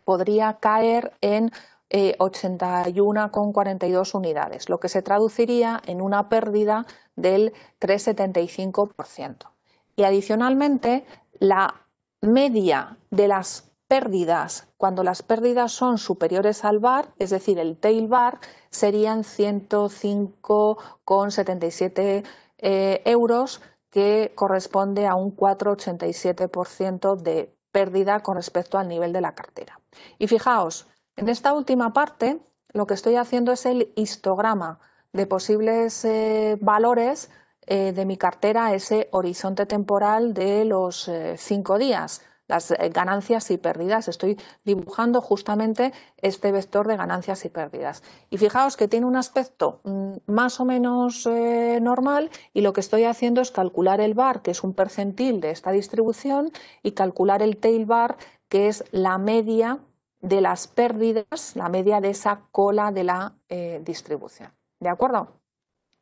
podría caer en 81,42 eh, unidades, lo que se traduciría en una pérdida del 3,75%. Y adicionalmente, la media de las pérdidas, cuando las pérdidas son superiores al bar, es decir, el tail bar, serían 105,77 eh, euros, que corresponde a un 4,87% de pérdida con respecto al nivel de la cartera. Y fijaos, en esta última parte, lo que estoy haciendo es el histograma de posibles eh, valores eh, de mi cartera, ese horizonte temporal de los eh, cinco días, las ganancias y pérdidas. Estoy dibujando justamente este vector de ganancias y pérdidas. Y fijaos que tiene un aspecto mm, más o menos normal y lo que estoy haciendo es calcular el bar, que es un percentil de esta distribución, y calcular el tail bar, que es la media de las pérdidas, la media de esa cola de la eh, distribución. ¿De acuerdo?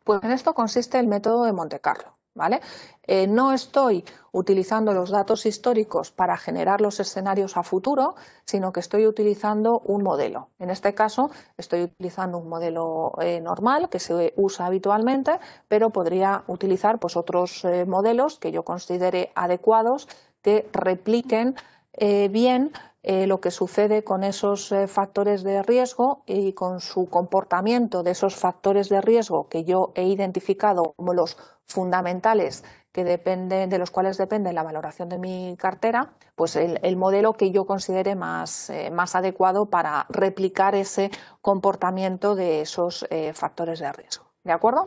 Pues en esto consiste el método de Monte Carlo. ¿Vale? Eh, no estoy utilizando los datos históricos para generar los escenarios a futuro, sino que estoy utilizando un modelo. En este caso, estoy utilizando un modelo eh, normal que se usa habitualmente, pero podría utilizar pues, otros modelos que yo considere adecuados que repliquen bien eh, lo que sucede con esos eh, factores de riesgo y con su comportamiento de esos factores de riesgo que yo he identificado como los fundamentales que de los cuales depende la valoración de mi cartera, pues el, modelo que yo considere más, eh, más, adecuado para replicar ese comportamiento de esos factores de riesgo. ¿De acuerdo?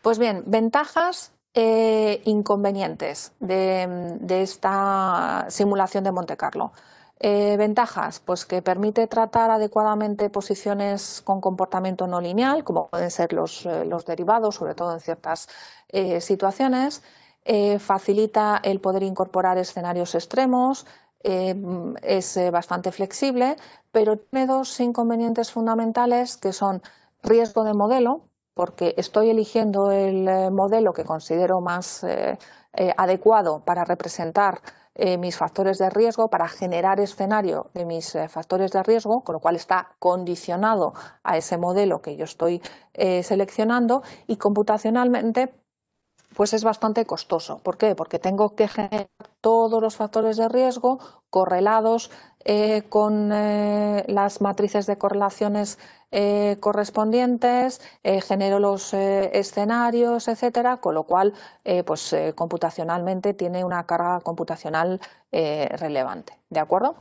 Pues bien, ventajas eh, inconvenientes de, esta simulación de Monte Carlo. Eh, ventajas, pues que permite tratar adecuadamente posiciones con comportamiento no lineal, como pueden ser los, eh, derivados, sobre todo en ciertas situaciones. facilita el poder incorporar escenarios extremos, es bastante flexible, pero tiene dos inconvenientes fundamentales que son riesgo de modelo, porque estoy eligiendo el eh, modelo que considero más eh, eh, adecuado para representar mis factores de riesgo, para generar escenario de mis factores de riesgo, con lo cual está condicionado a ese modelo que yo estoy seleccionando y computacionalmente pues es bastante costoso. ¿Por qué? Porque tengo que generar todos los factores de riesgo correlados eh, con eh, las matrices de correlaciones eh, correspondientes, genero los escenarios, etcétera, con lo cual, pues computacionalmente tiene una carga computacional relevante. ¿De acuerdo?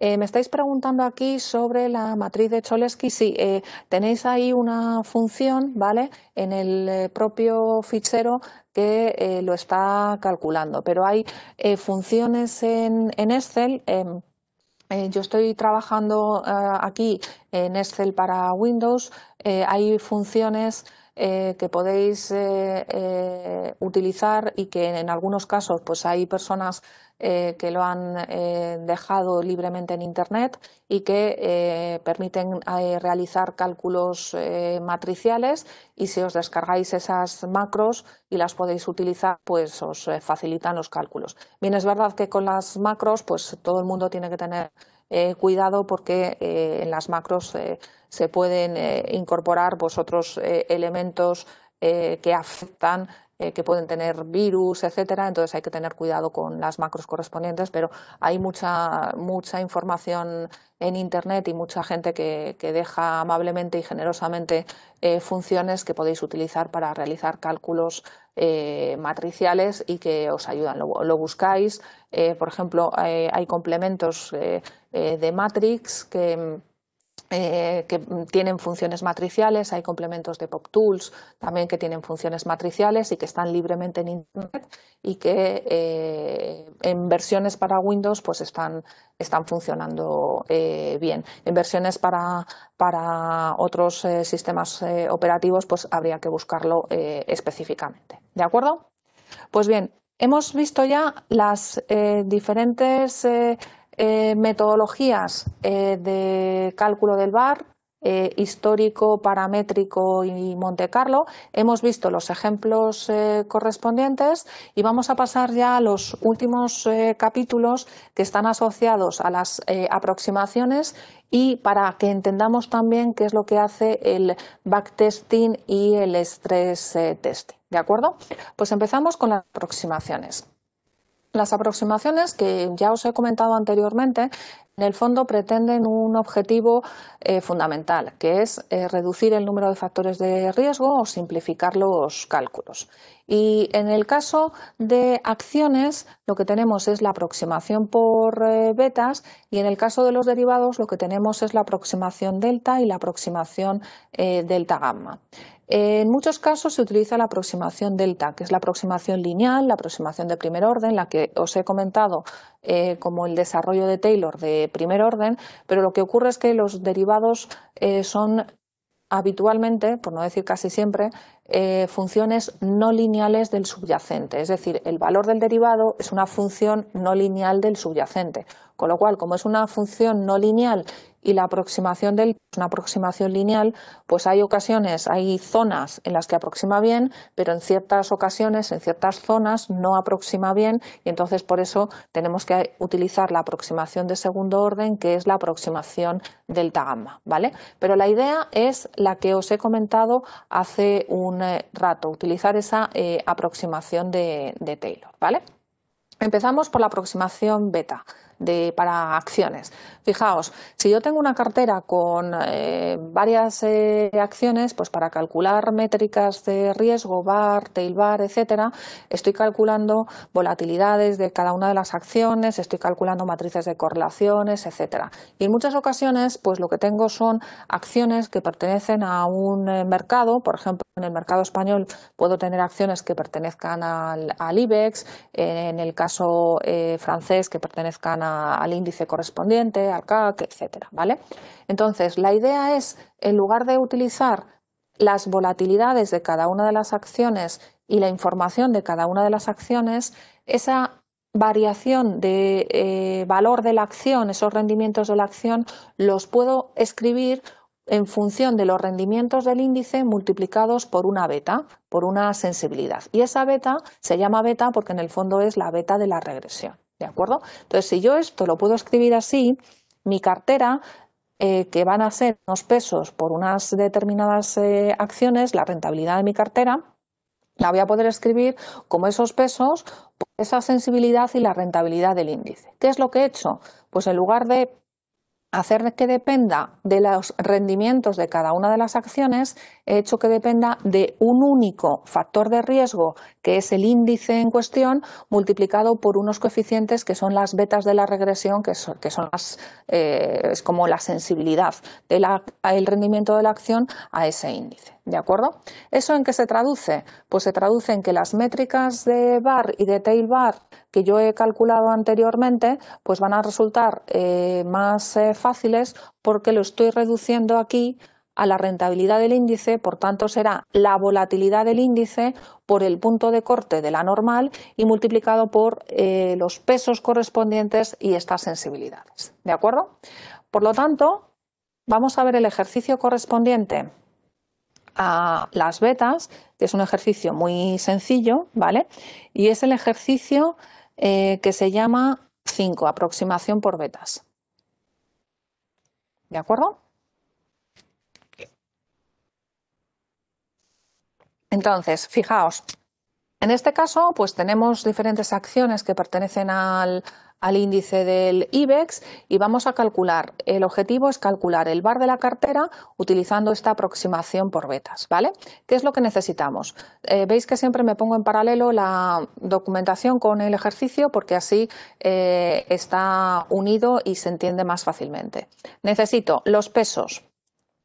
me estáis preguntando aquí sobre la matriz de Cholesky. Sí, tenéis ahí una función, ¿vale? En el propio fichero que eh, lo está calculando. Pero hay eh, funciones en Excel. Em, eh, yo estoy trabajando aquí en Excel para Windows. hay funciones eh, que podéis eh, eh, utilizar y que en algunos casos pues, hay personas que lo han dejado libremente en Internet y que permiten realizar cálculos matriciales y si os descargáis esas macros y las podéis utilizar pues os facilitan los cálculos. Bien, es verdad que con las macros pues todo el mundo tiene que tener cuidado porque en las macros se pueden eh, incorporar otros eh, elementos eh, que afectan que pueden tener virus, etcétera. Entonces hay que tener cuidado con las macros correspondientes, pero hay mucha, mucha información en internet y mucha gente que, deja amablemente y generosamente funciones que podéis utilizar para realizar cálculos matriciales y que os ayudan. Lo, buscáis. por ejemplo, hay complementos de Matrix que eh, que tienen funciones matriciales, hay complementos de PopTools también que tienen funciones matriciales y que están libremente en Internet y que eh, en versiones para Windows pues están, están funcionando eh, bien. En versiones para, para otros sistemas operativos pues habría que buscarlo específicamente. ¿De acuerdo? Pues bien, hemos visto ya las diferentes eh, metodologías eh, de cálculo del VAR, eh, histórico, paramétrico y Monte Carlo. Hemos visto los ejemplos correspondientes y vamos a pasar ya a los últimos capítulos que están asociados a las aproximaciones y para que entendamos también qué es lo que hace el backtesting y el stress testing. ¿De acuerdo? Pues empezamos con las aproximaciones. Las aproximaciones que ya os he comentado anteriormente, en el fondo pretenden un objetivo eh, fundamental, que es eh, reducir el número de factores de riesgo o simplificar los cálculos. Y en el caso de acciones, lo que tenemos es la aproximación por eh, betas y en el caso de los derivados, lo que tenemos es la aproximación delta y la aproximación eh, delta gamma. En muchos casos se utiliza la aproximación delta, que es la aproximación lineal, la aproximación de primer orden, la que os he comentado eh, como el desarrollo de Taylor de primer orden, pero lo que ocurre es que los derivados son habitualmente, por no decir casi siempre, eh, funciones no lineales del subyacente. Es decir, el valor del derivado es una función no lineal del subyacente. Con lo cual, como es una función no lineal y la aproximación del es una aproximación lineal, pues hay ocasiones, hay zonas en las que aproxima bien, pero en ciertas ocasiones, en ciertas zonas no aproxima bien y entonces por eso tenemos que utilizar la aproximación de segundo orden, que es la aproximación delta gamma, ¿vale? Pero la idea es la que os he comentado hace un eh, rato, utilizar esa eh, aproximación de, de Taylor, ¿vale? Empezamos por la aproximación beta para acciones. Fijaos, si yo tengo una cartera con eh, varias eh, acciones, pues para calcular métricas de riesgo, bar, tail bar, etcétera, estoy calculando volatilidades de cada una de las acciones, estoy calculando matrices de correlaciones, etcétera. Y en muchas ocasiones, pues lo que tengo son acciones que pertenecen a un eh, mercado, por ejemplo, en el mercado español puedo tener acciones que pertenezcan al, IBEX, en el caso eh, francés que pertenezcan al índice correspondiente, al CAC, etcétera, ¿vale? Entonces, la idea es, en lugar de utilizar las volatilidades de cada una de las acciones y la información de cada una de las acciones, esa variación de eh, valor de la acción, esos rendimientos de la acción, los puedo escribir en función de los rendimientos del índice multiplicados por una beta, por una sensibilidad. Y esa beta se llama beta porque en el fondo es la beta de la regresión. ¿De acuerdo? Entonces, si yo esto lo puedo escribir así, mi cartera eh, que van a ser unos pesos por unas determinadas eh, acciones, la rentabilidad de mi cartera, la voy a poder escribir como esos pesos, esa sensibilidad y la rentabilidad del índice. ¿Qué es lo que he hecho? Pues en lugar de hacer que dependa de los rendimientos de cada una de las acciones, he hecho que dependa de un único factor de riesgo, que es el índice en cuestión, multiplicado por unos coeficientes que son las betas de la regresión, que son, que son eh, es como la sensibilidad del rendimiento de la acción a ese índice. ¿De acuerdo? ¿Eso en qué se traduce? Pues se traduce en que las métricas de bar y de tail bar que yo he calculado anteriormente, pues van a resultar eh, más eh, fáciles porque lo estoy reduciendo aquí a la rentabilidad del índice, por tanto será la volatilidad del índice por el punto de corte de la normal y multiplicado por eh, los pesos correspondientes y estas sensibilidades. ¿De acuerdo? Por lo tanto, vamos a ver el ejercicio correspondiente a las betas, que es un ejercicio muy sencillo, ¿vale? Y es el ejercicio eh, que se llama 5, aproximación por betas. ¿De acuerdo? Entonces, fijaos, en este caso, pues tenemos diferentes acciones que pertenecen al, al índice del IBEX y vamos a calcular. El objetivo es calcular el bar de la cartera utilizando esta aproximación por betas. ¿vale? ¿Qué es lo que necesitamos? Eh, veis que siempre me pongo en paralelo la documentación con el ejercicio porque así eh, está unido y se entiende más fácilmente. Necesito los pesos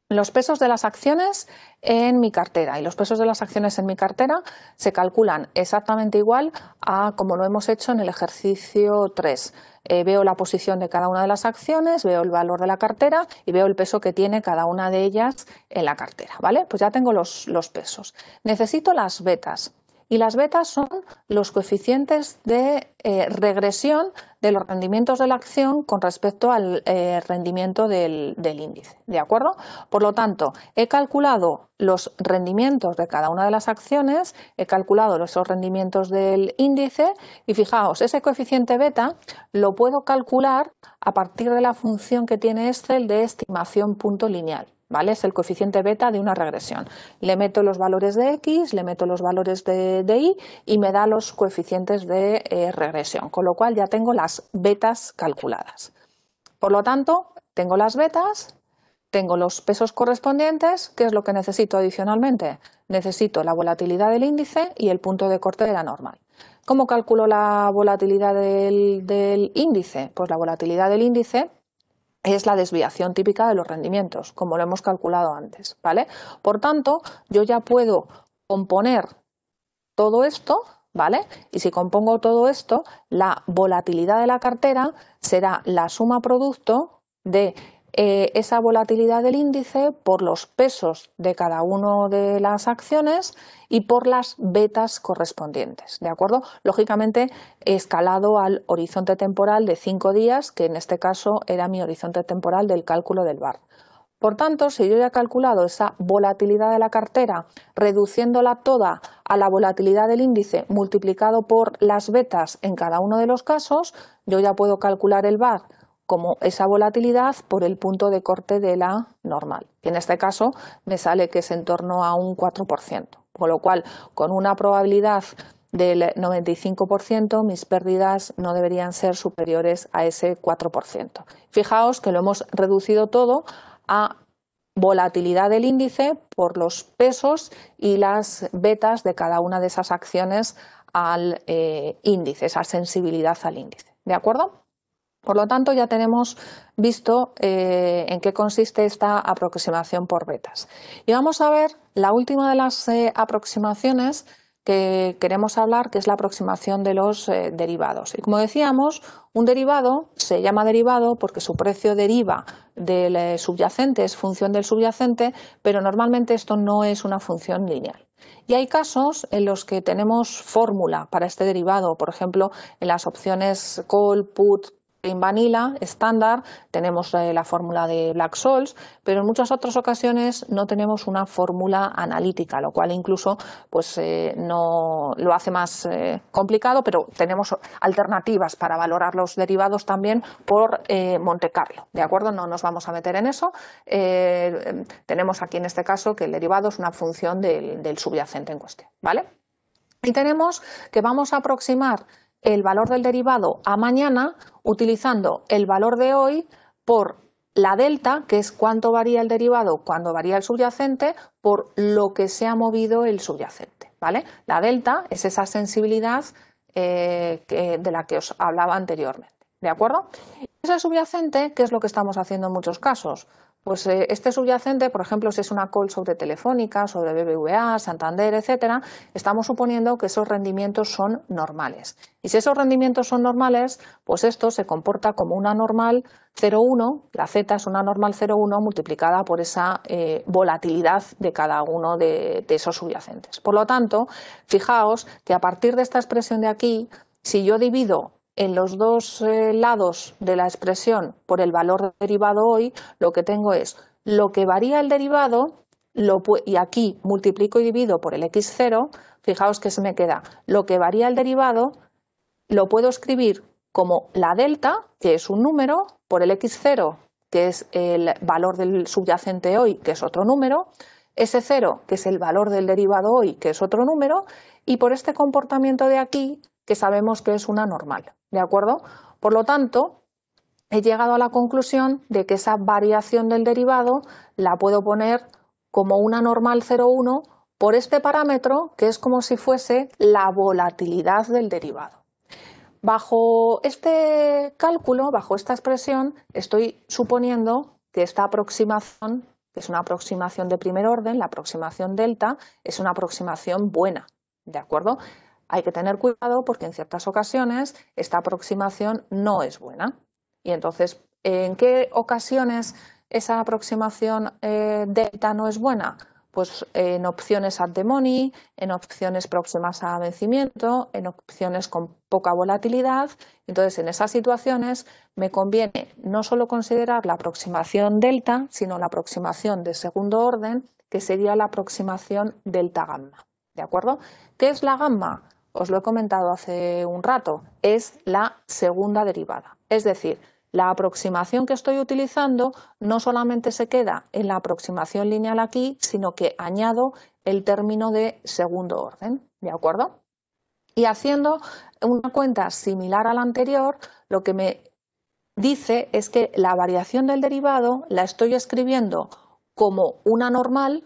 los pesos de las acciones en mi cartera y los pesos de las acciones en mi cartera se calculan exactamente igual a como lo hemos hecho en el ejercicio 3. Eh, veo la posición de cada una de las acciones, veo el valor de la cartera y veo el peso que tiene cada una de ellas en la cartera, ¿vale? Pues ya tengo los, los pesos. Necesito las betas y las betas son los coeficientes de eh, regresión de los rendimientos de la acción con respecto al eh, rendimiento del, índice. ¿De acuerdo? Por lo tanto, he calculado los rendimientos de cada una de las acciones, he calculado los rendimientos del índice y fijaos, ese coeficiente beta lo puedo calcular a partir de la función que tiene Excel de estimación punto lineal. ¿vale? Es el coeficiente beta de una regresión. Le meto los valores de x, le meto los valores de, y y me da los coeficientes de eh, regresión, con lo cual ya tengo las betas calculadas. Por lo tanto, tengo las betas, tengo los pesos correspondientes, ¿qué es lo que necesito adicionalmente? Necesito la volatilidad del índice y el punto de corte de la normal. ¿Cómo calculo la volatilidad del, del índice? Pues la volatilidad del índice es la desviación típica de los rendimientos, como lo hemos calculado antes, ¿vale? Por tanto, yo ya puedo componer todo esto, ¿vale? Y si compongo todo esto, la volatilidad de la cartera será la suma producto de eh, esa volatilidad del índice por los pesos de cada una de las acciones y por las betas correspondientes. ¿De acuerdo? Lógicamente, escalado al horizonte temporal de 5 días, que en este caso era mi horizonte temporal del cálculo del VAR. Por tanto, si yo ya he calculado esa volatilidad de la cartera, reduciéndola toda a la volatilidad del índice multiplicado por las betas en cada uno de los casos, yo ya puedo calcular el VAR como esa volatilidad por el punto de corte de la normal. Y en este caso me sale que es en torno a un 4%, con lo cual con una probabilidad del 95%, mis pérdidas no deberían ser superiores a ese 4%. Fijaos que lo hemos reducido todo a volatilidad del índice por los pesos y las betas de cada una de esas acciones al eh, índice, esa sensibilidad al índice. ¿De acuerdo? Por lo tanto, ya tenemos visto eh, en qué consiste esta aproximación por betas. Y vamos a ver la última de las eh, aproximaciones que queremos hablar, que es la aproximación de los eh, derivados. Y como decíamos, un derivado se llama derivado porque su precio deriva del subyacente, es función del subyacente, pero normalmente esto no es una función lineal. Y hay casos en los que tenemos fórmula para este derivado, por ejemplo, en las opciones call, put, en Vanilla estándar tenemos eh, la fórmula de Black Scholes, pero en muchas otras ocasiones no tenemos una fórmula analítica, lo cual incluso pues, eh, no lo hace más eh, complicado, pero tenemos alternativas para valorar los derivados también por Montecarlo, Monte Carlo. ¿De acuerdo? No nos vamos a meter en eso. tenemos aquí en este caso que el derivado es una función del, del subyacente en cuestión. Y tenemos que vamos a aproximar el valor del derivado a mañana utilizando el valor de hoy por la delta, que es cuánto varía el derivado cuando varía el subyacente, por lo que se ha movido el subyacente. ¿vale? La delta es esa sensibilidad eh, de la que os hablaba anteriormente. ¿De acuerdo? Ese subyacente, ¿qué es lo que estamos haciendo en muchos casos? pues eh, este subyacente, por ejemplo, si es una call sobre Telefónica, sobre BBVA, Santander, etcétera, estamos suponiendo que esos rendimientos son normales. Y si esos rendimientos son normales, pues esto se comporta como una normal 0,1, la Z es una normal 0,1 multiplicada por esa eh, volatilidad de cada uno de esos subyacentes. Por lo tanto, fijaos que a partir de esta expresión de aquí, si yo divido en los dos eh, lados de la expresión por el valor derivado hoy, lo que tengo es lo que varía el derivado, y aquí multiplico y divido por el x0, fijaos que se me queda lo que varía el derivado, lo puedo escribir como la delta, que es un número, por el x0, que es el valor del subyacente hoy, que es otro número, ese 0 que es el valor del derivado hoy, que es otro número, y por este comportamiento de aquí, que sabemos que es una normal. ¿De acuerdo? Por lo tanto, he llegado a la conclusión de que esa variación del derivado la puedo poner como una normal 0,1 por este parámetro que es como si fuese la volatilidad del derivado. Bajo este cálculo, bajo esta expresión, estoy suponiendo que esta aproximación, que es una aproximación de primer orden, la aproximación delta, es una aproximación buena, ¿de acuerdo? hay que tener cuidado porque en ciertas ocasiones esta aproximación no es buena. Y entonces, ¿en qué ocasiones esa aproximación eh, delta no es buena? Pues en opciones ad the money, en opciones próximas a vencimiento, en opciones con poca volatilidad. Entonces, en esas situaciones me conviene no solo considerar la aproximación delta, sino la aproximación de segundo orden, que sería la aproximación delta gamma. ¿De acuerdo? ¿Qué es la gamma? os lo he comentado hace un rato, es la segunda derivada. Es decir, la aproximación que estoy utilizando no solamente se queda en la aproximación lineal aquí, sino que añado el término de segundo orden. ¿De acuerdo? Y haciendo una cuenta similar a la anterior, lo que me dice es que la variación del derivado la estoy escribiendo como una normal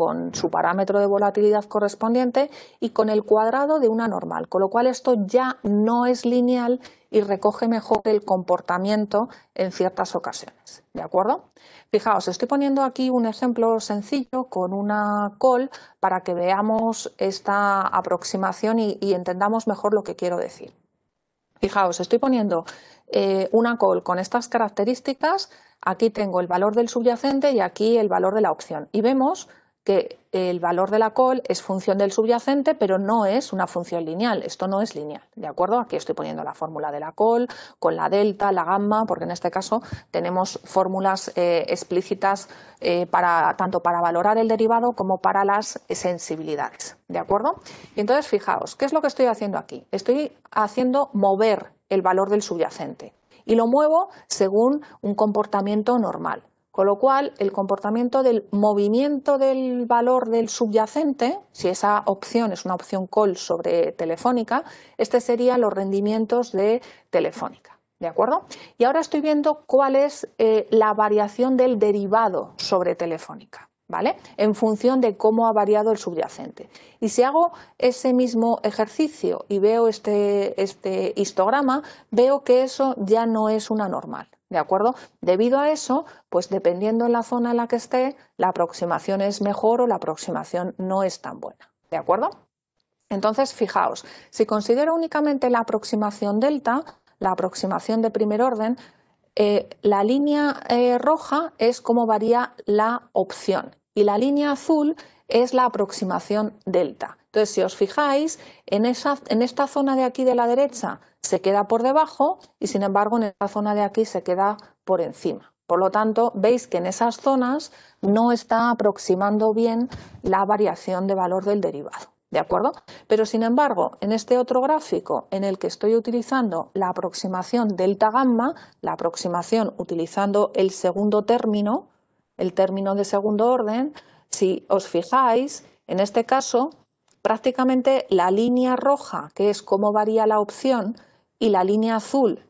con su parámetro de volatilidad correspondiente y con el cuadrado de una normal, con lo cual esto ya no es lineal y recoge mejor el comportamiento en ciertas ocasiones. ¿De acuerdo? Fijaos, estoy poniendo aquí un ejemplo sencillo con una call para que veamos esta aproximación y, entendamos mejor lo que quiero decir. Fijaos, estoy poniendo eh, una call con estas características. Aquí tengo el valor del subyacente y aquí el valor de la opción. Y vemos que el valor de la col es función del subyacente, pero no es una función lineal. Esto no es lineal, ¿de acuerdo? Aquí estoy poniendo la fórmula de la col con la delta, la gamma, porque en este caso tenemos fórmulas eh, explícitas eh, para, tanto para valorar el derivado como para las sensibilidades, ¿de acuerdo? Y entonces, fijaos, ¿qué es lo que estoy haciendo aquí? Estoy haciendo mover el valor del subyacente y lo muevo según un comportamiento normal. Con lo cual, el comportamiento del movimiento del valor del subyacente, si esa opción es una opción call sobre Telefónica, este sería los rendimientos de Telefónica. ¿De acuerdo? Y ahora estoy viendo cuál es eh, la variación del derivado sobre Telefónica, ¿vale? En función de cómo ha variado el subyacente. Y si hago ese mismo ejercicio y veo este, este histograma, veo que eso ya no es una normal. ¿De acuerdo? Debido a eso, pues dependiendo en la zona en la que esté, la aproximación es mejor o la aproximación no es tan buena. ¿De acuerdo? Entonces, fijaos, si considero únicamente la aproximación delta, la aproximación de primer orden, eh, la línea eh, roja es cómo varía la opción y la línea azul es la aproximación delta. Entonces, si os fijáis, en, en esta zona de aquí de la derecha se queda por debajo y, sin embargo, en esta zona de aquí se queda por encima. Por lo tanto, veis que en esas zonas no está aproximando bien la variación de valor del derivado. ¿De acuerdo? Pero sin embargo, en este otro gráfico en el que estoy utilizando la aproximación delta gamma, la aproximación utilizando el segundo término, el término de segundo orden, si os fijáis, en este caso prácticamente la línea roja, que es cómo varía la opción, y la línea azul,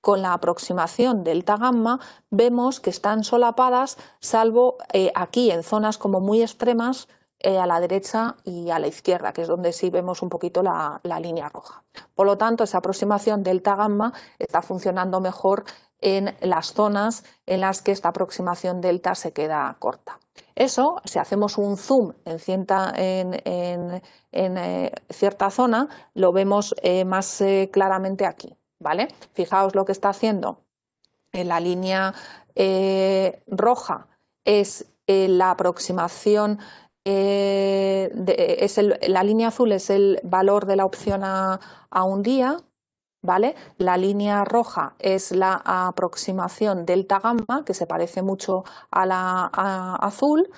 con la aproximación delta gamma vemos que están solapadas, salvo eh, aquí en zonas como muy extremas eh, a la derecha y a la izquierda, que es donde sí vemos un poquito la línea roja. Por lo tanto, esa aproximación delta gamma está funcionando mejor en las zonas en las que esta aproximación delta se queda corta. Eso, si hacemos un zoom en cierta, en, eh, cierta zona, lo vemos eh, más eh, claramente aquí. ¿vale? Fijaos lo que está haciendo. la línea roja es la aproximación, es el, la línea azul es el valor de la opción a un día, ¿Vale? La línea roja es la aproximación delta gamma, que se parece mucho a la azul,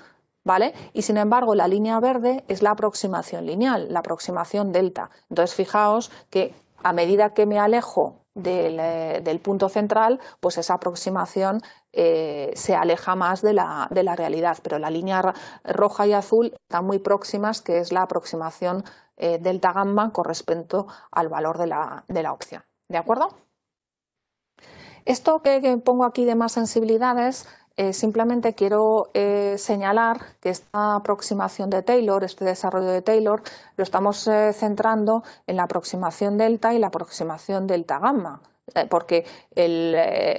¿vale? Y sin embargo, la línea verde es la aproximación lineal, la aproximación delta. Entonces, fijaos que a medida que me alejo del, eh, punto central, pues esa aproximación eh, se aleja más de la, de la realidad, pero la línea roja y azul están muy próximas, que es la aproximación eh, delta gamma con respecto al valor de la, opción. ¿De acuerdo? Esto que, pongo aquí de más sensibilidades eh, simplemente quiero eh, señalar que esta aproximación de Taylor, este desarrollo de Taylor, lo estamos centrando en la aproximación delta y la aproximación delta gamma, porque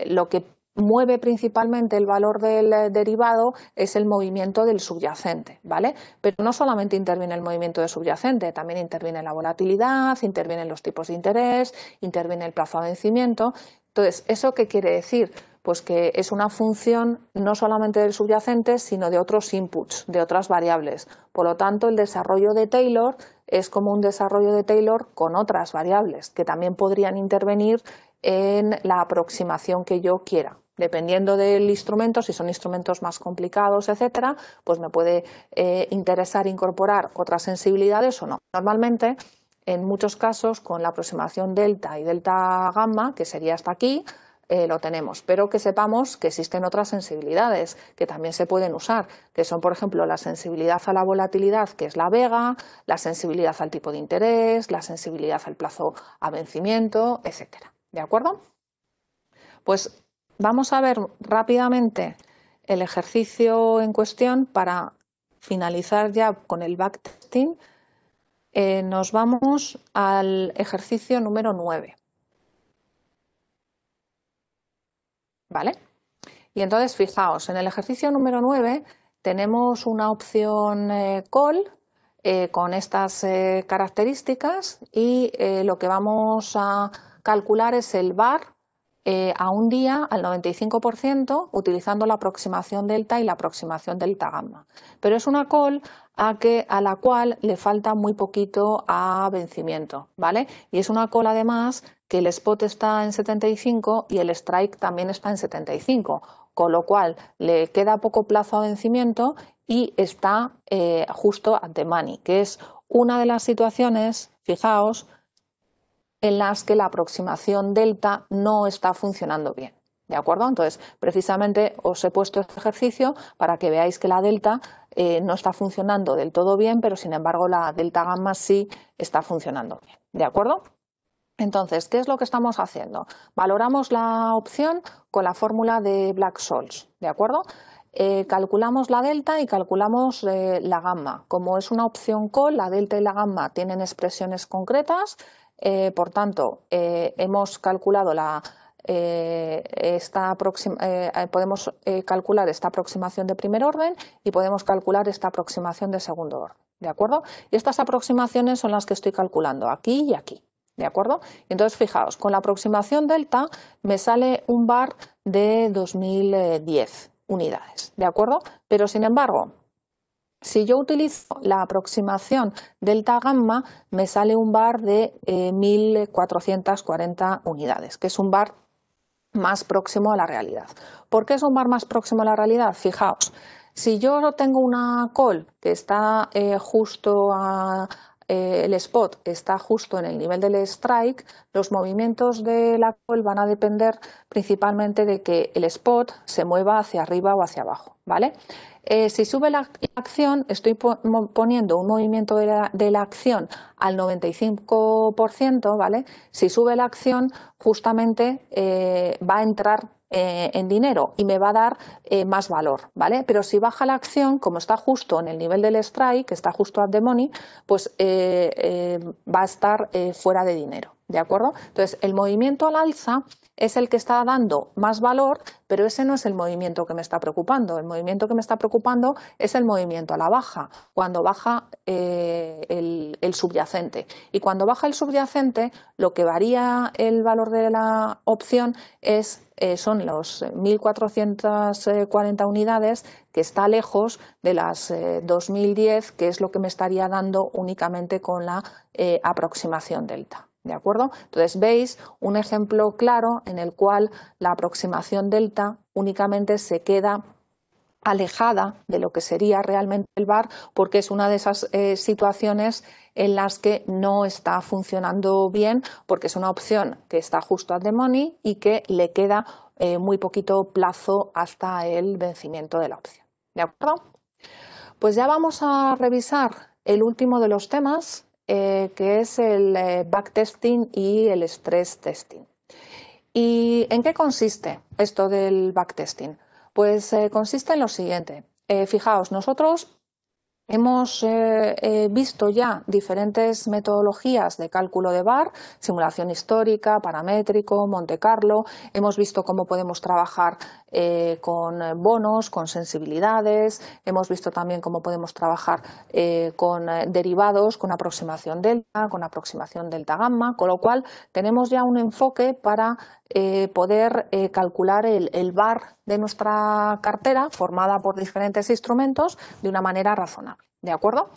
lo que mueve principalmente el valor del eh, derivado es el movimiento del subyacente, ¿vale? Pero no solamente interviene el movimiento del subyacente, también interviene la volatilidad, intervienen los tipos de interés, interviene el plazo de vencimiento. Entonces, ¿eso qué quiere decir? Pues que es una función no solamente del subyacente, sino de otros inputs, de otras variables. Por lo tanto, el desarrollo de Taylor es como un desarrollo de Taylor con otras variables que también podrían intervenir en la aproximación que yo quiera. Dependiendo del instrumento, si son instrumentos más complicados, etcétera, pues me puede eh, interesar incorporar otras sensibilidades o no. Normalmente, en muchos casos, con la aproximación delta y delta gamma, que sería hasta aquí, eh, lo tenemos, pero que sepamos que existen otras sensibilidades que también se pueden usar, que son, por ejemplo, la sensibilidad a la volatilidad, que es la vega, la sensibilidad al tipo de interés, la sensibilidad al plazo a vencimiento, etcétera. ¿De acuerdo? Pues Vamos a ver rápidamente el ejercicio en cuestión para finalizar ya con el backtesting. Eh, nos vamos al ejercicio número 9. ¿Vale? Y entonces fijaos, en el ejercicio número 9 tenemos una opción eh, call eh, con estas características y lo que vamos a calcular es el bar eh, a un día al 95% utilizando la aproximación delta y la aproximación delta gamma. Pero es una call a, que, a la cual le falta muy poquito a vencimiento, ¿vale? Y es una call además que el spot está en 75 y el strike también está en 75, con lo cual le queda poco plazo a vencimiento y está eh, justo ante money, que es una de las situaciones, fijaos, en las que la aproximación delta no está funcionando bien. ¿De acuerdo? Entonces, precisamente os he puesto este ejercicio para que veáis que la delta eh, no está funcionando del todo bien, pero sin embargo la delta gamma sí está funcionando bien. ¿De acuerdo? Entonces, ¿qué es lo que estamos haciendo? Valoramos la opción con la fórmula de Black-Scholes, ¿de acuerdo? Eh, calculamos la delta y calculamos eh, la gamma. Como es una opción call, la delta y la gamma tienen expresiones concretas, eh, por tanto, eh, hemos calculado la, eh, esta podemos calcular esta aproximación de primer orden y podemos calcular esta aproximación de segundo orden. ¿De acuerdo? Y estas aproximaciones son las que estoy calculando aquí y aquí. ¿De acuerdo? Entonces, fijaos, con la aproximación delta me sale un bar de 2010 unidades. ¿De acuerdo? Pero, sin embargo, si yo utilizo la aproximación delta gamma, me sale un bar de 1440 eh, unidades, que es un bar más próximo a la realidad. ¿Por qué es un bar más próximo a la realidad? Fijaos, si yo tengo una call que está eh, justo a, eh, el spot está justo en el nivel del strike, los movimientos de la call van a depender principalmente de que el spot se mueva hacia arriba o hacia abajo, ¿vale? Eh, si sube la acción, estoy poniendo un movimiento de la, acción al 95%, ¿vale? Si sube la acción, justamente eh, va a entrar eh, en dinero y me va a dar más valor, ¿vale? Pero si baja la acción, como está justo en el nivel del strike, que está justo at the money, pues va a estar fuera de dinero. ¿De acuerdo? Entonces, el movimiento al alza es el que está dando más valor, pero ese no es el movimiento que me está preocupando. El movimiento que me está preocupando es el movimiento a la baja, cuando baja eh, el, subyacente. Y cuando baja el subyacente, lo que varía el valor de la opción es, eh, son los 1.440 eh, unidades, que está lejos de las 2.010, que es lo que me estaría dando únicamente con la aproximación delta. ¿De acuerdo? Entonces veis un ejemplo claro en el cual la aproximación delta únicamente se queda alejada de lo que sería realmente el bar porque es una de esas eh, situaciones en las que no está funcionando bien porque es una opción que está justo al money y que le queda eh, muy poquito plazo hasta el vencimiento de la opción. ¿De acuerdo? Pues ya vamos a revisar el último de los temas eh, que es el eh, backtesting y el stress testing. ¿Y en qué consiste esto del backtesting? Pues eh, consiste en lo siguiente. fijaos, nosotros Hemos eh, eh, visto ya diferentes metodologías de cálculo de bar, simulación histórica, paramétrico, Monte Carlo. Hemos visto cómo podemos trabajar eh, con bonos, con sensibilidades. Hemos visto también cómo podemos trabajar con derivados, con aproximación delta, con aproximación delta gamma. Con lo cual, tenemos ya un enfoque para eh, poder eh, calcular el, VAR bar de nuestra cartera formada por diferentes instrumentos de una manera razonable. ¿De acuerdo?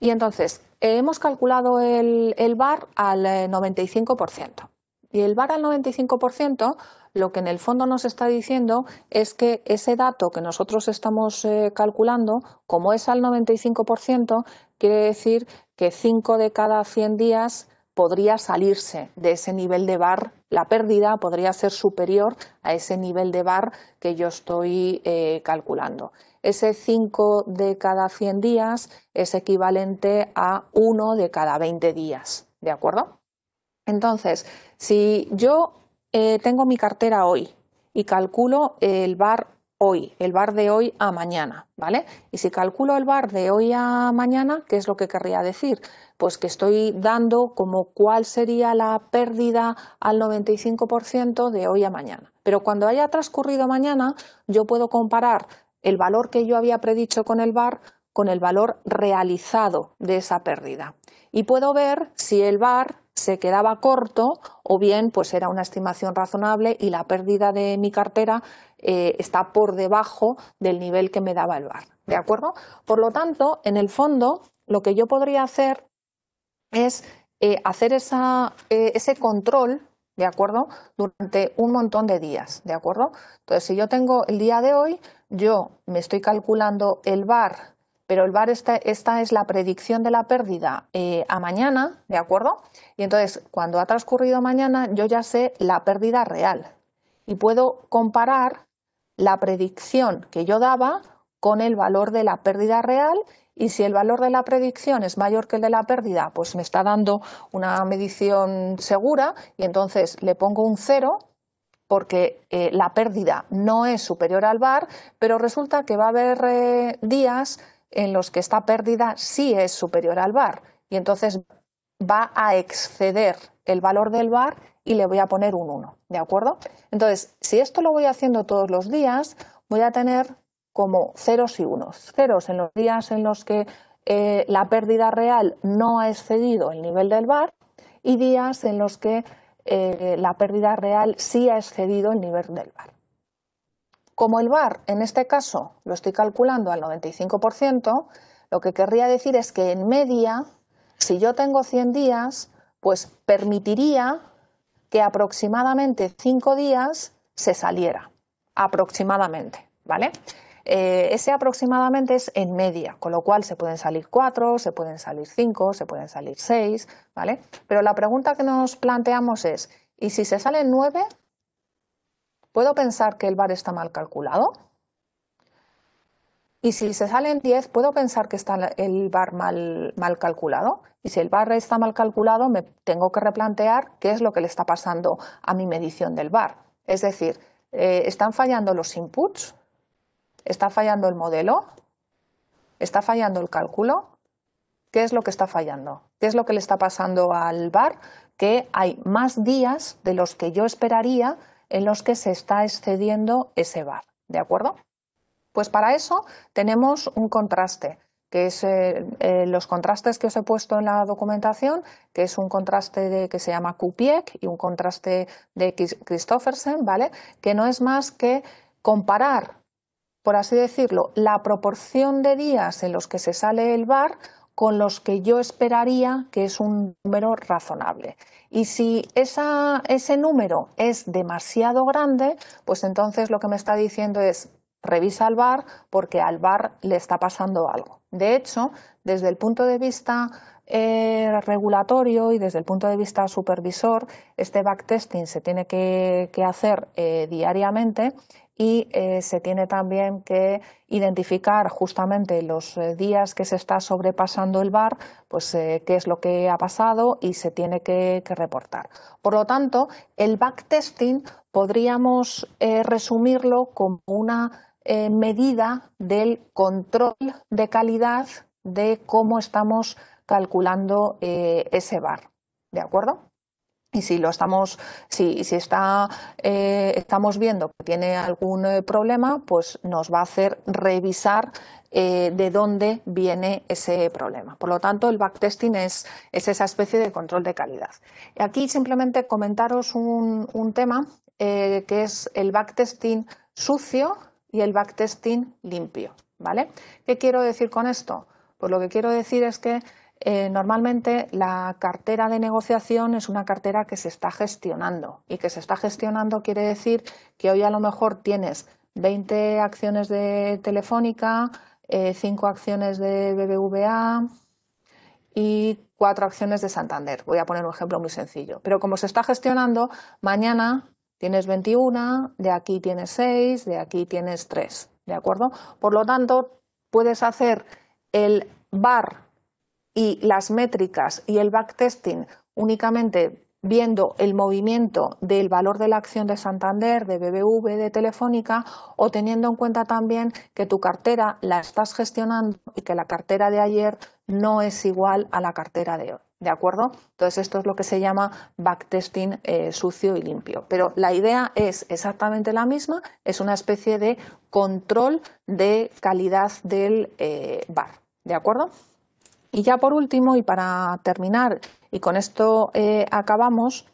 Y entonces, eh, hemos calculado el, VAR bar al 95%. Y el bar al 95% lo que en el fondo nos está diciendo es que ese dato que nosotros estamos calculando, como es al 95%, quiere decir que 5 de cada 100 días podría salirse de ese nivel de bar, la pérdida podría ser superior a ese nivel de bar que yo estoy eh, calculando. Ese 5 de cada 100 días es equivalente a 1 de cada 20 días, ¿de acuerdo? Entonces, si yo eh, tengo mi cartera hoy y calculo el bar hoy, el bar de hoy a mañana, ¿vale? Y si calculo el bar de hoy a mañana, ¿qué es lo que querría decir? Pues que estoy dando como cuál sería la pérdida al 95% de hoy a mañana. Pero cuando haya transcurrido mañana, yo puedo comparar el valor que yo había predicho con el bar con el valor realizado de esa pérdida. Y puedo ver si el bar se quedaba corto o bien pues era una estimación razonable y la pérdida de mi cartera eh, está por debajo del nivel que me daba el bar. ¿De acuerdo? Por lo tanto, en el fondo, lo que yo podría hacer es eh, hacer esa, eh, ese control ¿de acuerdo? Durante un montón de días, ¿de acuerdo? Entonces, si yo tengo el día de hoy, yo me estoy calculando el bar pero el VAR, esta es la predicción de la pérdida eh, a mañana, ¿de acuerdo? Y entonces, cuando ha transcurrido mañana, yo ya sé la pérdida real y puedo comparar la predicción que yo daba con el valor de la pérdida real y si el valor de la predicción es mayor que el de la pérdida, pues me está dando una medición segura y entonces le pongo un cero porque eh, la pérdida no es superior al VAR, pero resulta que va a haber eh, días en los que esta pérdida sí es superior al bar y entonces va a exceder el valor del bar y le voy a poner un 1, ¿de acuerdo? Entonces, si esto lo voy haciendo todos los días, voy a tener como ceros y unos. Ceros en los días en los que eh, la pérdida real no ha excedido el nivel del bar y días en los que eh, la pérdida real sí ha excedido el nivel del bar. Como el bar, en este caso, lo estoy calculando al 95%, lo que querría decir es que en media, si yo tengo 100 días, pues permitiría que aproximadamente 5 días se saliera. Aproximadamente, ¿vale? Eh, ese aproximadamente es en media, con lo cual se pueden salir 4, se pueden salir 5, se pueden salir 6, ¿vale? Pero la pregunta que nos planteamos es, ¿y si se salen 9, ¿Puedo pensar que el bar está mal calculado? Y si se sale en 10, ¿puedo pensar que está el bar mal, mal calculado? Y si el bar está mal calculado, me tengo que replantear qué es lo que le está pasando a mi medición del bar. Es decir, eh, ¿están fallando los inputs? ¿Está fallando el modelo? ¿Está fallando el cálculo? ¿Qué es lo que está fallando? ¿Qué es lo que le está pasando al bar? Que hay más días de los que yo esperaría en los que se está excediendo ese bar, ¿De acuerdo? Pues para eso tenemos un contraste, que es eh, eh, los contrastes que os he puesto en la documentación, que es un contraste de, que se llama Kupiek y un contraste de Christoffersen, ¿vale? Que no es más que comparar, por así decirlo, la proporción de días en los que se sale el bar con los que yo esperaría que es un número razonable. Y si ese número es demasiado grande, pues entonces lo que me está diciendo es revisa al bar porque al bar le está pasando algo. De hecho, desde el punto de vista eh, regulatorio y desde el punto de vista supervisor, este backtesting se tiene que, hacer eh, diariamente y eh, se tiene también que identificar justamente los eh, días que se está sobrepasando el bar, pues eh, qué es lo que ha pasado y se tiene que, reportar. Por lo tanto, el backtesting podríamos resumirlo como una medida del control de calidad de cómo estamos calculando ese bar. ¿De acuerdo? Y si lo estamos, si, eh, estamos viendo que tiene algún eh, problema, pues nos va a hacer revisar eh, de dónde viene ese problema. Por lo tanto, el backtesting es, es esa especie de control de calidad. aquí simplemente comentaros un, tema que es el backtesting sucio y el backtesting limpio. ¿Qué quiero decir con esto? Pues lo que quiero decir es que eh, normalmente la cartera de negociación es una cartera que se está gestionando y que se está gestionando quiere decir que hoy a lo mejor tienes 20 acciones de Telefónica, 5 eh, acciones de BBVA y 4 acciones de Santander. Voy a poner un ejemplo muy sencillo. Pero como se está gestionando, mañana tienes 21, de aquí tienes 6, de aquí tienes 3. ¿De acuerdo? Por lo tanto, puedes hacer el bar y las métricas y el backtesting únicamente viendo el movimiento del valor de la acción de Santander, de BBV, de Telefónica, o teniendo en cuenta también que tu cartera la estás gestionando y que la cartera de ayer no es igual a la cartera de hoy. ¿De acuerdo? Entonces esto es lo que se llama backtesting eh, sucio y limpio. Pero la idea es exactamente la misma, es una especie de control de calidad del eh, bar. ¿De acuerdo? Y ya por último, y para terminar, y con esto eh, acabamos,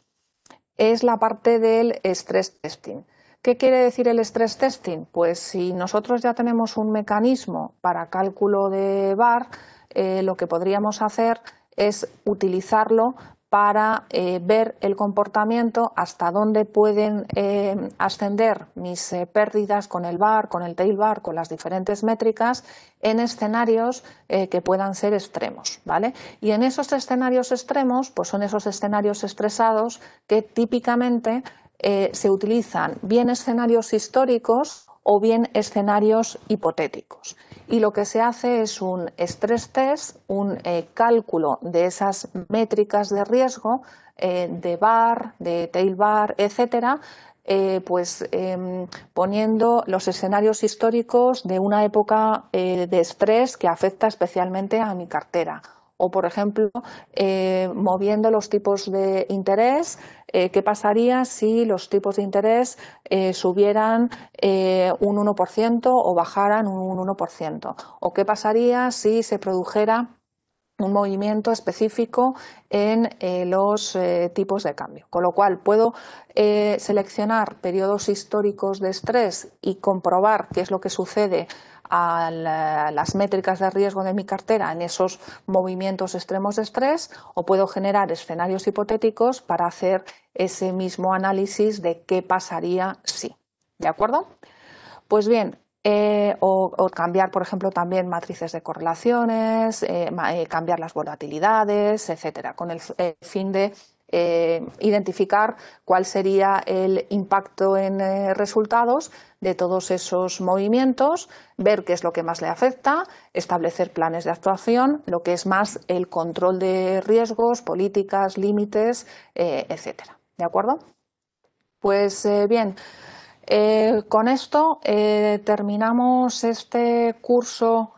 es la parte del stress testing. ¿Qué quiere decir el stress testing? Pues si nosotros ya tenemos un mecanismo para cálculo de VAR, eh, lo que podríamos hacer es utilizarlo para eh, ver el comportamiento, hasta dónde pueden eh, ascender mis eh, pérdidas con el bar, con el tail bar, con las diferentes métricas en escenarios que puedan ser extremos, Y en esos escenarios extremos, pues son esos escenarios estresados que típicamente se utilizan bien escenarios históricos o bien escenarios hipotéticos y lo que se hace es un estrés test, un eh, cálculo de esas métricas de riesgo eh, de bar, de tail bar, etcétera, eh, pues em, poniendo los escenarios históricos de una época de estrés que afecta especialmente a mi cartera o, por ejemplo, eh, moviendo los tipos de interés, eh, qué pasaría si los tipos de interés eh, subieran un 1% o bajaran un 1%, o qué pasaría si se produjera un movimiento específico en los tipos de cambio. Con lo cual, puedo seleccionar periodos históricos de estrés y comprobar qué es lo que sucede a las métricas de riesgo de mi cartera en esos movimientos extremos de estrés o puedo generar escenarios hipotéticos para hacer ese mismo análisis de qué pasaría si. ¿De acuerdo? Pues bien, eh, o, cambiar, por ejemplo, también matrices de correlaciones, eh, eh, cambiar las volatilidades, etcétera, con el, fin de identificar cuál sería el impacto en resultados de todos esos movimientos, ver qué es lo que más le afecta, establecer planes de actuación, lo que es más el control de riesgos, políticas, límites, eh, etcétera. ¿De acuerdo? Pues eh, bien. Eh, con esto terminamos este curso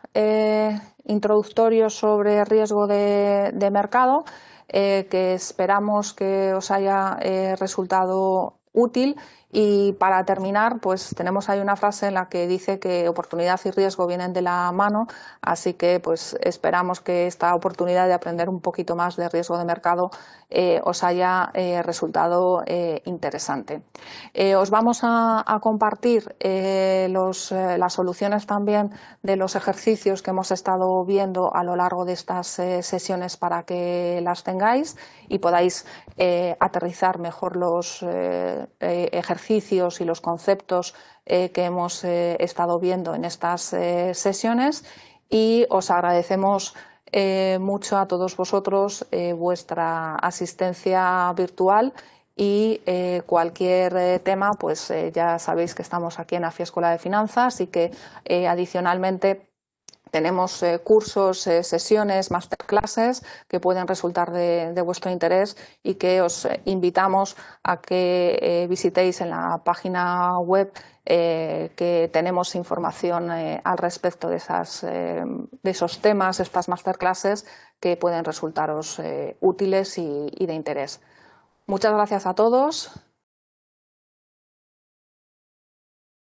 introductorio sobre riesgo de, mercado. que esperamos que os haya resultado útil y para terminar, pues tenemos ahí una frase en la que dice que oportunidad y riesgo vienen de la mano, así que pues esperamos que esta oportunidad de aprender un poquito más de riesgo de mercado eh, os haya eh, resultado eh, interesante. os vamos a, compartir las soluciones también de los ejercicios que hemos estado viendo a lo largo de estas sesiones para que las tengáis y podáis aterrizar mejor los ejercicios ejercicios y los conceptos eh, que hemos eh, estado viendo en estas eh, sesiones y os agradecemos mucho a todos vosotros vuestra asistencia virtual y cualquier tema, pues ya sabéis que estamos aquí en la Escuela de Finanzas y que adicionalmente tenemos eh, cursos, eh, sesiones, masterclasses que pueden resultar de, vuestro interés y que os eh, invitamos a que visitéis en la página web que tenemos información al respecto de, esos temas, estas masterclasses que pueden resultaros útiles y de interés. Muchas gracias a todos.